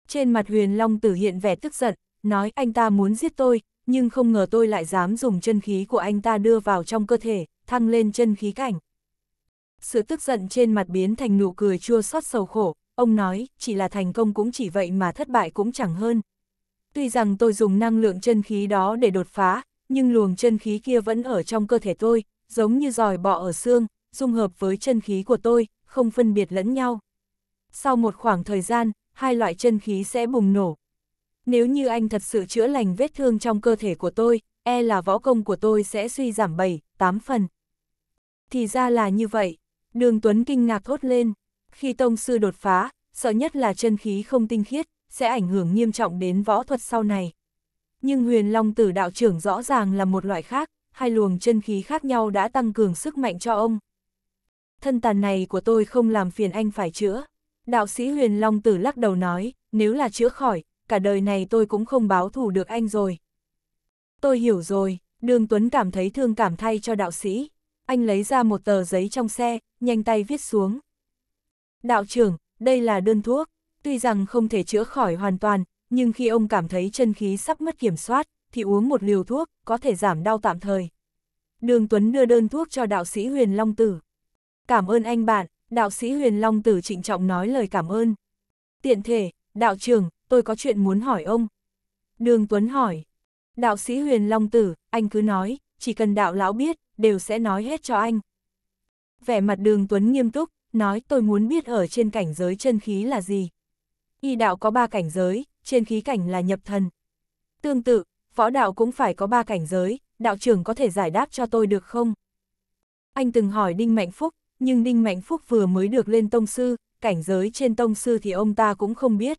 Trên mặt huyền Long tử hiện vẻ tức giận, nói anh ta muốn giết tôi, nhưng không ngờ tôi lại dám dùng chân khí của anh ta đưa vào trong cơ thể, thăng lên chân khí cảnh sự tức giận trên mặt biến thành nụ cười chua xót sầu khổ, ông nói, chỉ là thành công cũng chỉ vậy mà thất bại cũng chẳng hơn. Tuy rằng tôi dùng năng lượng chân khí đó để đột phá, nhưng luồng chân khí kia vẫn ở trong cơ thể tôi, giống như giòi bọ ở xương, dung hợp với chân khí của tôi, không phân biệt lẫn nhau. Sau một khoảng thời gian, hai loại chân khí sẽ bùng nổ. Nếu như anh thật sự chữa lành vết thương trong cơ thể của tôi, e là võ công của tôi sẽ suy giảm 7, 8 phần. Thì ra là như vậy. Đường Tuấn kinh ngạc thốt lên, khi tông sư đột phá, sợ nhất là chân khí không tinh khiết, sẽ ảnh hưởng nghiêm trọng đến võ thuật sau này. Nhưng huyền long tử đạo trưởng rõ ràng là một loại khác, hai luồng chân khí khác nhau đã tăng cường sức mạnh cho ông. Thân tàn này của tôi không làm phiền anh phải chữa. Đạo sĩ huyền long tử lắc đầu nói, nếu là chữa khỏi, cả đời này tôi cũng không báo thù được anh rồi. Tôi hiểu rồi, đường Tuấn cảm thấy thương cảm thay cho đạo sĩ anh lấy ra một tờ giấy trong xe, nhanh tay viết xuống. Đạo trưởng, đây là đơn thuốc, tuy rằng không thể chữa khỏi hoàn toàn, nhưng khi ông cảm thấy chân khí sắp mất kiểm soát, thì uống một liều thuốc, có thể giảm đau tạm thời. Đường Tuấn đưa đơn thuốc cho đạo sĩ Huyền Long Tử. Cảm ơn anh bạn, đạo sĩ Huyền Long Tử trịnh trọng nói lời cảm ơn. Tiện thể, đạo trưởng, tôi có chuyện muốn hỏi ông. Đường Tuấn hỏi. Đạo sĩ Huyền Long Tử, anh cứ nói, chỉ cần đạo lão biết, đều sẽ nói hết cho anh. Vẻ mặt đường Tuấn nghiêm túc, nói tôi muốn biết ở trên cảnh giới chân khí là gì. Y đạo có ba cảnh giới, trên khí cảnh là nhập thần. Tương tự, võ đạo cũng phải có ba cảnh giới, đạo trưởng có thể giải đáp cho tôi được không? Anh từng hỏi Đinh Mạnh Phúc, nhưng Đinh Mạnh Phúc vừa mới được lên tông sư, cảnh giới trên tông sư thì ông ta cũng không biết.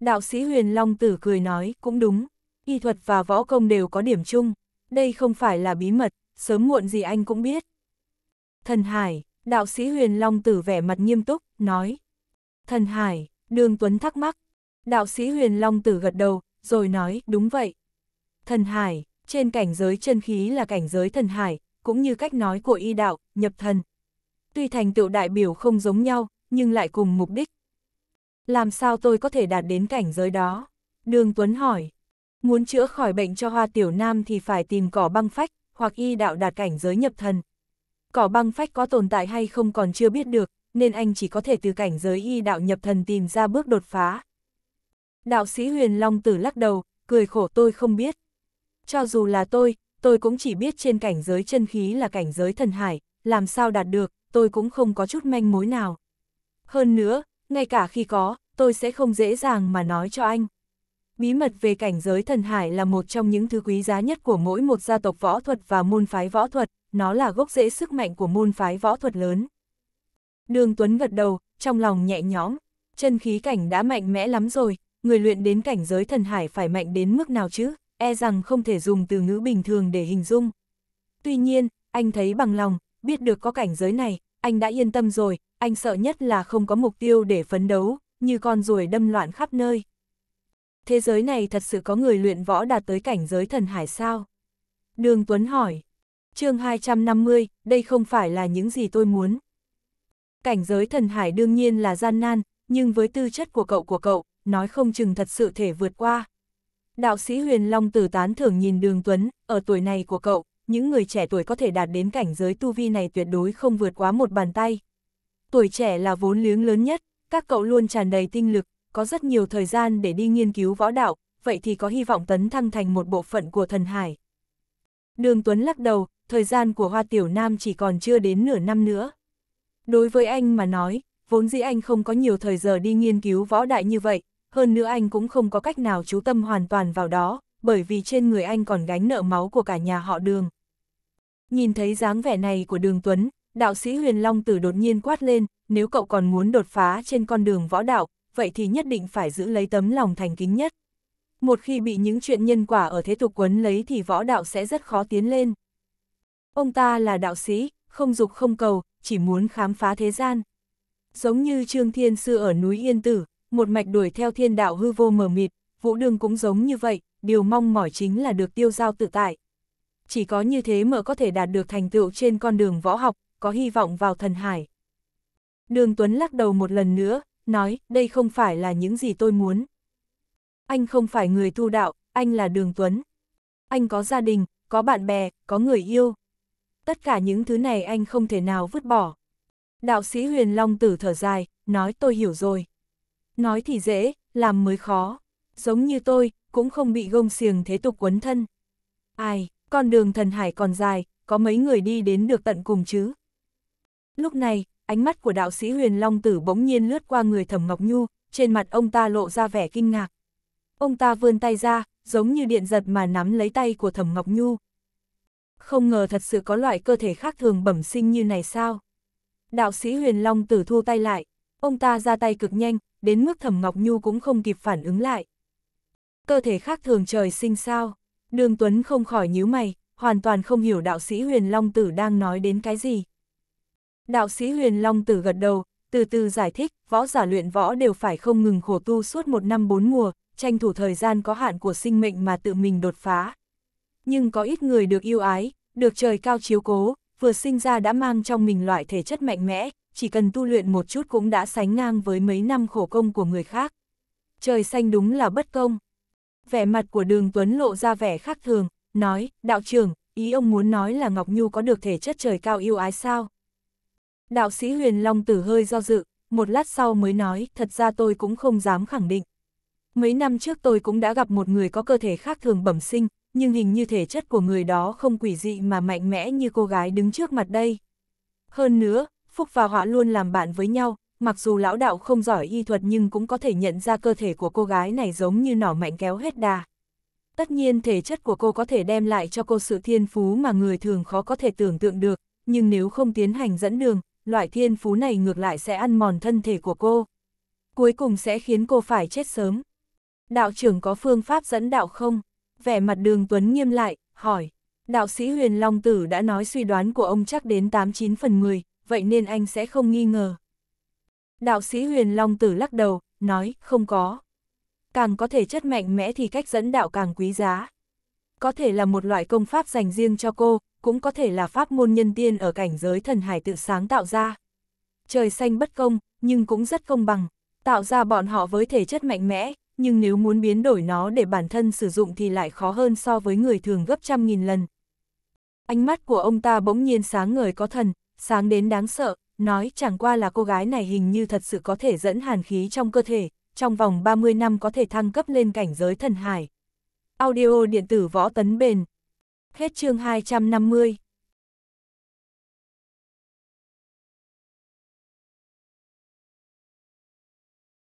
Đạo sĩ Huyền Long Tử cười nói, cũng đúng, y thuật và võ công đều có điểm chung đây không phải là bí mật, sớm muộn gì anh cũng biết. Thần Hải, đạo sĩ huyền long tử vẻ mặt nghiêm túc, nói. Thần Hải, đường Tuấn thắc mắc. Đạo sĩ huyền long tử gật đầu, rồi nói, đúng vậy. Thần Hải, trên cảnh giới chân khí là cảnh giới thần Hải, cũng như cách nói của y đạo, nhập thần. Tuy thành tựu đại biểu không giống nhau, nhưng lại cùng mục đích. Làm sao tôi có thể đạt đến cảnh giới đó? Đường Tuấn hỏi. Muốn chữa khỏi bệnh cho hoa tiểu nam thì phải tìm cỏ băng phách, hoặc y đạo đạt cảnh giới nhập thần. Cỏ băng phách có tồn tại hay không còn chưa biết được, nên anh chỉ có thể từ cảnh giới y đạo nhập thần tìm ra bước đột phá. Đạo sĩ huyền long tử lắc đầu, cười khổ tôi không biết. Cho dù là tôi, tôi cũng chỉ biết trên cảnh giới chân khí là cảnh giới thần hải, làm sao đạt được, tôi cũng không có chút manh mối nào. Hơn nữa, ngay cả khi có, tôi sẽ không dễ dàng mà nói cho anh. Bí mật về cảnh giới thần hải là một trong những thứ quý giá nhất của mỗi một gia tộc võ thuật và môn phái võ thuật, nó là gốc rễ sức mạnh của môn phái võ thuật lớn. Đường Tuấn gật đầu, trong lòng nhẹ nhõm, chân khí cảnh đã mạnh mẽ lắm rồi, người luyện đến cảnh giới thần hải phải mạnh đến mức nào chứ, e rằng không thể dùng từ ngữ bình thường để hình dung. Tuy nhiên, anh thấy bằng lòng, biết được có cảnh giới này, anh đã yên tâm rồi, anh sợ nhất là không có mục tiêu để phấn đấu, như con ruồi đâm loạn khắp nơi thế giới này thật sự có người luyện võ đạt tới cảnh giới thần hải sao? Đường Tuấn hỏi. chương 250, đây không phải là những gì tôi muốn. Cảnh giới thần hải đương nhiên là gian nan, nhưng với tư chất của cậu của cậu, nói không chừng thật sự thể vượt qua. Đạo sĩ Huyền Long tử tán thưởng nhìn Đường Tuấn, ở tuổi này của cậu, những người trẻ tuổi có thể đạt đến cảnh giới tu vi này tuyệt đối không vượt quá một bàn tay. Tuổi trẻ là vốn liếng lớn nhất, các cậu luôn tràn đầy tinh lực, có rất nhiều thời gian để đi nghiên cứu võ đạo, vậy thì có hy vọng tấn thăng thành một bộ phận của thần hải. Đường Tuấn lắc đầu, thời gian của Hoa Tiểu Nam chỉ còn chưa đến nửa năm nữa. Đối với anh mà nói, vốn dĩ anh không có nhiều thời giờ đi nghiên cứu võ đại như vậy, hơn nữa anh cũng không có cách nào chú tâm hoàn toàn vào đó, bởi vì trên người anh còn gánh nợ máu của cả nhà họ đường. Nhìn thấy dáng vẻ này của đường Tuấn, đạo sĩ Huyền Long Tử đột nhiên quát lên, nếu cậu còn muốn đột phá trên con đường võ đạo, vậy thì nhất định phải giữ lấy tấm lòng thành kính nhất. Một khi bị những chuyện nhân quả ở thế tục quấn lấy thì võ đạo sẽ rất khó tiến lên. Ông ta là đạo sĩ, không dục không cầu, chỉ muốn khám phá thế gian. Giống như Trương Thiên Sư ở núi Yên Tử, một mạch đuổi theo thiên đạo hư vô mờ mịt, Vũ Đường cũng giống như vậy, điều mong mỏi chính là được tiêu giao tự tại. Chỉ có như thế mà có thể đạt được thành tựu trên con đường võ học, có hy vọng vào thần hải. Đường Tuấn lắc đầu một lần nữa, nói, đây không phải là những gì tôi muốn. Anh không phải người tu đạo, anh là Đường Tuấn. Anh có gia đình, có bạn bè, có người yêu. Tất cả những thứ này anh không thể nào vứt bỏ. Đạo sĩ Huyền Long Tử thở dài, nói tôi hiểu rồi. Nói thì dễ, làm mới khó. Giống như tôi, cũng không bị gông xiềng thế tục quấn thân. Ai, con đường thần hải còn dài, có mấy người đi đến được tận cùng chứ? Lúc này, ánh mắt của đạo sĩ huyền long tử bỗng nhiên lướt qua người thẩm ngọc nhu, trên mặt ông ta lộ ra vẻ kinh ngạc. Ông ta vươn tay ra, giống như điện giật mà nắm lấy tay của thẩm ngọc nhu. Không ngờ thật sự có loại cơ thể khác thường bẩm sinh như này sao. Đạo sĩ huyền long tử thu tay lại, ông ta ra tay cực nhanh, đến mức thẩm ngọc nhu cũng không kịp phản ứng lại. Cơ thể khác thường trời sinh sao, đường tuấn không khỏi nhíu mày, hoàn toàn không hiểu đạo sĩ huyền long tử đang nói đến cái gì. Đạo sĩ huyền long tử gật đầu, từ từ giải thích, võ giả luyện võ đều phải không ngừng khổ tu suốt một năm bốn mùa, tranh thủ thời gian có hạn của sinh mệnh mà tự mình đột phá. Nhưng có ít người được yêu ái, được trời cao chiếu cố, vừa sinh ra đã mang trong mình loại thể chất mạnh mẽ, chỉ cần tu luyện một chút cũng đã sánh ngang với mấy năm khổ công của người khác. Trời xanh đúng là bất công. Vẻ mặt của đường Tuấn lộ ra vẻ khác thường, nói, đạo trưởng, ý ông muốn nói là Ngọc Nhu có được thể chất trời cao yêu ái sao? Đạo sĩ huyền long tử hơi do dự, một lát sau mới nói, thật ra tôi cũng không dám khẳng định. Mấy năm trước tôi cũng đã gặp một người có cơ thể khác thường bẩm sinh, nhưng hình như thể chất của người đó không quỷ dị mà mạnh mẽ như cô gái đứng trước mặt đây. Hơn nữa, Phúc và Họa luôn làm bạn với nhau, mặc dù lão đạo không giỏi y thuật nhưng cũng có thể nhận ra cơ thể của cô gái này giống như nỏ mạnh kéo hết đà. Tất nhiên thể chất của cô có thể đem lại cho cô sự thiên phú mà người thường khó có thể tưởng tượng được, nhưng nếu không tiến hành dẫn đường, loại thiên phú này ngược lại sẽ ăn mòn thân thể của cô. Cuối cùng sẽ khiến cô phải chết sớm. Đạo trưởng có phương pháp dẫn đạo không? Vẻ mặt đường Tuấn nghiêm lại, hỏi. Đạo sĩ Huyền Long Tử đã nói suy đoán của ông chắc đến 89 phần 10, vậy nên anh sẽ không nghi ngờ. Đạo sĩ Huyền Long Tử lắc đầu, nói, không có. Càng có thể chất mạnh mẽ thì cách dẫn đạo càng quý giá có thể là một loại công pháp dành riêng cho cô, cũng có thể là pháp môn nhân tiên ở cảnh giới thần hải tự sáng tạo ra. Trời xanh bất công, nhưng cũng rất công bằng, tạo ra bọn họ với thể chất mạnh mẽ, nhưng nếu muốn biến đổi nó để bản thân sử dụng thì lại khó hơn so với người thường gấp trăm nghìn lần. Ánh mắt của ông ta bỗng nhiên sáng ngời có thần, sáng đến đáng sợ, nói chẳng qua là cô gái này hình như thật sự có thể dẫn hàn khí trong cơ thể, trong vòng 30 năm có thể thăng cấp lên cảnh giới thần hải. Audio điện tử võ tấn bền. Hết chương 250.